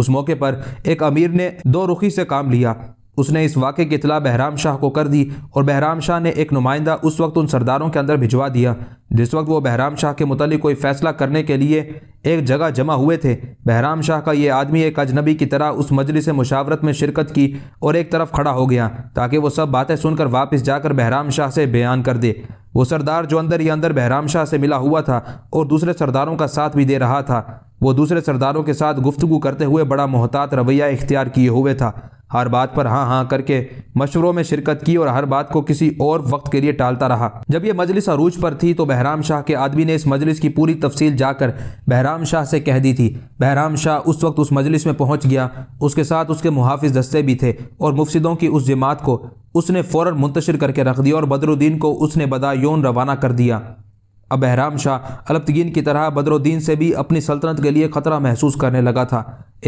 उस मौके पर एक अमीर ने दो रुखी से काम लिया उसने इस वाक़े की इतला बहराम शाह को कर दी और बहराम शाह ने एक नुमाइंदा उस वक्त उन सरदारों के अंदर भिजवा दिया जिस वक्त वो बहराम शाह के मतलब कोई फ़ैसला करने के लिए एक जगह जमा हुए थे बहराम शाह का ये आदमी एक अजनबी की तरह उस मजलिस मुशावरत में शिरकत की और एक तरफ खड़ा हो गया ताकि वह सब बातें सुनकर वापस जाकर बहराम शाह से बयान कर दे वो सरदार जो अंदर ही अंदर बहराम शाह से मिला हुआ था और दूसरे सरदारों का साथ भी दे रहा था वो दूसरे सरदारों के साथ गुफ्तु करते हुए बड़ा मोहतात रवैया इख्तियार किए हुए था हर बात पर हाँ हाँ करके मशवरों में शिरकत की और हर बात को किसी और वक्त के लिए टालता रहा जब यह मजलिस अरूज पर थी तो बहराम शाह के आदमी ने इस मजलिस की पूरी तफसील जाकर बहराम शाह से कह दी थी बहराम शाह उस वक्त उस मजलिस में पहुंच गया उसके साथ उसके मुहाफ़ दस्ते भी थे और मुफसदों की उस जमात को उसने फ़ौरन मुंतशिर करके रख दिया और बदरुद्दीन को उसने बदायोन रवाना कर दिया अब बहराम शाह अलप्तगीन की तरह बदरुद्दीन से भी अपनी सल्तनत के लिए ख़तरा महसूस करने लगा था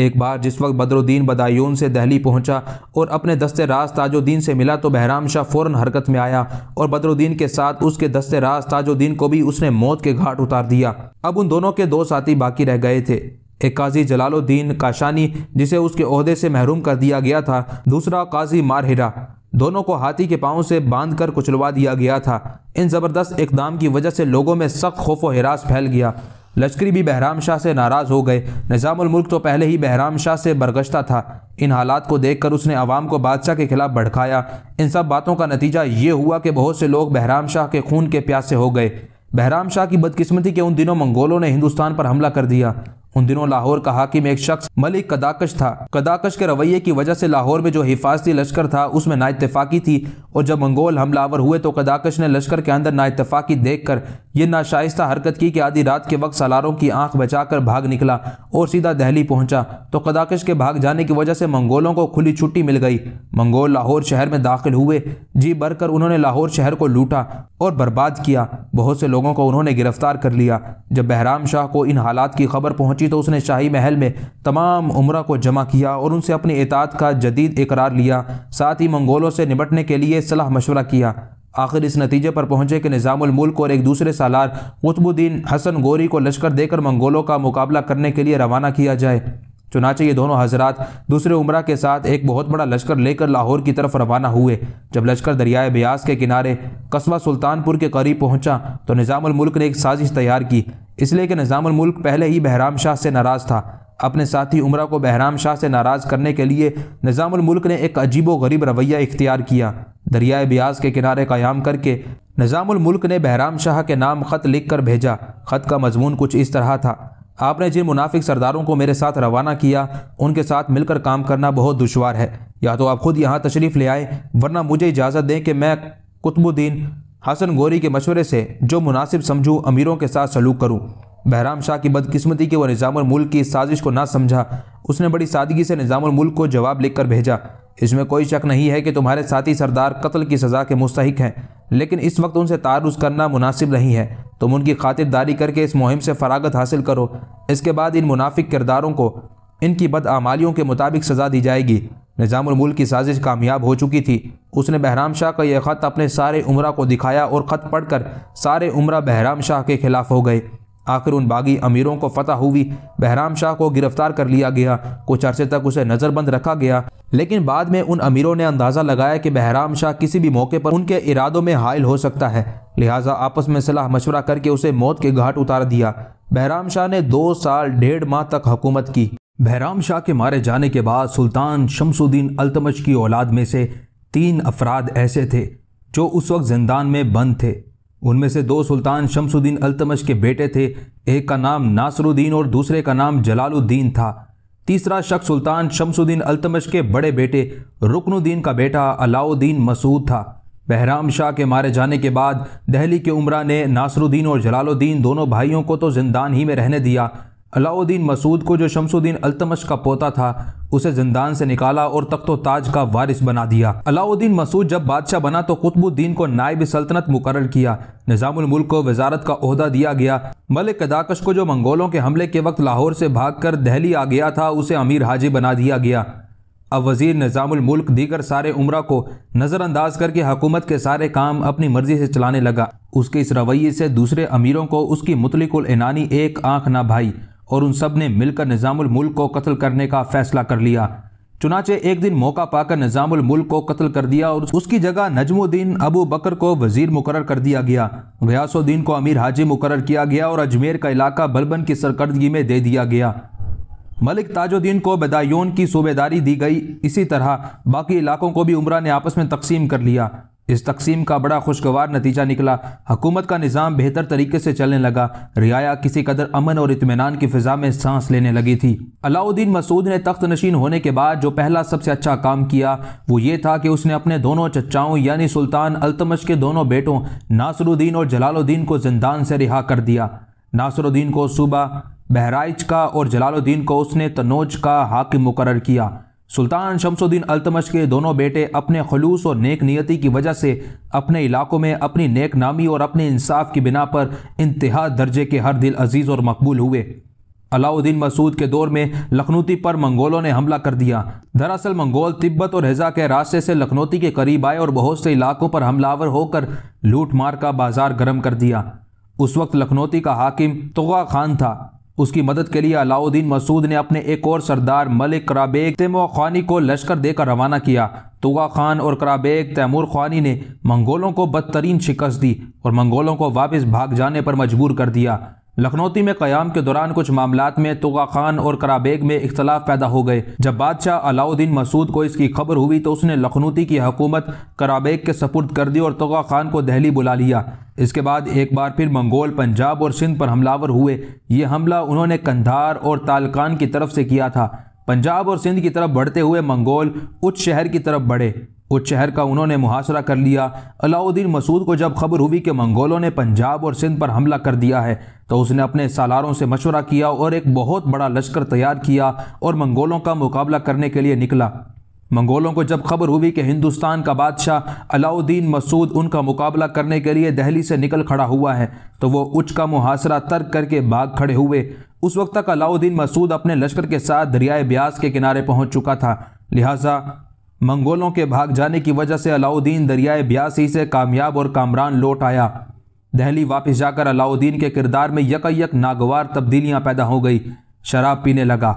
एक बार जिस वक्त बदरुद्दीन बदायून से दहली पहुंचा और अपने दस्ते राज ताजुद्दीन से मिला तो बहराम शाह फ़ौर हरकत में आया और बदरुद्दीन के साथ उसके दस्ते राज ताजुद्दीन को भी उसने मौत के घाट उतार दिया अब उन दोनों के दो साथी बाकी रह गए थे एक काजी जलालुद्दीन काशानी जिसे उसके अहदे से महरूम कर दिया गया था दूसरा काजी मारहिरा दोनों को हाथी के पाँव से बांध कर कुचलवा दिया गया था इन ज़बरदस्त इकदाम की वजह से लोगों में सख्त खौफ व हरास फैल गया लश्करी भी बहराम शाह से नाराज़ हो गए निज़ामुल्क तो पहले ही बहराम शाह से बरगश्ता था इन हालात को देखकर उसने आवाम को बादशाह के खिलाफ भड़काया इन सब बातों का नतीजा ये हुआ कि बहुत से लोग बहराम शाह के खून के प्यासे हो गए बहराम शाह की बदकिस्मती के उन दिनों मंगोलों ने हिंदुस्तान पर हमला कर दिया उन दिनों लाहौर का हाकिम एक शख्स मलिक कदाकश था कदाकश के रवैये की वजह से लाहौर में जो हिफाजती लश्कर था उसमें ना इतफाकी थी और जब मंगोल हमलावर हुए तो कदाकश ने लश्कर के अंदर ना देख कर ये नाशाइस्ता हरकत की कि आधी रात के वक्त सलारों की आंख बचाकर भाग निकला और सीधा दहली पहुंचा तो कदाकश के भाग जाने की वजह से मंगोलों को खुली छुट्टी मिल गई मंगोल लाहौर शहर में दाखिल हुए जी भरकर उन्होंने लाहौर शहर को लूटा और बर्बाद किया बहुत से लोगों को उन्होंने गिरफ्तार कर लिया जब बहराम शाह को इन हालात की खबर पहुंची तो उसने शाही महल में तमाम उम्र को जमा किया और उनसे अपनी एताद का जदीद इकरार लिया साथ ही मंगोलों से निपटने के लिए सलाह मशवरा किया आखिर इस नतीजे पर पहुंचे कि मुल्क और एक दूसरे सालार कुतबुद्दीन हसन गोरी को लश्कर देकर मंगोलों का मुकाबला करने के लिए रवाना किया जाए चुनाचे ये दोनों हजरात दूसरे उम्र के साथ एक बहुत बड़ा लश्कर लेकर लाहौर की तरफ रवाना हुए जब लश्कर दरियाए ब्यास के किनारे कस्बा सुल्तानपुर के करीब पहुंचा तो मुल्क ने एक साजिश तैयार की इसलिए कि मुल्क पहले ही बहराम शाह से नाराज़ था अपने साथी उमरा को बहराम शाह से नाराज़ करने के लिए मुल्क ने एक अजीब व गरीब रवैया इख्तियार किया दरियाए ब्याज के किनारे क़याम करके मुल्क ने बहराम शाह के नाम ख़त लिख कर भेजा ख़त का मजमून कुछ इस तरह था आपने जिन मुनाफिक सरदारों को मेरे साथ रवाना किया उनके साथ मिलकर काम करना बहुत दुशवार है या तो आप खुद यहाँ तशरीफ़ ले आए वरना मुझे इजाज़त दें कि मैं कुतुबुद्दीन हसन गोरी के मशवरे से जो मुनासिब समझूँ अमीरों के साथ सलूक करूँ बहराम शाह की बदकिस्मती के वह निज़ामुल मुल्क की साजिश को ना समझा उसने बड़ी सादगी से निज़ामुल मुल्क को जवाब लिखकर भेजा इसमें कोई शक नहीं है कि तुम्हारे साथी सरदार कत्ल की सज़ा के मुस्तक हैं लेकिन इस वक्त उनसे तारुज करना मुनासिब नहीं है तुम उनकी खातिरदारी करके इस मुहिम से फरागत हासिल करो इसके बाद इन मुनाफिक किरदारों को इनकी बदआमालियों के मुताबिक सज़ा दी जाएगी निज़ामुल मुल्क की साजिश कामयाब हो चुकी थी उसने बहराम शाह का यह ख़त अपने सारे उम्र को दिखाया और ख़त पढ़कर सारे उम्र बहराम शाह के खिलाफ हो गए आखिर उन बागी अमीरों को फतह हुई बहराम शाह को गिरफ्तार कर लिया गया कुछ अरसे तक उसे नज़रबंद रखा गया लेकिन बाद में उन अमीरों ने अंदाज़ा लगाया कि बहराम शाह किसी भी मौके पर उनके इरादों में हायल हो सकता है लिहाजा आपस में सलाह मशवरा करके उसे मौत के घाट उतार दिया बहराम शाह ने दो साल डेढ़ माह तक हुकूमत की बहराम शाह के मारे जाने के बाद सुल्तान शमसुद्दीन अल्तमश की औलाद में से तीन अफराद ऐसे थे जो उस वक्त जिंदान में बंद थे उनमें से दो सुल्तान शमसुद्दीन अल्तमश के बेटे थे एक का नाम नासरुद्दीन और दूसरे का नाम जलालुद्दीन था तीसरा शख्स सुल्तान शमसुद्दीन अल्तमश के बड़े बेटे रुकनुद्दीन का बेटा अलाउद्दीन मसूद था बहराम शाह के मारे जाने के बाद दहली के उमरा ने नासरुद्दीन और जलालुद्दीन दोनों भाइयों को तो जिंदान ही में रहने दिया अलाउद्दीन मसूद को जो शमसुद्दीन अल्तमश का पोता था उसे जिंदान से निकाला और तख्तो ताज का वारिस बना दिया अलाउद्दीन मसूद जब बादशाह बना तो कुतुबुद्दीन को नायब सल्तनत मुकर किया निज़ामुल मुल्क को वजारत का अहदा दिया गया मलिक कदाकश को जो मंगोलों के हमले के वक्त लाहौर से भाग कर दहली आ गया था उसे अमीर हाजी बना दिया गया अब वजीर निज़ामुल मुल्क दीगर सारे उम्र को नज़रअंदाज करके हकूमत के सारे काम अपनी मर्जी से चलाने लगा उसके इस रवैये से दूसरे अमीरों को उसकी मुतलिकुल इनानी एक आंख ना भाई और उन सब ने मिलकर मुल्क को कत्ल करने का फैसला कर लिया चुनाचे एक दिन मौका पाकर मुल्क को कत्ल कर दिया और उसकी जगह नजमुद्दीन अबू बकर को वजीर मुकर कर दिया गया गयासुद्दीन को अमीर हाजी मुकर किया गया और अजमेर का इलाका बलबन की सरकर्दगी में दे दिया गया मलिक ताजुद्दीन को बदायून की सूबेदारी दी गई इसी तरह बाकी इलाकों को भी उमरा ने आपस में तकसीम कर लिया इस तकसीम का बड़ा खुशगवार नतीजा निकला हुकूमत का निज़ाम बेहतर तरीके से चलने लगा रियाया किसी कदर अमन और इतमान की फ़िज़ा में सांस लेने लगी थी अलाउद्दीन मसूद ने तख्त नशीन होने के बाद जो पहला सबसे अच्छा काम किया वो ये था कि उसने अपने दोनों चचाओं यानी सुल्तान अल्तमश के दोनों बेटों नासरुद्दीन और जलालुद्दीन को जिंदान से रिहा कर दिया नासरुद्दीन को सूबा बहराइच का और जलालुद्दीन को उसने तनोज का हाकिम मुकर किया सुल्तान शमसुद्दीन अल्तमश के दोनों बेटे अपने खलूस और नेक नियति की वजह से अपने इलाकों में अपनी नेक नामी और अपने इंसाफ की बिना पर इंतहा दर्जे के हर दिल अजीज़ और मकबूल हुए अलाउद्दीन मसूद के दौर में लखनौती पर मंगोलों ने हमला कर दिया दरअसल मंगोल तिब्बत और हिजा के रास्ते से लखनौती के करीब आए और बहुत से इलाकों पर हमलावर होकर लूट मार का बाजार गर्म कर दिया उस वक्त लखनौती का हाकिम तोगा खान था उसकी मदद के लिए अलाउद्दीन मसूद ने अपने एक और सरदार मलिक कराबेग तेम खानी को लश्कर देकर रवाना किया तुगा खान और कराबेग तैमूर खानी ने मंगोलों को बदतरीन शिकस्त दी और मंगोलों को वापस भाग जाने पर मजबूर कर दिया लखनौती में कयाम के दौरान कुछ मामला में तोगा खान और कराबेग में इख्तलाफ पैदा हो गए जब बादशाह अलाउद्दीन मसूद को इसकी खबर हुई तो उसने लखनौती की हकूमत कराबेग के सपुर्द कर दी और तोगा खान को दहली बुला लिया इसके बाद एक बार फिर मंगोल पंजाब और सिंध पर हमलावर हुए ये हमला उन्होंने कंधार और तालकान की तरफ से किया था पंजाब और सिंध की तरफ बढ़ते हुए मंगोल उच्च शहर की तरफ बढ़े उस शहर का उन्होंने मुहासरा कर लिया अलाउद्दीन मसूद को जब खबर हुई कि मंगोलों ने पंजाब और सिंध पर हमला कर दिया है तो उसने अपने सालारों से मशवरा किया और एक बहुत बड़ा लश्कर तैयार किया और मंगोलों का मुकाबला करने के लिए निकला मंगोलों को जब खबर हुई कि हिंदुस्तान का बादशाह अलाउद्दीन मसूद उनका मुकाबला करने के लिए दहली से निकल खड़ा हुआ है तो वो उच का मुहासरा तर्क करके भाग खड़े हुए उस वक्त तक अलाउद्दीन मसूद अपने लश्कर के साथ दरियाए ब्यास के किनारे पहुंच चुका था लिहाजा मंगोलों के भाग जाने की वजह से अलाउद्दीन दरियाए ब्यासी से कामयाब और कामरान लौट आया दहली वापस जाकर अलाउद्दीन के किरदार में यकयक नागवार तब्दीलियां पैदा हो गई शराब पीने लगा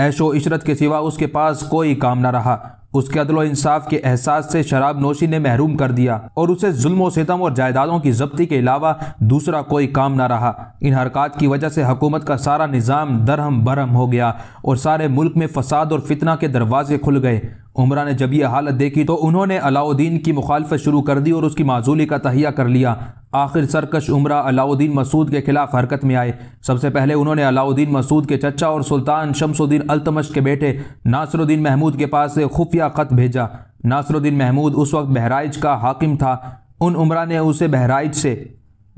ऐशो इशरत के सिवा उसके पास कोई काम न रहा उसके अदलो इंसाफ के एहसास से शराब नोशी ने महरूम कर दिया और उसे जुल्म सितम और जायदादों की जब्ती के अलावा दूसरा कोई काम ना रहा इन हरकत की वजह से हुकूमत का सारा निज़ाम दरहम बरहम हो गया और सारे मुल्क में फसाद और फितना के दरवाजे खुल गए उमरा ने जब यह हालत देखी तो उन्होंने अलाउद्दीन की मुखालफत शुरू कर दी और उसकी माजूली का तहिया कर लिया आखिर सरकश उमरा अलाउद्दीन मसूद के खिलाफ हरकत में आए सबसे पहले उन्होंने अलाउद्दीन मसूद के चचा और सुल्तान शमसुद्दीन अल्तमश के बेटे नासरुद्दीन महमूद के पास खुफिया ख़त भेजा नासरुद्दीन महमूद उस वक्त बहराइच का हाकिम था उन उमरा ने उसे बहराइच से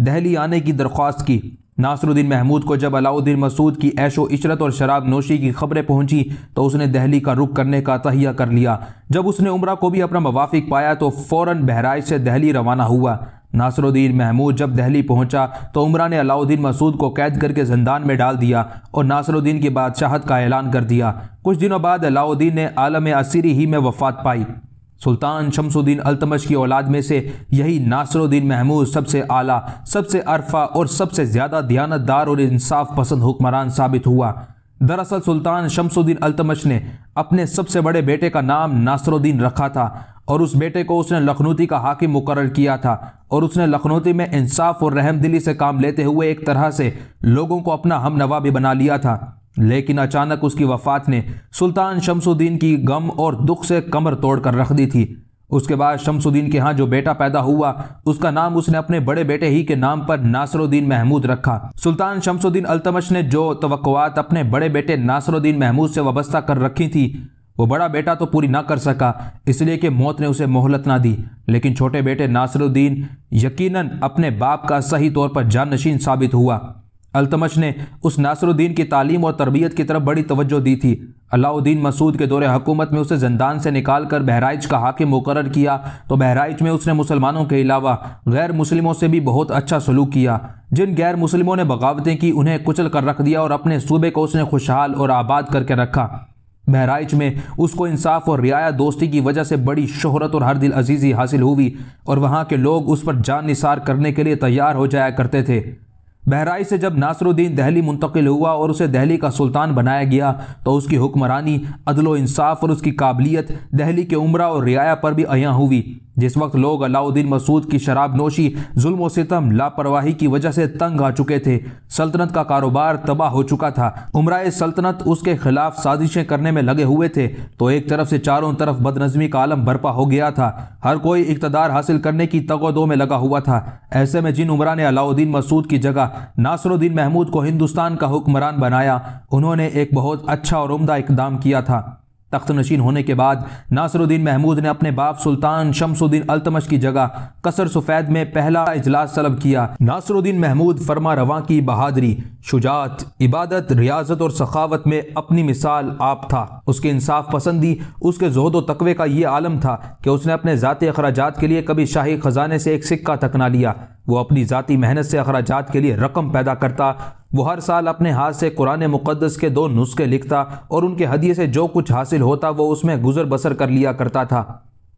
दहली आने की दरख्वास्त की नासरुद्दीन महमूद को जब अलाउद्दीन मसूद की ऐशो इशरत और शराब नोशी की खबरें पहुंची तो उसने दहली का रुख करने का तहिया कर लिया जब उसने उम्र को भी अपना मवाफिक पाया तो फ़ौर बहराइच से दहली रवाना हुआ नासरुद्दीन महमूद जब दहली पहुंचा तो उम्र ने अलाउद्दीन मसूद को कैद करके जिंदान में डाल दिया और नासरुद्दीन की बादशाहत का ऐलान कर दिया कुछ दिनों बाद अलाउद्दीन ने आलम असीरी ही में वफात पाई सुल्तान शमसुद्दीन अलतमश की औलाद में से यही नासरुद्दीन महमूद सबसे आला सबसे अरफा और सबसे ज़्यादा दयानतदार और इंसाफ पसंद हुक्मरान साबित हुआ दरअसल सुल्तान शमसुद्दीन अलतमश ने अपने सबसे बड़े बेटे का नाम नासरुद्दीन रखा था और उस बेटे को उसने लखनऊती का हाकिम मुकर किया था और उसने लखनऊती में इंसाफ और रहमदिली से काम लेते हुए एक तरह से लोगों को अपना हम नवा भी बना लिया था लेकिन अचानक उसकी वफात ने सुल्तान शमसुद्दीन की गम और दुख से कमर तोड़ कर रख दी थी उसके बाद शमसुद्दीन के यहाँ जो बेटा पैदा हुआ उसका नाम उसने अपने बड़े बेटे ही के नाम पर नासरुद्दीन महमूद रखा सुल्तान शमसुद्दीन अल्तमश ने जो तवक़ात अपने बड़े बेटे नासरुद्दीन महमूद से वाबस्ता कर रखी थी वो बड़ा बेटा तो पूरी ना कर सका इसलिए कि मौत ने उसे मोहलत ना दी लेकिन छोटे बेटे नासरुद्दीन यकीनन अपने बाप का सही तौर पर जानशीन साबित हुआ अलतमश ने उस नासरुद्दीन की तालीम और तरबियत की तरफ बड़ी तवज्जो दी थी अलाउद्दीन मसूद के दौरे हुकूमत में उसे जंदान से निकाल कर बहराइच का हाकिम मुकर किया तो बहराइच में उसने मुसलमानों के अलावा गैर मुस्लिमों से भी बहुत अच्छा सलूक किया जिन गैर मुस्लिमों ने बगावतें की उन्हें कुचल कर रख दिया और अपने सूबे को उसने खुशहाल और आबाद करके रखा बहराइच में उसको इंसाफ और रियाया दोस्ती की वजह से बड़ी शोहरत और हर दिल अजीज़ी हासिल हुई और वहाँ के लोग उस पर जान निसार करने के लिए तैयार हो जाया करते थे बहराई से जब नासरुद्दीन दहली मुंतकिल हुआ और उसे दहली का सुल्तान बनाया गया तो उसकी हुक्मरानी अदलो इंसाफ और उसकी काबिलियत दहली के उम्र और रियाया पर भी अयाँ हुई जिस वक्त लोग अलाउद्दीन मसूद की शराब नोशी जुल्म व सितम लापरवाही की वजह से तंग आ चुके थे सल्तनत का कारोबार तबाह हो चुका था उम्र सल्तनत उसके खिलाफ साजिशें करने में लगे हुए थे तो एक तरफ से चारों तरफ बदनजमी का आलम बर्पा हो गया था हर कोई इकतदार हासिल करने की तगोदो में लगा हुआ था ऐसे में जिन उमरा ने अलाउद्दीन मसूद की जगह नासरुद्दीन महमूद को हिंदुस्तान का हुक्मरान बनाया उन्होंने एक बहुत अच्छा और उम्दा इकदाम किया था तख्त नशीन होने के बाद नासरुद्दीन महमूद ने अपने बाप सुल्तान शमसुद्दीन अल्तमश की जगह कसर सफेद में पहला इजलास तलब किया नासरुद्दीन महमूद फरमा रवा की बहादरी शुजात इबादत रियाजत और सखावत में अपनी मिसाल आप था उसके इंसाफ पसंदी उसके जहद व तकवे का ये आलम था कि उसने अपने ज़ाती अखराज के लिए कभी शाही ख़जाने से एक सिक्का तक ना लिया वो अपनी ज़ाती मेहनत से अखराज के लिए रकम पैदा करता वो हर साल अपने हाथ से कुरान मुकदस के दो नुस्खे लिखता और उनके हदिये से जो कुछ हासिल होता वो उसमें गुजर बसर कर लिया करता था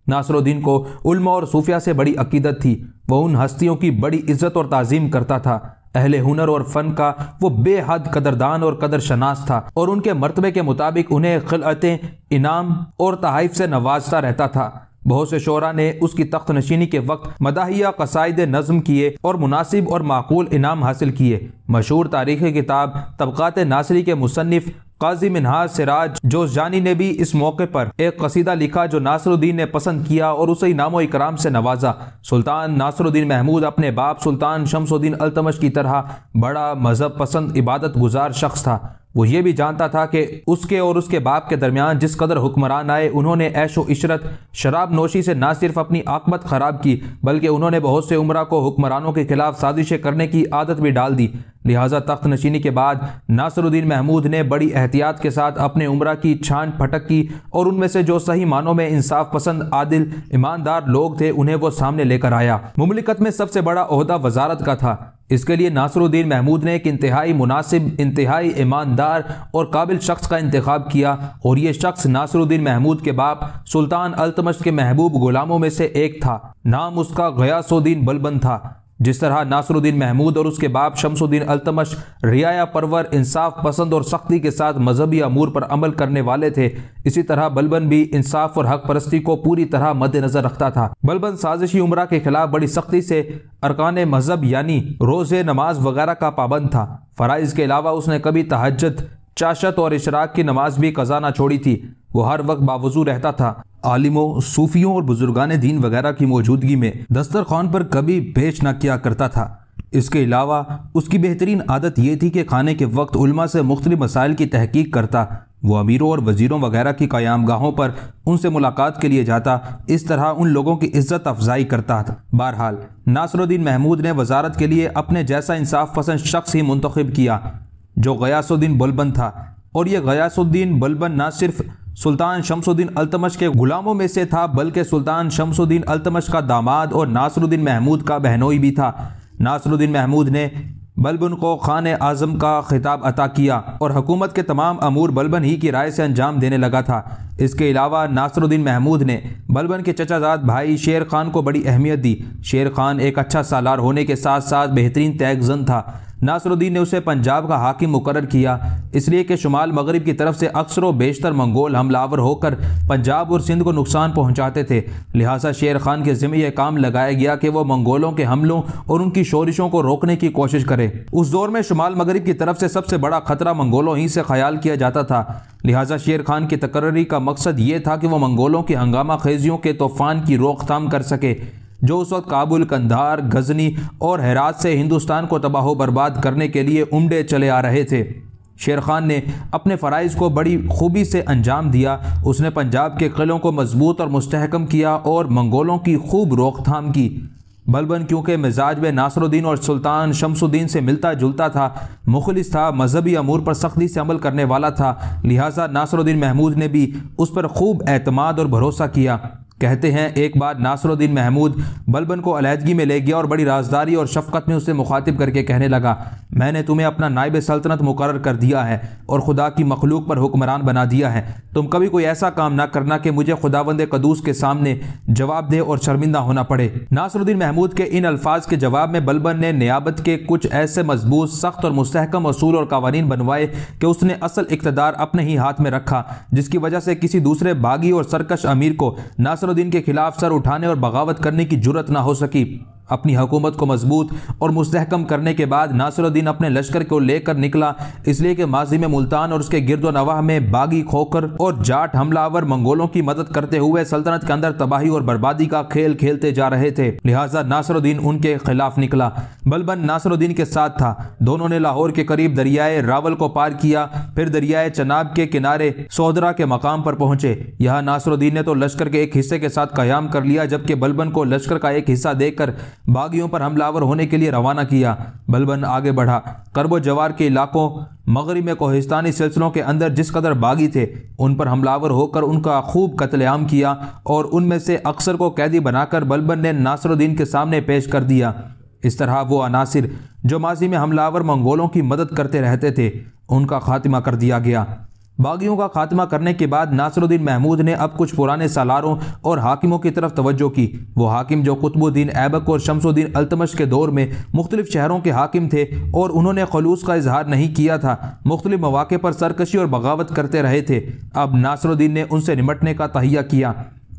नासरुद्दीन को उल्म और सूफिया से बड़ी अकीदत थी वह उन हस्तियों की बड़ी इज्जत और ताजीम करता था अहले हुनर और फ़न का वो बेहद कदरदान और कदर शनास था और उनके मरतबे के मुताबिक उन्हें खिलतें इनाम और तहाइफ से नवाजता रहता था बहुत से शोरा ने उसकी तख्त नशीनी के वक्त मदाहिया कसायद नज्म किए और मुनासिब और माकूल इनाम हासिल किए मशहूर तारीखी किताब तबक़ात नासरी के मुसनफ़ काजी मिनहाज सिराज जानी ने भी इस मौके पर एक कसीदा लिखा जो नासरुद्दीन ने पसंद किया और उसे इनाम इकराम से नवाजा सुल्तान नासरुद्दीन महमूद अपने बाप सुल्तान शमसुद्दीन अलतमश की तरह बड़ा मज़हब पसंद इबादत गुजार शख्स था वो ये भी जानता था कि उसके और उसके बाप के दरमियान जिस कदर हुक्मरान आए उन्होंने ऐशो इशरत शराब नोशी से ना सिर्फ अपनी आकमत ख़राब की बल्कि उन्होंने बहुत से उम्र को हुक्मरानों के खिलाफ साजिशें करने की आदत भी डाल दी लिहाजा तख्त नशीनी के बाद नासरुद्दीन महमूद ने बड़ी एहतियात के साथ अपने उम्र की छान फटक की और उनमें से जो सही मानों में इंसाफ पसंद आदिल ईमानदार लोग थे उन्हें वो सामने लेकर आया मुमलिकत में सबसे बड़ा अहदा वजारत का था इसके लिए नासरुद्दीन महमूद ने एक इंतहाई मुनासिब इंतहाई ईमानदार और काबिल शख्स का इंतखब किया और ये शख्स नासरुद्दीन महमूद के बाप सुल्तान अल्तमश के महबूब गुलामों में से एक था नाम उसका गयासुद्दीन बलबन था जिस तरह नासरुद्दीन महमूद और उसके बाप शमसुद्दीन अल्तमश रियाया परवर इंसाफ पसंद और सख्ती के साथ मजहबी अमूर पर अमल करने वाले थे इसी तरह बलबन भी इंसाफ और हक परस्ती को पूरी तरह मद्देनजर रखता था बलबन साजिशी उमरा के खिलाफ बड़ी सख्ती से अरकान मजहब यानी रोज़े नमाज वगैरह का पाबंद था फराइज के अलावा उसने कभी तहजत चाशत और इशराक की नमाज भी कजाना छोड़ी थी वो हर वक्त बावजू रहता था आलिमों सूफियों और बुजुर्गान दीन वगैरह की मौजूदगी में दस्तरखान पर कभी पेश ना किया करता था इसके अलावा उसकी बेहतरीन आदत ये थी कि खाने के वक्त उल्मा से मुख्त मसाइल की तहकीक करता वो अमीरों और वजीरों वगैरह की क्याम गाहों पर उनसे मुलाकात के लिए जाता इस तरह उन लोगों की इज्जत अफजाई करता था बहरहाल नासरुद्दीन महमूद ने वजारत के लिए अपने जैसा इंसाफ पसंद शख्स ही मुंतखब किया जो गयासुद्दीन बुलबन था और यह गयासुद्दीन बुलबन ना सिर्फ सुल्तान शमसुद्दीन अल्तमश के गुलामों में से था बल्कि सुल्तान शमसुद्दीन अल्तमश का दामाद और नासरुद्दीन महमूद का बहनोई भी था नासरुद्दीन महमूद ने बलबन को खान आजम का खिताब अता किया और हुकूमत के तमाम अमूर बलबन ही की राय से अंजाम देने लगा था इसके अलावा नासरुद्दीन महमूद ने बलबन के चचाजाद भाई शेर खान को बड़ी अहमियत दी शेर खान एक अच्छा सालार होने के साथ साथ बेहतरीन तैगजन था नासरुद्दीन ने उसे पंजाब का हाकिम मुकर किया इसलिए कि शुमाल मगरब की तरफ से अक्सर व बेशतर मंगोल हमलावर होकर पंजाब और सिंध को नुकसान पहुँचाते थे लिहाजा शेर खान के ज़िम्मे यह काम लगाया गया कि वह मंगोलों के हमलों और उनकी शोरिशों को रोकने की कोशिश करे उस दौर में शुमाल मगरब की तरफ से सबसे बड़ा खतरा मंगोलों ही से ख्याल किया जाता था लिहाजा शेर खान की तकर्री का मकसद ये था कि वह मंगोलों की हंगामा खेजियों के तूफान की रोकथाम कर सके जो उस वक्त काबुल कंधार गजनी और हैरात से हिंदुस्तान को तबाह बर्बाद करने के लिए उमडे चले आ रहे थे शेर खान ने अपने फ़रज़ को बड़ी खूबी से अंजाम दिया उसने पंजाब के किलों को मजबूत और मुस्तहकम किया और मंगोलों की खूब रोकथाम की बलबन क्योंकि मिजाज में नासरुद्दीन और सुल्तान शमसुद्दीन से मिलता जुलता था मुखलिस था मजहबी अमूर पर सख्ती से अमल करने वाला था लिहाजा नासरुद्दीन महमूद ने भी उस पर खूब अतमाद और भरोसा किया कहते हैं एक बार नासरुद्दीन महमूद बलबन को अलहदगी में ले गया और बड़ी राजदारी और शफकत में उसे मुखातिब करके कहने लगा मैंने तुम्हें अपना नायब सल्तनत मुकर कर दिया है और खुदा की मखलूक पर हुक्मरान बना दिया है तुम कभी कोई ऐसा काम ना करना कि मुझे खुदावंद कदूस के सामने जवाब दे और शर्मिंदा होना पड़े नासरुद्दीन महमूद के इन अल्फाज के जवाब में बलबन ने नियाबत के कुछ ऐसे मजबूत सख्त और मुस्कम असूल और कवानीन बनवाए कि उसने असल इकतदार अपने ही हाथ में रखा जिसकी वजह से किसी दूसरे बागी और सरकश अमीर को नासर नसरुद्दीन के खिलाफ सर उठाने और बगावत करने की जरूरत ना हो सकी अपनी हुकूमत को मजबूत और मुस्तकम करने के बाद नासरुद्दीन अपने लश्कर को लेकर निकला इसलिए कि माजी में मुल्तान और उसके गिरदो नवाह में बागी खोकर और जाट हमलावर मंगोलों की मदद करते हुए सल्तनत के अंदर तबाही और बर्बादी का खेल खेलते जा रहे थे लिहाजा नासरुद्दीन उनके खिलाफ निकला बलबन नासरुद्दीन के साथ था दोनों ने लाहौर के करीब दरियाए रावल को पार किया फिर दरियाए चनाब के किनारे सोदरा के मकाम पर पहुंचे यहाँ नासरुद्दीन ने तो लश्कर के एक हिस्से के साथ क्याम कर लिया जबकि बलबन को लश्कर का एक हिस्सा देकर बागियों पर हमलावर होने के लिए रवाना किया बलबन आगे बढ़ा करबो जवार के इलाकों मगरब में कोहिस्तानी सिलसिलों के अंदर जिस कदर बागी थे उन पर हमलावर होकर उनका खूब कत्लेआम किया और उनमें से अक्सर को कैदी बनाकर बलबन ने नासरुद्दीन के सामने पेश कर दिया इस तरह वो अनासिर जो माजी में हमलावर मंगोलों की मदद करते रहते थे उनका खात्मा कर दिया गया बागियों का खात्मा करने के बाद नासरुद्दीन महमूद ने अब कुछ पुराने सालारों और हाकिमों की तरफ तवज्जो की वो हाकिम जो कुतुबुद्दीन ऐबक और शमसुद्दीन अल्तमश के दौर में मुख्तलिफ शहरों के हाकिम थे और उन्होंने खलूस का इजहार नहीं किया था मुख्तलिफ मौाक़े पर सरकशी और बगावत करते रहे थे अब नासरुद्दीन ने उनसे निमटने का तहिया किया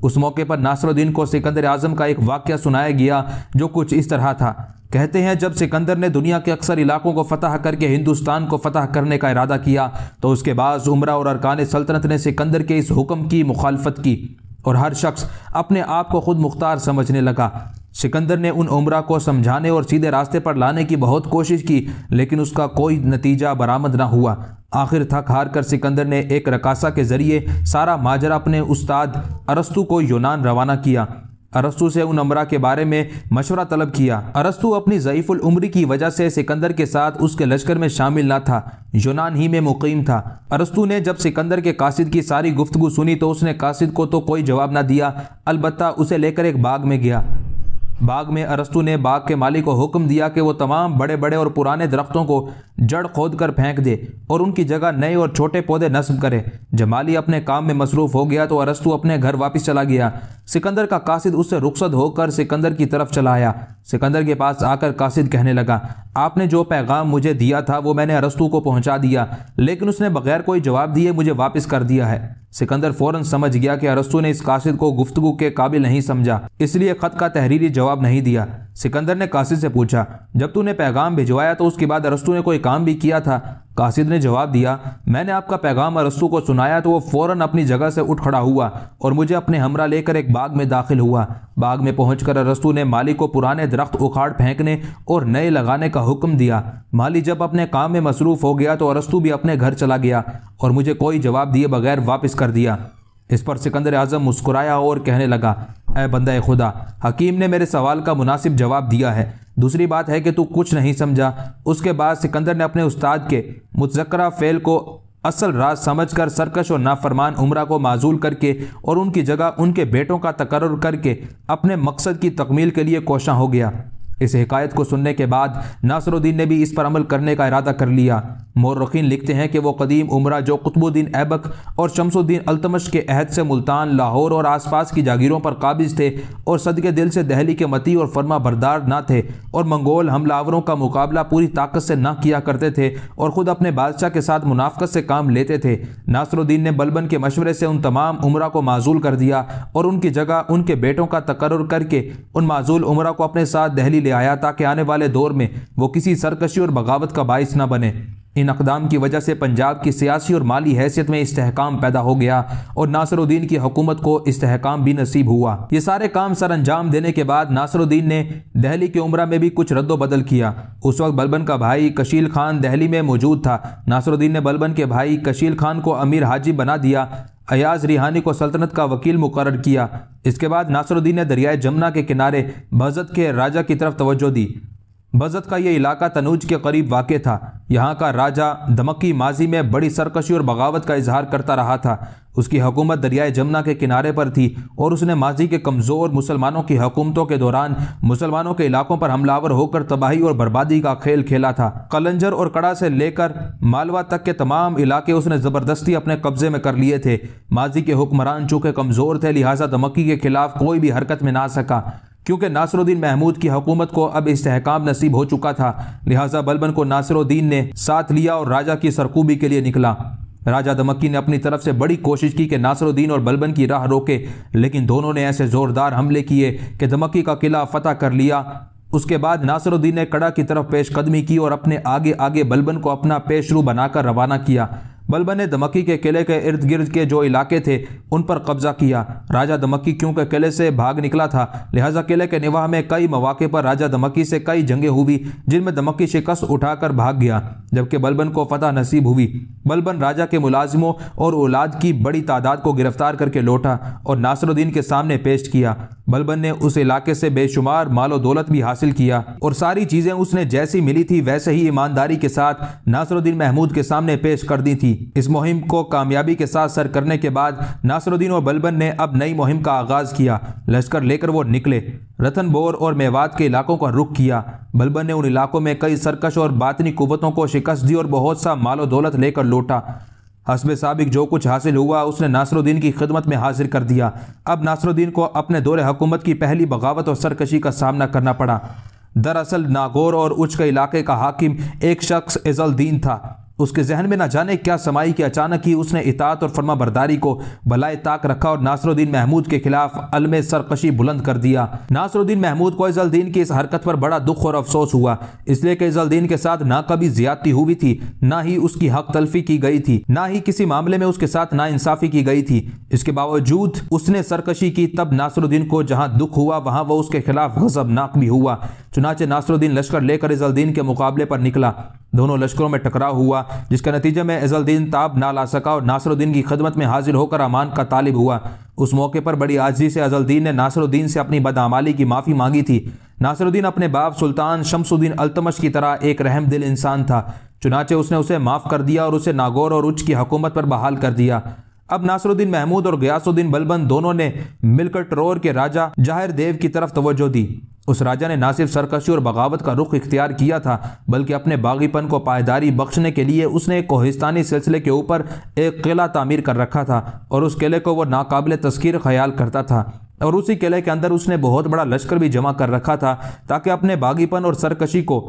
उस मौके पर नासरुद्दीन को सिकंदर आजम का एक वाक्य सुनाया गया जो कुछ इस तरह था कहते हैं जब सिकंदर ने दुनिया के अक्सर इलाकों को फतह करके हिंदुस्तान को फतह करने का इरादा किया तो उसके बाद उमरा और अरकान सल्तनत ने सिकंदर के इस हुक्म की मुखालफत की और हर शख्स अपने आप को खुद मुख्तार समझने लगा सिकंदर ने उन उमरा को समझाने और सीधे रास्ते पर लाने की बहुत कोशिश की लेकिन उसका कोई नतीजा बरामद ना हुआ आखिर थक हार कर सिकंदर ने एक रकासा के ज़रिए सारा माजरा अपने उस्ताद अरस्तु को यूनान रवाना किया अरस्तु से उन उमरा के बारे में मशवरा तलब किया अरस्तु अपनी ज़यीफ़ुल उम्री की वजह से सिकंदर के साथ उसके लश्कर में शामिल ना था यूनान ही में मुकीम था अरस्तु ने जब सिकंदर के कासिद की सारी गुफ्तगु सुनी तो उसने कासिद को तो कोई जवाब ना दिया अलबत्ता उसे लेकर एक बाग में गया बाग में अरस्तु ने बाग के मालिक को हुक्म दिया कि वो तमाम बड़े बड़े और पुराने दरख्तों को जड़ खोद कर फेंक दे और उनकी जगह नए और छोटे पौधे नस्ब करे जमाली अपने काम में मसरूफ हो गया तो अरस्तु अपने घर वापस चला गया सिकंदर का कासिद उससे रुखसत होकर सिकंदर की तरफ चला आया सिकंदर के पास आकर कासिद कहने लगा आपने जो पैगाम मुझे दिया था वो मैंने अरस्तु को पहुंचा दिया लेकिन उसने बगैर कोई जवाब दिए मुझे वापस कर दिया है सिकंदर फौरन समझ गया कि अरस्तु ने इस कासिद को गुफ्तगु के काबिल नहीं समझा इसलिए खत का तहरीरी जवाब नहीं दिया सिकंदर ने कासिद से पूछा जब तूने पैगाम भिजवाया तो उसके बाद अरस्तु ने कोई काम भी किया था कासिद ने जवाब दिया मैंने आपका पैगाम अरस्तु को सुनाया तो वो फौरन अपनी जगह से उठ खड़ा हुआ और मुझे अपने हमरा लेकर एक बाग में दाखिल हुआ बाग में पहुंचकर अरस्तु ने माली को पुराने दरख्त उखाड़ फेंकने और नए लगाने का हुक्म दिया माली जब अपने काम में मसरूफ़ हो गया तो अरस्तु भी अपने घर चला गया और मुझे कोई जवाब दिए बगैर वापस कर दिया इस पर सिकंदर आजम मुस्कुराया और कहने लगा ए बंद खुदा हकीम ने मेरे सवाल का मुनासिब जवाब दिया है दूसरी बात है कि तू कुछ नहीं समझा उसके बाद सिकंदर ने अपने उस्ताद के मुतजकरा फ़ैल को असल राज समझकर सरकश और नाफरमान उम्र को माजूल करके और उनकी जगह उनके बेटों का तकर्र करके अपने मकसद की तकमील के लिए कोशा हो गया इस हकायत को सुनने के बाद नासरुद्दीन ने भी इस पर अमल करने का इरादा कर लिया मौरखीन लिखते हैं कि वो कदीम उम्र जो कुतुबुद्दीन ऐबक और शमसुद्दीन अल्तमश के अहद से मुल्तान लाहौर और आसपास की जागीरों पर काबिज थे और सद के दिल से दहली के मती और फर्मा बरदार ना थे और मंगोल हमलावरों का मुकाबला पूरी ताकत से ना किया करते थे और ख़ुद अपने बादशाह के साथ मुनाफ़त से काम लेते थे नासरुद्दीन ने बलबन के मशवरे से उन तमाम उमरा को माजूल कर दिया और उनकी जगह उनके बेटों का तकर करके उन माजूल उम्र को अपने साथ दहली लिए आया ताकि आने वाले दौर में वो किसी सरकशी और बगावत का बायस न बने इन अकदाम की वजह से पंजाब की सियासी और माली हैसियत में इस्तेकाम पैदा हो गया और नासरुद्दीन की हुकूमत को इस्तेकाम भी नसीब हुआ ये सारे काम सर अंजाम देने के बाद नासरुद्दीन ने दहली की उम्र में भी कुछ रद्दो बदल किया उस वक्त बलबन का भाई कशील खान दहली में मौजूद था नासरुद्दीन ने बलबन के भाई कशील खान को अमीर हाजी बना दिया अयाज रिहानी को सल्तनत का वकील मुकर किया इसके बाद नासरुद्दीन ने दरियाए जमुना के किनारे बजत के राजा की तरफ तवज्जो दी बजत का यह इलाका तनूज के करीब वाक़ था यहाँ का राजा दमक्की माजी में बड़ी सरकशी और बगावत का इजहार करता रहा था उसकी हुकूमत दरियाए जमुना के किनारे पर थी और उसने माजी के कमज़ोर मुसलमानों की हुकूमतों के दौरान मुसलमानों के इलाकों पर हमलावर होकर तबाही और बर्बादी का खेल खेला था कलंजर और कड़ा से लेकर मालवा तक के तमाम इलाके उसने ज़बरदस्ती अपने कब्ज़े में कर लिए थे माजी के हुक्मरान चूँकि कमज़ोर थे लिहाजा दमक्की के खिलाफ कोई भी हरकत में ना सका क्योंकि नासरुद्दीन महमूद की हुकूमत को अब इसकाम नसीब हो चुका था लिहाजा बलबन को नासरुद्दीन ने साथ लिया और राजा की सरकूबी के लिए निकला राजा दमक्की ने अपनी तरफ से बड़ी कोशिश की कि नासरुद्दीन और बलबन की राह रोके लेकिन दोनों ने ऐसे ज़ोरदार हमले किए कि दमक्की का किला फतह कर लिया उसके बाद नासरुद्दीन ने कड़ा की तरफ पेशकदमी की और अपने आगे आगे बलबन को अपना पेशरू बनाकर रवाना किया बलबन ने धमकी के किले के इर्द गिर्द के जो इलाके थे उन पर कब्जा किया राजा दमकी क्योंकि किले से भाग निकला था लिहाजा किले के निवाह में कई मौाक़े पर राजा दमकी से कई जंगें हुई जिनमें दमकी शिकस्त उठाकर भाग गया जबकि बलबन को फतह नसीब हुई बलबन राजा के मुलाजिमों और औलाद की बड़ी तादाद को गिरफ्तार करके लौटा और नासरुद्दीन के सामने पेश किया बलबन ने उस इलाके से बेशुमार मालो दौलत भी हासिल किया और सारी चीज़ें उसने जैसी मिली थी वैसे ही ईमानदारी के साथ नासरुद्दीन महमूद के सामने पेश कर दी थी इस मुहिम को कामयाबी के साथ सर करने के बाद नासरुद्दीन और बलबन ने अब नई मुहिम का आगाज़ किया लश्कर लेकर वो निकले रतन बोर और मेवात के इलाकों का रुख किया बलबन ने उन इलाकों में कई सरकश और बातनी कुवतों को शिकस्त दी और बहुत सा मालो दौलत लेकर लौटा हसब सबक जो कुछ हासिल हुआ उसने नासरुद्दीन की खिदमत में हाजिर कर दिया अब नासरुद्दीन को अपने दौरे हुकूमत की पहली बगावत और सरकशी का सामना करना पड़ा दरअसल नागौर और उच्च के इलाके का हाकिम एक शख्स इजल्दीन था उसके जहन में ना जाने क्या समाई कि अचानक ही उसने इतात और फर्मा बरदारी को भलाए ताक रखा और नासरुद्दीन महमूद के खिलाफ अलम सरकशी बुलंद कर दिया नासरुद्दीन महमूद को इजलद्दीन की इस हरकत पर बड़ा दुख और अफसोस हुआ इसलिए कि इजलद्दीन के साथ ना कभी ज्यादती हुई थी ना ही उसकी हक तलफी की गई थी ना ही किसी मामले में उसके साथ नाइंसाफी की गई थी इसके बावजूद उसने सरकशी की तब नासरुद्दीन को जहाँ दुख हुआ वहाँ वो उसके खिलाफ गजबनाक भी हुआ चुनाचे नासरुद्दीन लश्कर लेकर इजलद्दीन के मुकाबले पर निकला दोनों लश्करों में टकराव हुआ जिसके नतीजे में इजलद्दीन ताब ना ला सका और नासरुद्दीन की खदमत में हाजिर होकर अमान का तालिब हुआ उस मौके पर बड़ी आजी से अजलद्दीन ने नासरुद्दीन से अपनी बदामाली की माफ़ी मांगी थी नासरुद्दीन अपने बाप सुल्तान शमसुद्दीन अल्तमश की तरह एक रहम दिल इंसान था चुनाचे उसने उसे माफ़ कर दिया और उसे नागौर और उच्च की हकूमत पर बहाल कर दिया अब नासरुद्दीन महमूद और गयासुद्दीन बलबन दोनों ने मिलकर ट्रोर के राजा जाहिर देव की तरफ तवज्जो दी उस राजा ने ना सिर्फ सरकशी और बगावत का रुख इख्तियार किया था बल्कि अपने बागीपन को पायदारी बख्शने के लिए उसने एक कोहिस्तानी सिलसिले के ऊपर एक किला तामीर कर रखा था और उस किले को वह नाकबिल तस्कीर ख्याल करता था और उसी किले के अंदर उसने बहुत बड़ा लश्कर भी जमा कर रखा था ताकि अपने बागीपन और सरकशी को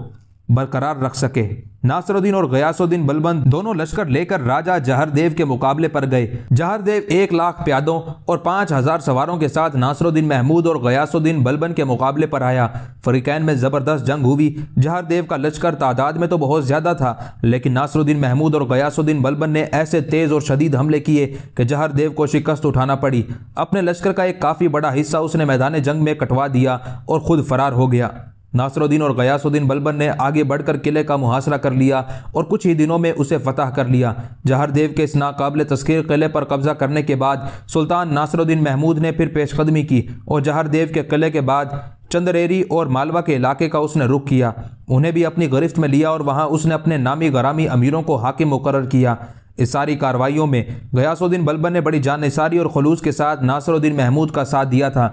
बरकरार रख सके नासरुद्दीन और गयासुद्दीन बलबंद दोनों लश्कर लेकर राजा जहरदेव के मुकाबले पर गए जहरदेव एक लाख प्यादों और पाँच हजार सवारों के साथ नासरुद्दीन महमूद और गयासुद्दीन बलबन के मुकाबले पर आया फरीकैन में ज़बरदस्त जंग हुई जहरदेव का लश्कर तादाद में तो बहुत ज़्यादा था लेकिन नासरुद्दीन महमूद और गयासुद्दीन बलबन ने ऐसे तेज़ और शदीद हमले किए कि जहरदेव को शिकस्त उठाना पड़ी अपने लश्कर का एक काफ़ी बड़ा हिस्सा उसने मैदान जंग में कटवा दिया और खुद फरार हो गया नासरुद्दीन और गयासुद्दीन बलबन ने आगे बढ़कर किले का मुहासरा कर लिया और कुछ ही दिनों में उसे फतह कर लिया जहरदेव के इस नाकबल तस्कर किले पर कब्जा करने के बाद सुल्तान नासरुद्दीन महमूद ने फिर पेशकदमी की और जहरदेव के किले के बाद चंद्रेरी और मालवा के इलाके का उसने रुख किया उन्हें भी अपनी गिरफ्त में लिया और वहाँ उसने अपने नामी गरामी अमीरों को हाकिम मुकर किया इस सारी कार्रवाइयों में गयासुद्दीन बलबन ने बड़ी जान निसारी और खलूस के साथ नासरुद्दीन महमूद का साथ दिया था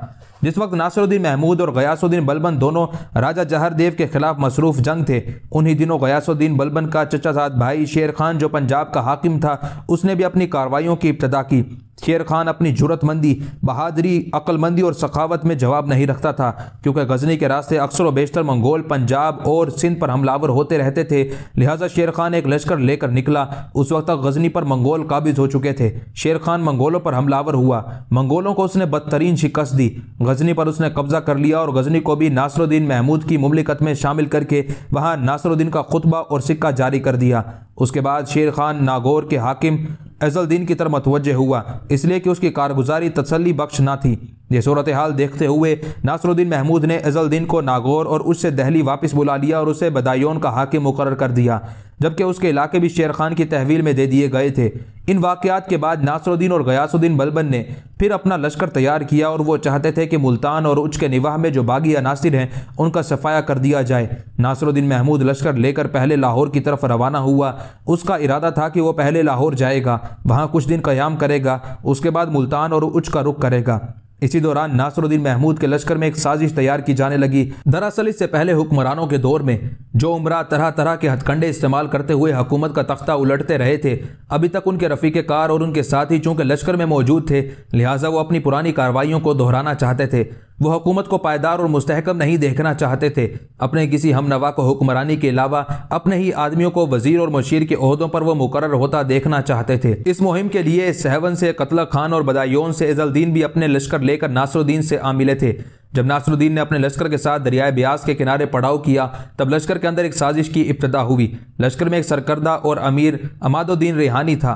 जिस वक्त नासरुद्दीन महमूद और गयासुद्दीन बलबन दोनों राजा जहरदेव के खिलाफ मसरूफ जंग थे उन्हीं दिनों गयासुद्दीन बलबन का चचा साद भाई शेर खान जो पंजाब का हाकिम था उसने भी अपनी कार्रवाइयों की इब्तदा की शेर खान अपनी जरूरतमंदी बहादरी अक्लमंदी और सखावत में जवाब नहीं रखता था क्योंकि गजनी के रास्ते अक्सर व बेशतर मंगोल पंजाब और सिंध पर हमलावर होते रहते थे लिहाजा शेर खान एक लश्कर लेकर निकला उस वक्त तक गजनी पर मंगोल काबिज हो चुके थे शेर खान मंगोलों पर हमलावर हुआ मंगोलों को उसने बदतरीन शिकस्त दी गजनी पर उसने कब्जा कर लिया और गजनी को भी नासरुद्दीन महमूद की मुमलिकत में शामिल करके वहाँ नासरुद्दीन का खुतबा और सिक्का जारी कर दिया उसके बाद शेर खान नागौर के हाकिम अजलद्दीन की तरह मतवज हुआ इसलिए कि उसकी कारगुजारी तसली बख्श ना थी ये सूरत हाल देखते हुए नासरुद्दीन महमूद ने अजलद्दीन को नागौर और उससे दहली वापस बुला लिया और उसे बदायून का हाकिम मुकर कर दिया जबकि उसके इलाके भी शेर खान की तहवील में दे दिए गए थे इन वाक़ात के बाद नासरुद्दीन और गयासुद्दीन बलबन ने फिर अपना लश्कर तैयार किया और वो चाहते थे कि मुल्तान और उच के निवाह में जो बागी अनासर हैं उनका सफाया कर दिया जाए नासरुद्दीन महमूद लश्कर लेकर पहले लाहौर की तरफ रवाना हुआ उसका इरादा था कि वो पहले लाहौर जाएगा वहाँ कुछ दिन क्याम करेगा उसके बाद मुल्तान और उच का रुख करेगा इसी दौरान नासरुद्दीन महमूद के लश्कर में एक साजिश तैयार की जाने लगी दरअसल इससे पहले हुक्मरानों के दौर में जो उमरा तरह तरह के हथकंडे इस्तेमाल करते हुए हकूमत का तख्ता उलटते रहे थे अभी तक उनके रफीक कार और उनके ही चूंकि लश्कर में मौजूद थे लिहाजा वो अपनी पुरानी कार्रवाइयों को दोहराना चाहते थे वो हुकूमत को पायदार और मुस्तहकम नहीं देखना चाहते थे अपने किसी हमनवा को हुक्मरानी के अलावा अपने ही आदमियों को वजीर और मशीर के अहदों पर वो मुकर होता देखना चाहते थे इस मुहिम के लिए सहवन से कतला खान और बदायोन से इजलदीन भी अपने लश्कर लेकर नासरुद्दीन से आ मिले थे जब नासरुद्दीन ने अपने लश्कर के साथ दरियाए ब्यास के किनारे पड़ाव किया तब लश्कर के अंदर एक साजिश की इब्तदा हुई लश्कर में एक सरकर्दा और अमीर अमादुद्दीन रिहानी था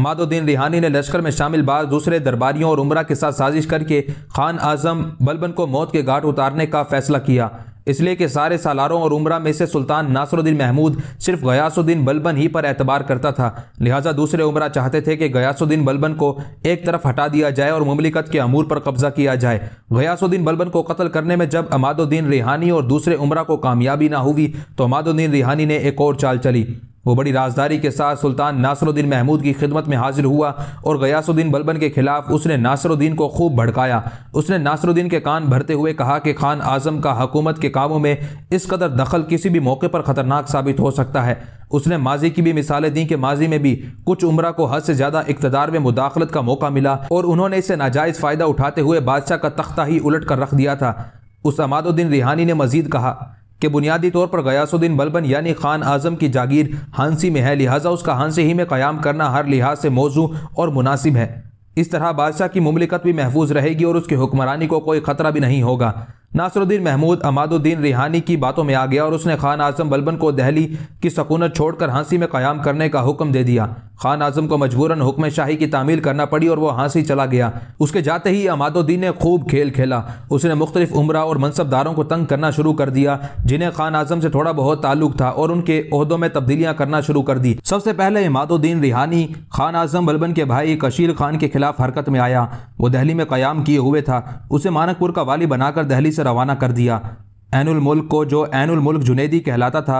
अमादुद्दीन रिहानी ने लश्कर में शामिल बाद दूसरे दरबारियों और उमरा के साथ साजिश करके खान आजम बलबन को मौत के घाट उतारने का फैसला किया इसलिए कि सारे सालारों और उमरा में से सुल्तान नासरुद्दीन महमूद सिर्फ गयासुद्दीन बलबन ही पर एतबार करता था लिहाजा दूसरे उमरा चाहते थे कि गयासुद्दीन बलबन को एक तरफ हटा दिया जाए और ममलिकत के अमूर पर कब्जा किया जाए गयासुद्दीन बलबन को कत्ल करने में जब अमादुद्दीन रिहानी और दूसरे उम्र को कामयाबी ना हुई तो अमादुद्दीन रिहानी ने एक और चाल चली वो बड़ी राजदारी के साथ सुल्तान नासरुद्दीन महमूद की खिदमत में हाजिर हुआ और गयासुद्दीन बलबन के खिलाफ उसने नासरुद्दीन को खूब भड़काया उसने नासरुद्दीन के कान भरते हुए कहा कि खान आजम का हकूमत के कामों में इस कदर दखल किसी भी मौके पर ख़तरनाक साबित हो सकता है उसने माजी की भी मिसालें दी कि माजी में भी कुछ उम्र को हद से ज़्यादा इकतदार में मुदाखलत का मौका मिला और उन्होंने इसे नाजायज़ फ़ायदा उठाते हुए बादशाह का तख्ता ही उलट कर रख दिया था उस अमादुद्दीन रिहानी ने मजीद कहा कि बुनियादी तौर पर गयासुद्दीन बलबन यानी खान आजम की जागीर हांसी में है लिहाजा उसका हांसी ही में क़्याम करना हर लिहाज से मौजू और मुनासिब है इस तरह बादशाह की ममलिकत भी महफूज रहेगी और उसकी हुक्मरानी को कोई ख़तरा भी नहीं होगा नासरुद्दीन महमूद अमादुद्दीन रिहानी की बातों में आ गया और उसने खान आजम बलबन को दहली की सकूनत छोड़कर हाँसी में क्याम करने का हुक्म दे दिया खान आजम को मजबूरन हुक्म शाही की तामील करना पड़ी और वह हाँसी चला गया उसके जाते ही अमादुद्दीन ने खूब खेल खेला उसने मुख्तलिफ उम्र और मनसबदारों को तंग करना शुरू कर दिया जिन्हें खान आजम से थोड़ा बहुत ताल्लुक था और उनके अहदों में तब्दीलियां करना शुरू कर दी सबसे पहले अमादुद्दीन रिहानी खान आजम बलबन के भाई कशीर खान के खिलाफ हरकत में आया वो दहली में क़्याम किए हुए था उसे मानकपुर का वाली बनाकर दहली से रवाना कर दिया ऐनुल मुल्क को जो ऐनुल मुल्क जुनेदी कहलाता था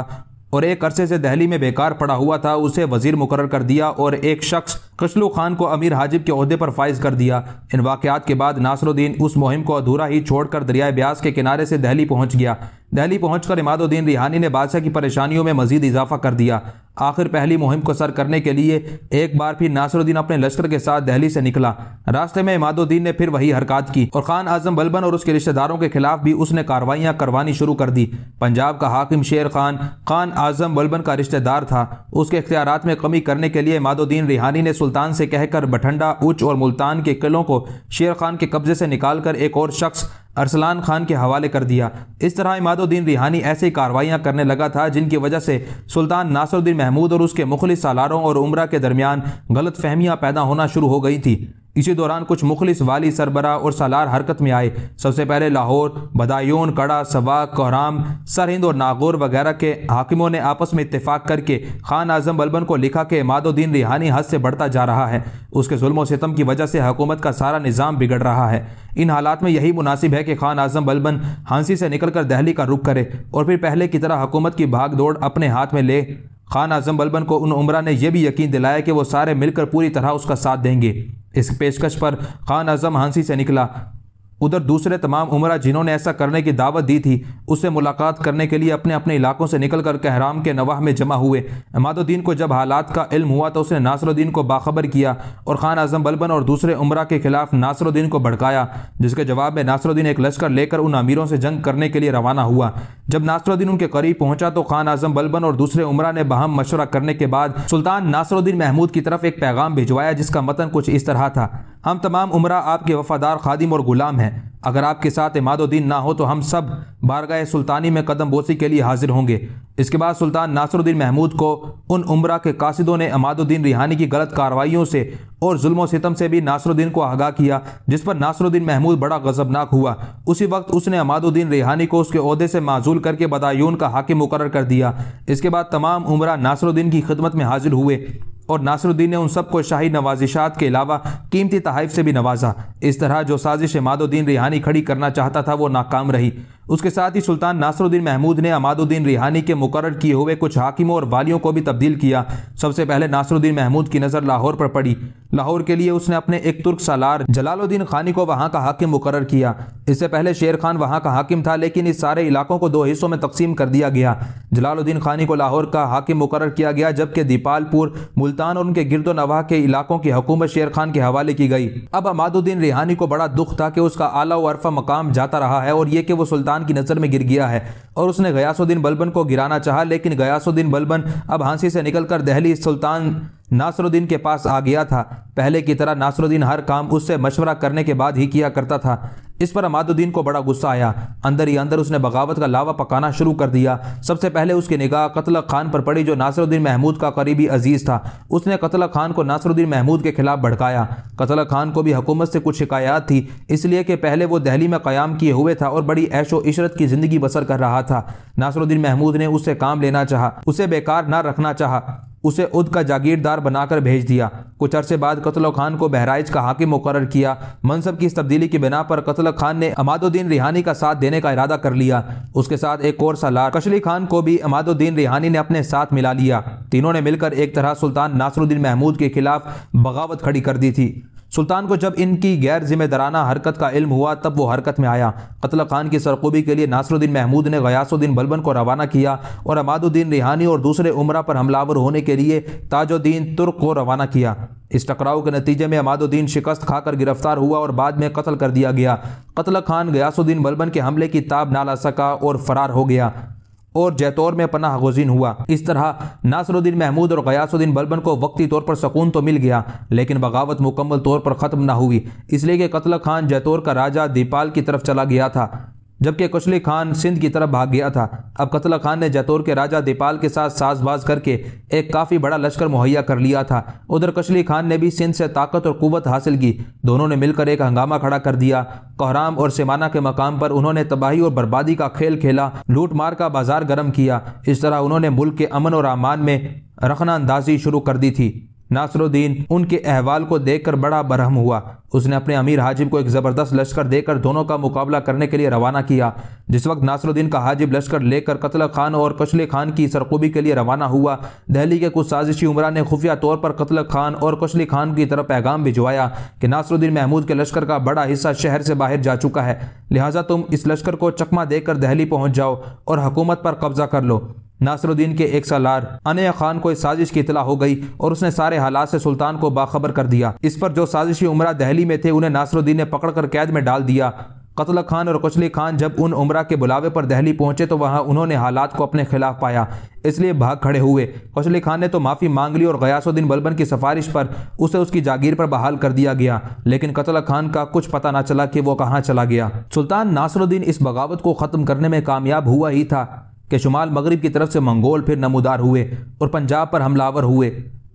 और एक अरसे से दहली में बेकार पड़ा हुआ था उसे वजीर मुकर कर दिया और एक शख्स खुशलू खान को अमीर हाजिब के अहदे पर फाइज कर दिया इन वाक़ात के बाद नासरुद्दीन उस मुहिम को अधूरा ही छोड़कर दरियाए ब्यास के किनारे से दहली पहुंच गया दहली पहुंचकर इमादुद्दीन रिहानी ने बादशाह की परेशानियों में मजीद इजाफा कर दिया आखिर पहली मुहिम को सर करने के लिए एक बार फिर नासरुद्दीन अपने लश्कर के साथ दहली से निकला रास्ते में इमादुद्दीन ने फिर वही हरकत की और खान आजम बलबन और उसके रिश्तेदारों के खिलाफ भी उसने कार्रवाइयाँ करवानी शुरू कर दी पंजाब का हाकिम शेर खान खान आजम बलबन का रिश्तेदार था उसके इख्तियार में कमी करने के लिए इमादुद्दीन रिहानी ने सुल्तान से कहकर बठंडा उच और मुल्तान के किलों को शेर खान के कब्जे से निकालकर एक और शख्स अरसलान खान के हवाले कर दिया इस तरह इमादुद्दीन रिहानी ऐसी कार्रवाइयाँ करने लगा था जिनकी वजह से सुल्तान नासरुद्दीन महमूद और उसके मुखलिस सालारों और उम्र के दरमियान गलत फहमियाँ पैदा होना शुरू हो गई थी इसी दौरान कुछ मुखलिस वाली सरबरा और सालार हरकत में आए सबसे पहले लाहौर बदायून कड़ा सवाक कोहराम सरहिंद और नागौर वगैरह के हाकिमों ने आपस में इतफाक करके खान आजम बलबन को लिखा कि मादोद्दीन रिहानी हद से बढ़ता जा रहा है उसके जुल्म सितम की वजह से हकूमत का सारा निज़ाम बिगड़ रहा है इन हालात में यही मुनासिब है कि खान आजम बलबन हांसी से निकलकर दहली का रुख करे और फिर पहले की तरह हकूमत की भाग दौड़ अपने हाथ में ले खान आजम बलबन को उन उम्र ने यह भी यकीन दिलाया कि वो सारे मिलकर पूरी तरह उसका साथ देंगे इस पेशकश पर खान आजम हांसी से निकला उधर दूसरे तमाम उमरा जिन्होंने ऐसा करने की दावत दी थी उससे मुलाकात करने के लिए अपने अपने इलाकों से निकल कर कहराम के नवाह में जमा हुए अमादुद्दीन को जब हालात का इल्म हुआ तो उसने नासरुद्दीन को बाखबर किया और खान आजम बलबन और दूसरे उमरा के खिलाफ नासरुद्दीन को भड़काया जिसके जवाब में नासरुद्दीन एक लश्कर लेकर उन अमीरों से जंग करने के लिए रवाना हुआ जब नासरुद्दीन उनके करीब पहुंचा तो खान आजम बलबन और दूसरे उमरा ने बहम मशवरा करने के बाद सुल्तान नासरुद्दीन महमूद की तरफ एक पैगाम भिजवाया जिसका मतन कुछ इस तरह था हम तमाम उम्र आपके वफादार खादिम और गुलाम हैं अगर आपके साथ इमादुद्दीन ना हो तो हम सब बारगाह सुल्तानी में कदम बोसी के लिए हाजिर होंगे इसके बाद सुल्तान नासरुद्दीन महमूद को उन उम्र के कासिदों ने इमादुद्दीन रिहानी की गलत कार्रवाइयों से और जुल्म सितम से भी नासरुद्दीन को आगाह किया जिस पर नासरुद्दीन महमूद बड़ा गजबनाक हुआ उसी वक्त उसने अमादुद्दीन रिहानी को उसके अहदे से माजूल करके बदायून का हाकिम मुकर कर दिया इसके बाद तमाम उम्र नासरुद्दीन की खिदमत में हाजिर हुए और नासरुद्दीन ने उन सबको शाही नवाजिशात के अलावा कीमती तहाइफ से भी नवाजा इस तरह जो साजिश मादुद्दीन रिहानी खड़ी करना चाहता था वो नाकाम रही उसके साथ ही सुल्तान नासरुद्दीन महमूद ने अमादुद्दीन रिहानी के मुकर किए हुए कुछ हाकिमों और वालियों को भी तब्दील किया सबसे पहले नासरुद्दीन महमूद की नज़र लाहौर पर पड़ी लाहौर के लिए उसने अपने एक तुर्क सालार जलालुद्दीन खानी को वहाँ का हाकिम मुकर किया इससे पहले शेर खान वहाँ का हाकिम था लेकिन इस सारे इलाकों को दो हिस्सों में तकसीम कर दिया गया जलालुद्दीन खानी को लाहौर का हाकिम मुकर किया गया जबकि दीपालपुर मुल्तान और उनके गिरदो नवाह के इलाकों की हुकूमत शेर खान के हवाले की गई अब अमादुद्दीन रिहानी को बड़ा दुख था कि उसका आला और अरफा मकाम जाता रहा है और ये कि वो सुल्तान सुल्तान की नज़र में गिर गया है और उसने गयासुद्दीन बलबन को गिराना चाहा लेकिन गयासुद्दीन बलबन अब हांसी से निकलकर दहली सुल्तान नासरुद्दीन के पास आ गया था पहले की तरह नासरुद्दीन हर काम उससे मशवरा करने के बाद ही किया करता था इस पर अमादुद्दीन को बड़ा गुस्सा आया अंदर ही अंदर उसने बगावत का लावा पकाना शुरू कर दिया सबसे पहले उसकी निगाह कतल खान पर पड़ी जो नासरुद्दीन महमूद का करीबी अजीज़ था उसने कतल खान को नासरुद्दीन महमूद के खिलाफ भड़काया कतल खान को भी हुकूमत से कुछ शिकायत थी इसलिए कि पहले वो दहली में क़्याम किए हुए था और बड़ी ऐशो इशरत की ज़िंदगी बसर कर रहा था नासरुद्दीन महमूद ने उससे काम लेना चाहा उसे बेकार न रखना चाह उसे उद का जागीरदार बनाकर भेज दिया कुछ अरसे बाद कत्ल खान को बहराइच का हाकिम मुकर किया मनसब की इस तब्दीली की बिना पर कत्ल खान ने अमादुद्दीन रिहानी का साथ देने का इरादा कर लिया उसके साथ एक और सलार कशली खान को भी अमादुद्दीन रिहानी ने अपने साथ मिला लिया तीनों ने मिलकर एक तरह सुल्तान नासरुद्दीन महमूद के खिलाफ बगावत खड़ी कर दी थी सुल्तान को जब इनकी गैर जिम्मेदाराना हरकत का इल्म हुआ तब वो हरकत में आया कत्ल खान की सरकूबी के लिए नासरुद्दीन महमूद ने गयासुद्दीन बलबन को रवाना किया और अमादुद्दीन रिहानी और दूसरे उमरा पर हमलावर होने के लिए ताजुद्दीन तुर्क को रवाना किया इस टकराव के नतीजे में अमादुद्दीन शिकस्त खाकर गिरफ्तार हुआ और बाद में कत्ल कर दिया गया कत्ल खान गयासुद्दीन बलबन के हमले की ताब ना ला सका और फरार हो गया और जैतौर में पना गुजीन हुआ इस तरह नासरुद्दीन महमूद और गयासुद्दीन बलबन को वक्ती तौर पर सुकून तो मिल गया लेकिन बगावत मुकम्मल तौर पर ख़त्म ना हुई इसलिए कि कतल खान जैतौर का राजा दीपाल की तरफ चला गया था जबकि कुशली खान सिंध की तरफ भाग गया था अब कतला खान ने जैतौर के राजा देपाल के साथ साजबाज करके एक काफ़ी बड़ा लश्कर मुहैया कर लिया था उधर कुशली खान ने भी सिंध से ताकत और कुवत हासिल की दोनों ने मिलकर एक हंगामा खड़ा कर दिया कोहराम और सेमाना के मकाम पर उन्होंने तबाही और बर्बादी का खेल खेला लूटमार का बाजार गर्म किया इस तरह उन्होंने मुल्क के अमन और अमान में रखना अंदाजी शुरू कर दी थी नासरुद्दीन उनके अहवाल को देखकर बड़ा बरहम हुआ उसने अपने अमीर हाजिब को एक ज़बरदस्त लश्कर देकर दोनों का मुकाबला करने के लिए रवाना किया जिस वक्त नासरुद्दीन का हाजिब लश्कर लेकर कतल खान और कशल खान की सरकूबी के लिए रवाना हुआ दहली के कुछ साजिशी उमरा ने खुफिया तौर पर कतल खान और कशल खान की तरफ पैगाम भिजवाया कि नासरुद्दीन महमूद के लश्कर का बड़ा हिस्सा शहर से बाहर जा चुका है लिहाजा तुम इस लश्कर को चकमा देकर दहली पहुँच जाओ और हुकूमत पर कब्जा कर लो नासरुद्दीन के एक सलार अनया खान को इस साजिश की इतला हो गई और उसने सारे हालात से सुल्तान को बाखबर कर दिया इस पर जो साजिशी उमरा दहली में थे उन्हें नासरुद्दीन ने पकड़कर कैद में डाल दिया कतल खान और कुचली खान जब उन उमरा के बुलावे पर दहली पहुंचे तो वहां उन्होंने हालात को अपने खिलाफ पाया इसलिए भाग खड़े हुए कुचली खान ने तो माफ़ी मांग ली और गयासुद्दीन बलबन की सिफारिश पर उसे उसकी जागीर पर बहाल कर दिया गया लेकिन कतल खान का कुछ पता ना चला कि वो कहाँ चला गया सुल्तान नासरुद्दीन इस बगावत को ख़त्म करने में कामयाब हुआ ही था के शुमाल मगरब की तरफ से मंगोल फिर नमोदार हुए और पंजाब पर हमलावर हुए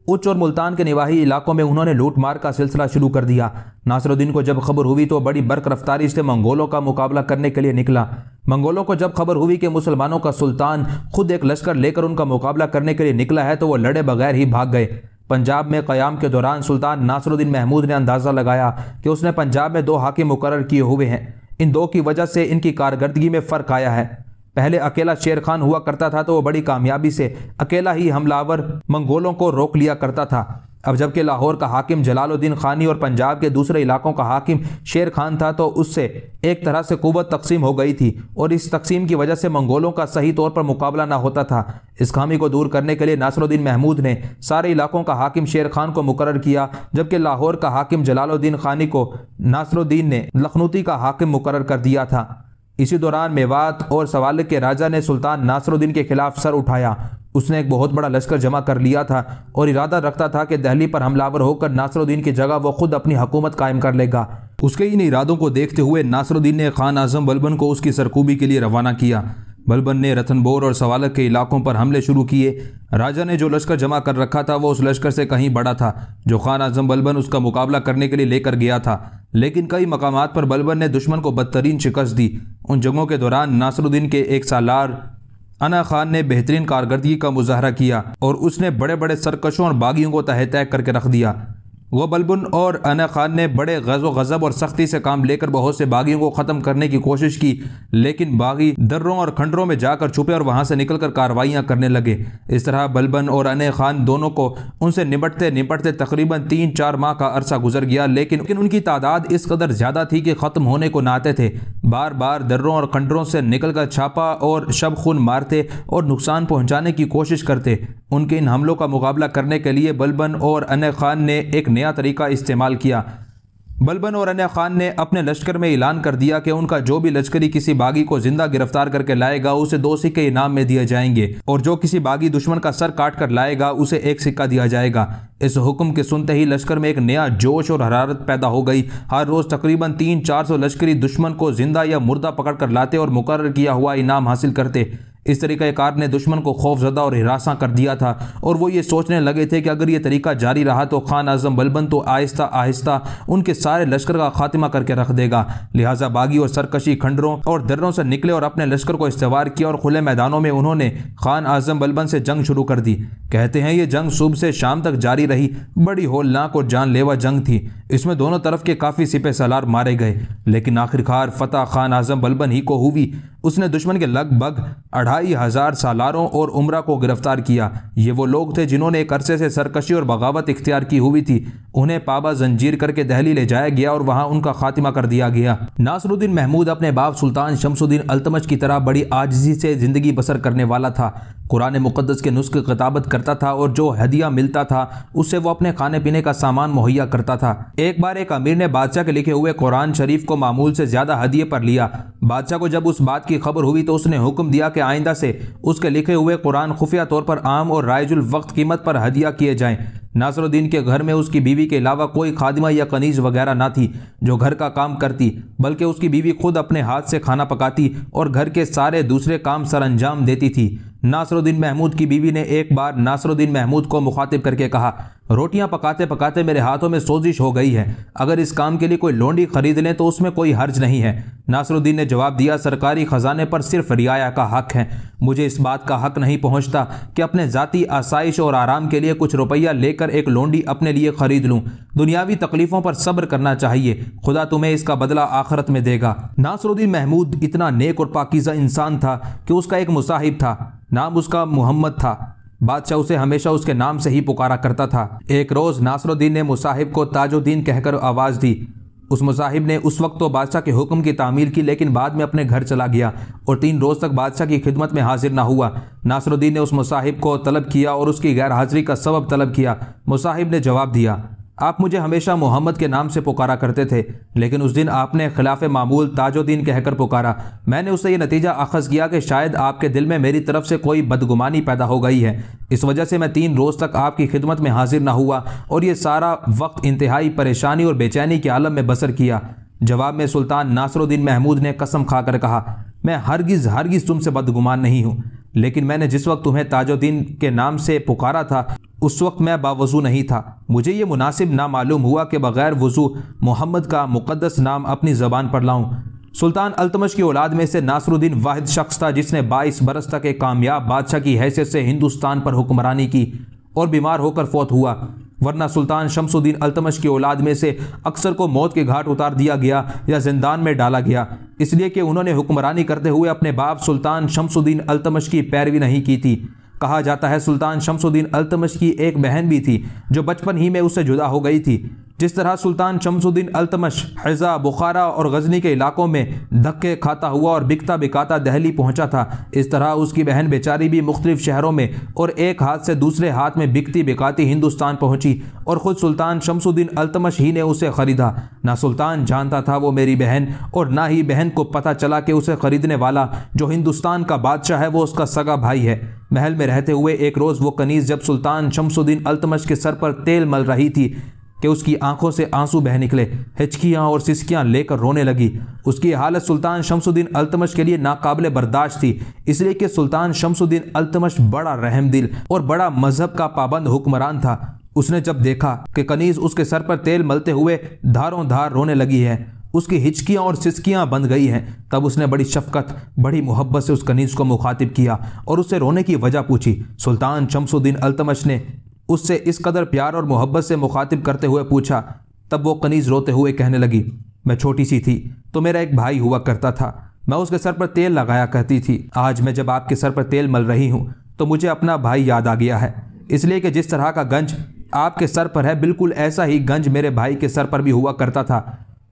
उच्च और मुल्तान के निवाही इलाकों में उन्होंने लूटमार का सिलसिला शुरू कर दिया नासरुद्दीन को जब खबर हुई तो बड़ी बर्क रफ्तारी से मंगोलों का मुकाबला करने के लिए निकला मंगोलों को जब खबर हुई कि मुसलमानों का सुल्तान खुद एक लश्कर लेकर उनका मुकाबला करने के लिए निकला है तो वो लड़े बगैर ही भाग गए पंजाब में क़याम के दौरान सुल्तान नासरुद्दीन महमूद ने अंदाज़ा लगाया कि उसने पंजाब में दो हाकिम मुकर किए हुए हैं इन दो की वजह से इनकी कारकर्दगी में फ़र्क आया है पहले अकेला शेर खान हुआ करता था तो वो बड़ी कामयाबी से अकेला ही हमलावर मंगोलों को रोक लिया करता था अब जबकि लाहौर का हाकिम जलालुद्दीन खानी और पंजाब के दूसरे इलाकों का हाकिम शेर खान था तो उससे एक तरह से कुवत तकसीम हो गई थी और इस तकसीम की वजह से मंगोलों का सही तौर पर मुकाबला ना होता था इस खामी को दूर करने के लिए नासरुद्दीन महमूद ने सारे इलाकों का हाकिम शेर खान को मुकर किया जबकि लाहौर का हाकिम जलालुद्दीन खानी को नासरुद्दीन ने लखनऊती का हाकिम मुकर कर दिया था इसी दौरान मेवात और सवाल के राजा ने सुल्तान नासरुद्दीन के खिलाफ सर उठाया उसने एक बहुत बड़ा लश्कर जमा कर लिया था और इरादा रखता था कि दहली पर हमलावर होकर नासरुद्दीन की जगह वो खुद अपनी हुकूमत कायम कर लेगा उसके इन इरादों को देखते हुए नासरुद्दीन ने खान आजम बलबन को उसकी सरकूबी के लिए रवाना किया बलबन ने रतनबोर और सवालक के इलाकों पर हमले शुरू किए राजा ने जो लश्कर जमा कर रखा था वो उस लश्कर से कहीं बड़ा था जो खान आजम बलबन उसका मुकाबला करने के लिए लेकर गया था लेकिन कई मकाम पर बलबन ने दुश्मन को बदतरीन शिकस्त दी उन जंगों के दौरान नासरुद्दीन के एक सालार अना खान ने बेहतरीन कारकर्दगी का मुजाहरा किया और उसने बड़े बड़े सरकशों और बागियों को तह तय करके रख दिया वह बलबन और अना खान ने बड़े गजो गज़ब और सख्ती से काम लेकर बहुत से बागियों को ख़त्म करने की कोशिश की लेकिन बागी दर्रों और खंडरों में जाकर छुपे और वहाँ से निकल कर कार्रवाइयाँ करने लगे इस तरह बलबन और अन खान दोनों को उनसे निपटते निपटते तकरीबन तीन चार माह का अरसा गुजर गया लेकिन उनकी तादाद इस कदर ज़्यादा थी कि ख़त्म होने को नाते थे बार बार दर्रों और खंडरों से निकल कर छापा और शब खून मारते और नुकसान पहुँचाने की कोशिश करते उनके इन हमलों का मुकाबला करने के लिए बलबन और अन खान ने एक नया तरीका इस्तेमाल किया बलबन और अन्य खान ने अपने लश्कर में ऐलान कर दिया कि उनका जो भी लश्करी किसी बागी को जिंदा गिरफ्तार करके लाएगा उसे दो सिक्के इनाम में दिए जाएंगे और जो किसी बागी दुश्मन का सर काट कर लाएगा उसे एक सिक्का दिया जाएगा इस हुक्म के सुनते ही लश्कर में एक नया जोश और हरारत पैदा हो गई हर रोज तकरीबन तीन चार सौ लश्करी दुश्मन को जिंदा या मुर्दा पकड़ कर लाते और मुकर किया हुआ इनाम हासिल करते इस कार ने दुश्मन को खौफजदा और हिरासा कर दिया था और वो ये सोचने लगे थे कि अगर ये तरीका जारी रहा तो खान आजम बलबन तो आहिस्ता आहिस्ता उनके सारे लश्कर का खात्मा करके रख देगा लिहाजा बागी और सरकशी खंडरों और दर्रों से निकले और अपने लश्कर को इस्तेवार किया और खुले मैदानों में उन्होंने खान आजम बलबन से जंग शुरू कर दी कहते हैं ये जंग सुबह से शाम तक जारी रही बड़ी होलनाक और जानलेवा जंग थी इसमें दोनों तरफ के काफ़ी सिपे सलार मारे गए लेकिन आखिरकार फतेह खान आजम बलबन ही को हुई उसने दुश्मन के लगभग अढ़ाई हज़ार सालारों और उम्र को गिरफ्तार किया ये वो लोग थे जिन्होंने एक अरसे से सरकशी और बगावत इख्तियार की हुई थी उन्हें पाबा जंजीर करके दहली ले जाया गया और वहाँ उनका खात्मा कर दिया गया नासरुद्दीन महमूद अपने बाप सुल्तान शमसुद्दीन अल्तमश की तरह बड़ी आजजी से ज़िंदगी बसर करने वाला था कुरान मुक़दस के नुस्ख खिताबत करता था और जो हदिया मिलता था उससे वो अपने खाने पीने का सामान मुहैया करता था एक बार एक अमीर ने बादशाह के लिखे हुए कुरान शरीफ को मामूल से ज़्यादा हदिये पर लिया बादशाह को जब उस बात की खबर हुई तो उसने हुक्म दिया कि आइंदा से उसके लिखे हुए कुरान खुफिया तौर पर आम और रायजुल वक्त कीमत पर हदिया किए जाए नासरुद्दीन के घर में उसकी बीवी के अलावा कोई खादिमा या कनीज वगैरह ना थी जो घर का काम करती बल्कि उसकी बीवी खुद अपने हाथ से खाना पकाती और घर के सारे दूसरे काम सर अंजाम देती थी नासरुद्दीन महमूद की बीवी ने एक बार नासरुद्दीन महमूद को मुखातिब करके कहा रोटियां पकाते पकाते मेरे हाथों में सोजिश हो गई है अगर इस काम के लिए कोई लोंडी खरीद लें तो उसमें कोई हर्ज नहीं है नासरुद्दीन ने जवाब दिया सरकारी ख़जाने पर सिर्फ रियाया का हक है मुझे इस बात का हक नहीं पहुंचता कि अपने ज़ाती आसाइश और आराम के लिए कुछ रुपया लेकर एक लोंडी अपने लिए ख़रीद लूँ दुनियावी तकलीफ़ों पर सब्र करना चाहिए खुदा तुम्हें इसका बदला आखरत में देगा नासरुद्दीन महमूद इतना नेक और पाकिज़ा इंसान था कि उसका एक मुसाहिब था नाम उसका मोहम्मद था बादशाह उसे हमेशा उसके नाम से ही पुकारा करता था एक रोज़ नासरुद्दीन ने मुसाहिब को ताजुद्दीन कहकर आवाज़ दी उस मुसाहिब ने उस वक्त तो बादशाह के हुक्म की तामील की लेकिन बाद में अपने घर चला गया और तीन रोज़ तक बादशाह की खिदमत में हाजिर ना हुआ नासरुद्दीन ने उस मुसाहिब को तलब किया और उसकी गैर हाजिरी का सबब तलब किया मुसाहिब ने जवाब दिया आप मुझे हमेशा मोहम्मद के नाम से पुकारा करते थे लेकिन उस दिन आपने खिलाफ मामूल ताजुद्दीन कहकर पुकारा मैंने उससे यह नतीजा अखज़ किया कि शायद आपके दिल में मेरी तरफ से कोई बदगुमानी पैदा हो गई है इस वजह से मैं तीन रोज़ तक आपकी खिदमत में हाजिर ना हुआ और ये सारा वक्त इंतहाई परेशानी और बेचैनी के आलम में बसर किया जवाब में सुल्तान नासरुद्दीन महमूद ने कसम खाकर कहा मैं हरगिज़ हरगिज़ तुमसे बदगुमान नहीं हूँ लेकिन मैंने जिस वक्त तुम्हें ताजुद्दीन के नाम से पुकारा था उस वक्त मैं बावज़ू नहीं था मुझे ये मुनासिब ना मालूम हुआ कि बग़ैर वज़ू मोहम्मद का मुक़दस नाम अपनी ज़बान पर लाऊं सुल्तान अल्तमश की औलाद में से नासरुद्दीन वाहिद शख्स था जिसने बाईस बरस तक एक कामयाब बादशाह की हैसियत से हिंदुस्तान पर हुक्मरानी की और बीमार होकर फौत हुआ वरना सुल्तान शमसुद्दीन अल्तमश की औलाद में से अक्सर को मौत के घाट उतार दिया गया या जिंदान में डाला गया इसलिए कि उन्होंने हुक्मरानी करते हुए अपने बाप सुल्तान शमसुद्दीन अल्तमश की पैरवी नहीं की थी कहा जाता है सुल्तान शमसुद्दीन अल्तमश की एक बहन भी थी जो बचपन ही में उससे जुदा हो गई थी जिस तरह सुल्तान शमसुद्दीन अल्तमश हज़ा बुखारा और गजनी के इलाकों में धक्के खाता हुआ और बिकता बिकाता दहली पहुंचा था इस तरह उसकी बहन बेचारी भी मुख्तु शहरों में और एक हाथ से दूसरे हाथ में बिकती बिकाती हिंदुस्तान पहुंची और ख़ुद सुल्तान शमसुद्दीन अल्तमश ही ने उसे ख़रीदा ना सुल्तान जानता था वो मेरी बहन और ना ही बहन को पता चला कि उसे ख़रीदने वाला जो हिंदुस्तान का बादशाह है वो उसका सगा भाई है महल में रहते हुए एक रोज़ वो कनीज़ जब सुल्तान शमसुद्दीन अल्तमश के सर पर तेल मल रही थी कि उसकी आंखों से आंसू बह निकले हिचकियाँ और सिसकियां लेकर रोने लगी उसकी हालत सुल्तान शमसुद्दीन अल्तमश के लिए नाकाबले बर्दाश्त थी इसलिए कि सुल्तान शमसुद्दीन अल्तमश बड़ा रहम दिल और बड़ा मजहब का पाबंद हुक्मरान था उसने जब देखा कि कनीज उसके सर पर तेल मलते हुए धारों धार रोने लगी है उसकी हिचकियाँ और सिसकियाँ बंध गई हैं तब उसने बड़ी शफकत बड़ी मोहब्बत से उस कनीज को मुखातिब किया और उससे रोने की वजह पूछी सुल्तान शमसुद्दीन अल्तमश ने उससे इस कदर प्यार और मोहब्बत से मुखातिब करते हुए पूछा तब वो कनीज़ रोते हुए कहने लगी मैं छोटी सी थी तो मेरा एक भाई हुआ करता था मैं उसके सर पर तेल लगाया करती थी आज मैं जब आपके सर पर तेल मल रही हूँ तो मुझे अपना भाई याद आ गया है इसलिए कि जिस तरह का गंज आपके सर पर है बिल्कुल ऐसा ही गंज मेरे भाई के सर पर भी हुआ करता था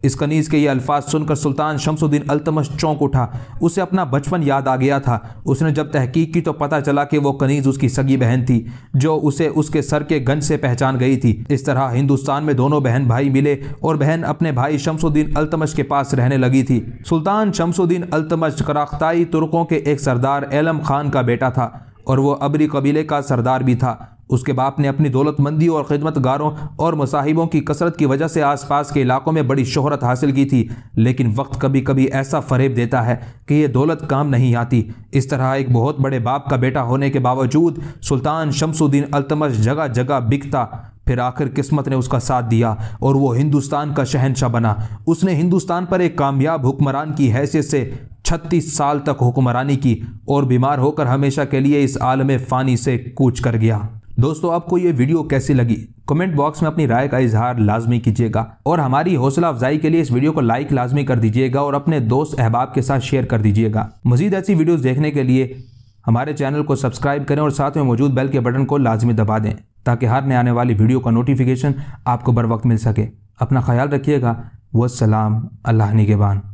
इस कनीज के ये अल्फाज सुनकर सुल्तान शमसुद्दीन अल्तमश चौंक उठा उसे अपना बचपन याद आ गया था उसने जब तहकीक की तो पता चला कि वो कनीज उसकी सगी बहन थी जो उसे उसके सर के गंज से पहचान गई थी इस तरह हिंदुस्तान में दोनों बहन भाई मिले और बहन अपने भाई शमसुद्दीन अल्तमश के पास रहने लगी थी सुल्तान शमसुद्दीन अल्तमश कराख्ताई तुर्कों के एक सरदार एलम खान का बेटा था और वो अबरी कबीले का सरदार भी था उसके बाप ने अपनी दौलतमंदी और खिदमतगारों और मसाहिबों की कसरत की वजह से आसपास के इलाकों में बड़ी शोहरत हासिल की थी लेकिन वक्त कभी कभी ऐसा फरेब देता है कि यह दौलत काम नहीं आती इस तरह एक बहुत बड़े बाप का बेटा होने के बावजूद सुल्तान शमसुद्दीन अल्तमश जगह जगह बिकता फिर आखिर किस्मत ने उसका साथ दिया और वो हिंदुस्तान का शहनशाह बना उसने हिंदुस्तान पर एक कामयाब हुक्मरान की हैसियत से छत्तीस साल तक हुक्मरानी की और बीमार होकर हमेशा के लिए इस आलम फ़ानी से कूच कर गया दोस्तों आपको ये वीडियो कैसी लगी कमेंट बॉक्स में अपनी राय का इजहार लाजमी कीजिएगा और हमारी हौसला अफजाई के लिए इस वीडियो को लाइक लाजमी कर दीजिएगा और अपने दोस्त अहबाब के साथ शेयर कर दीजिएगा मजीद ऐसी वीडियो देखने के लिए हमारे चैनल को सब्सक्राइब करें और साथ में मौजूद बेल के बटन को लाजमी दबा दें ताकि हर नए आने वाली वीडियो का नोटिफिकेशन आपको बर वक्त मिल सके अपना ख्याल रखिएगा वसलाम अल्लाह निगेबान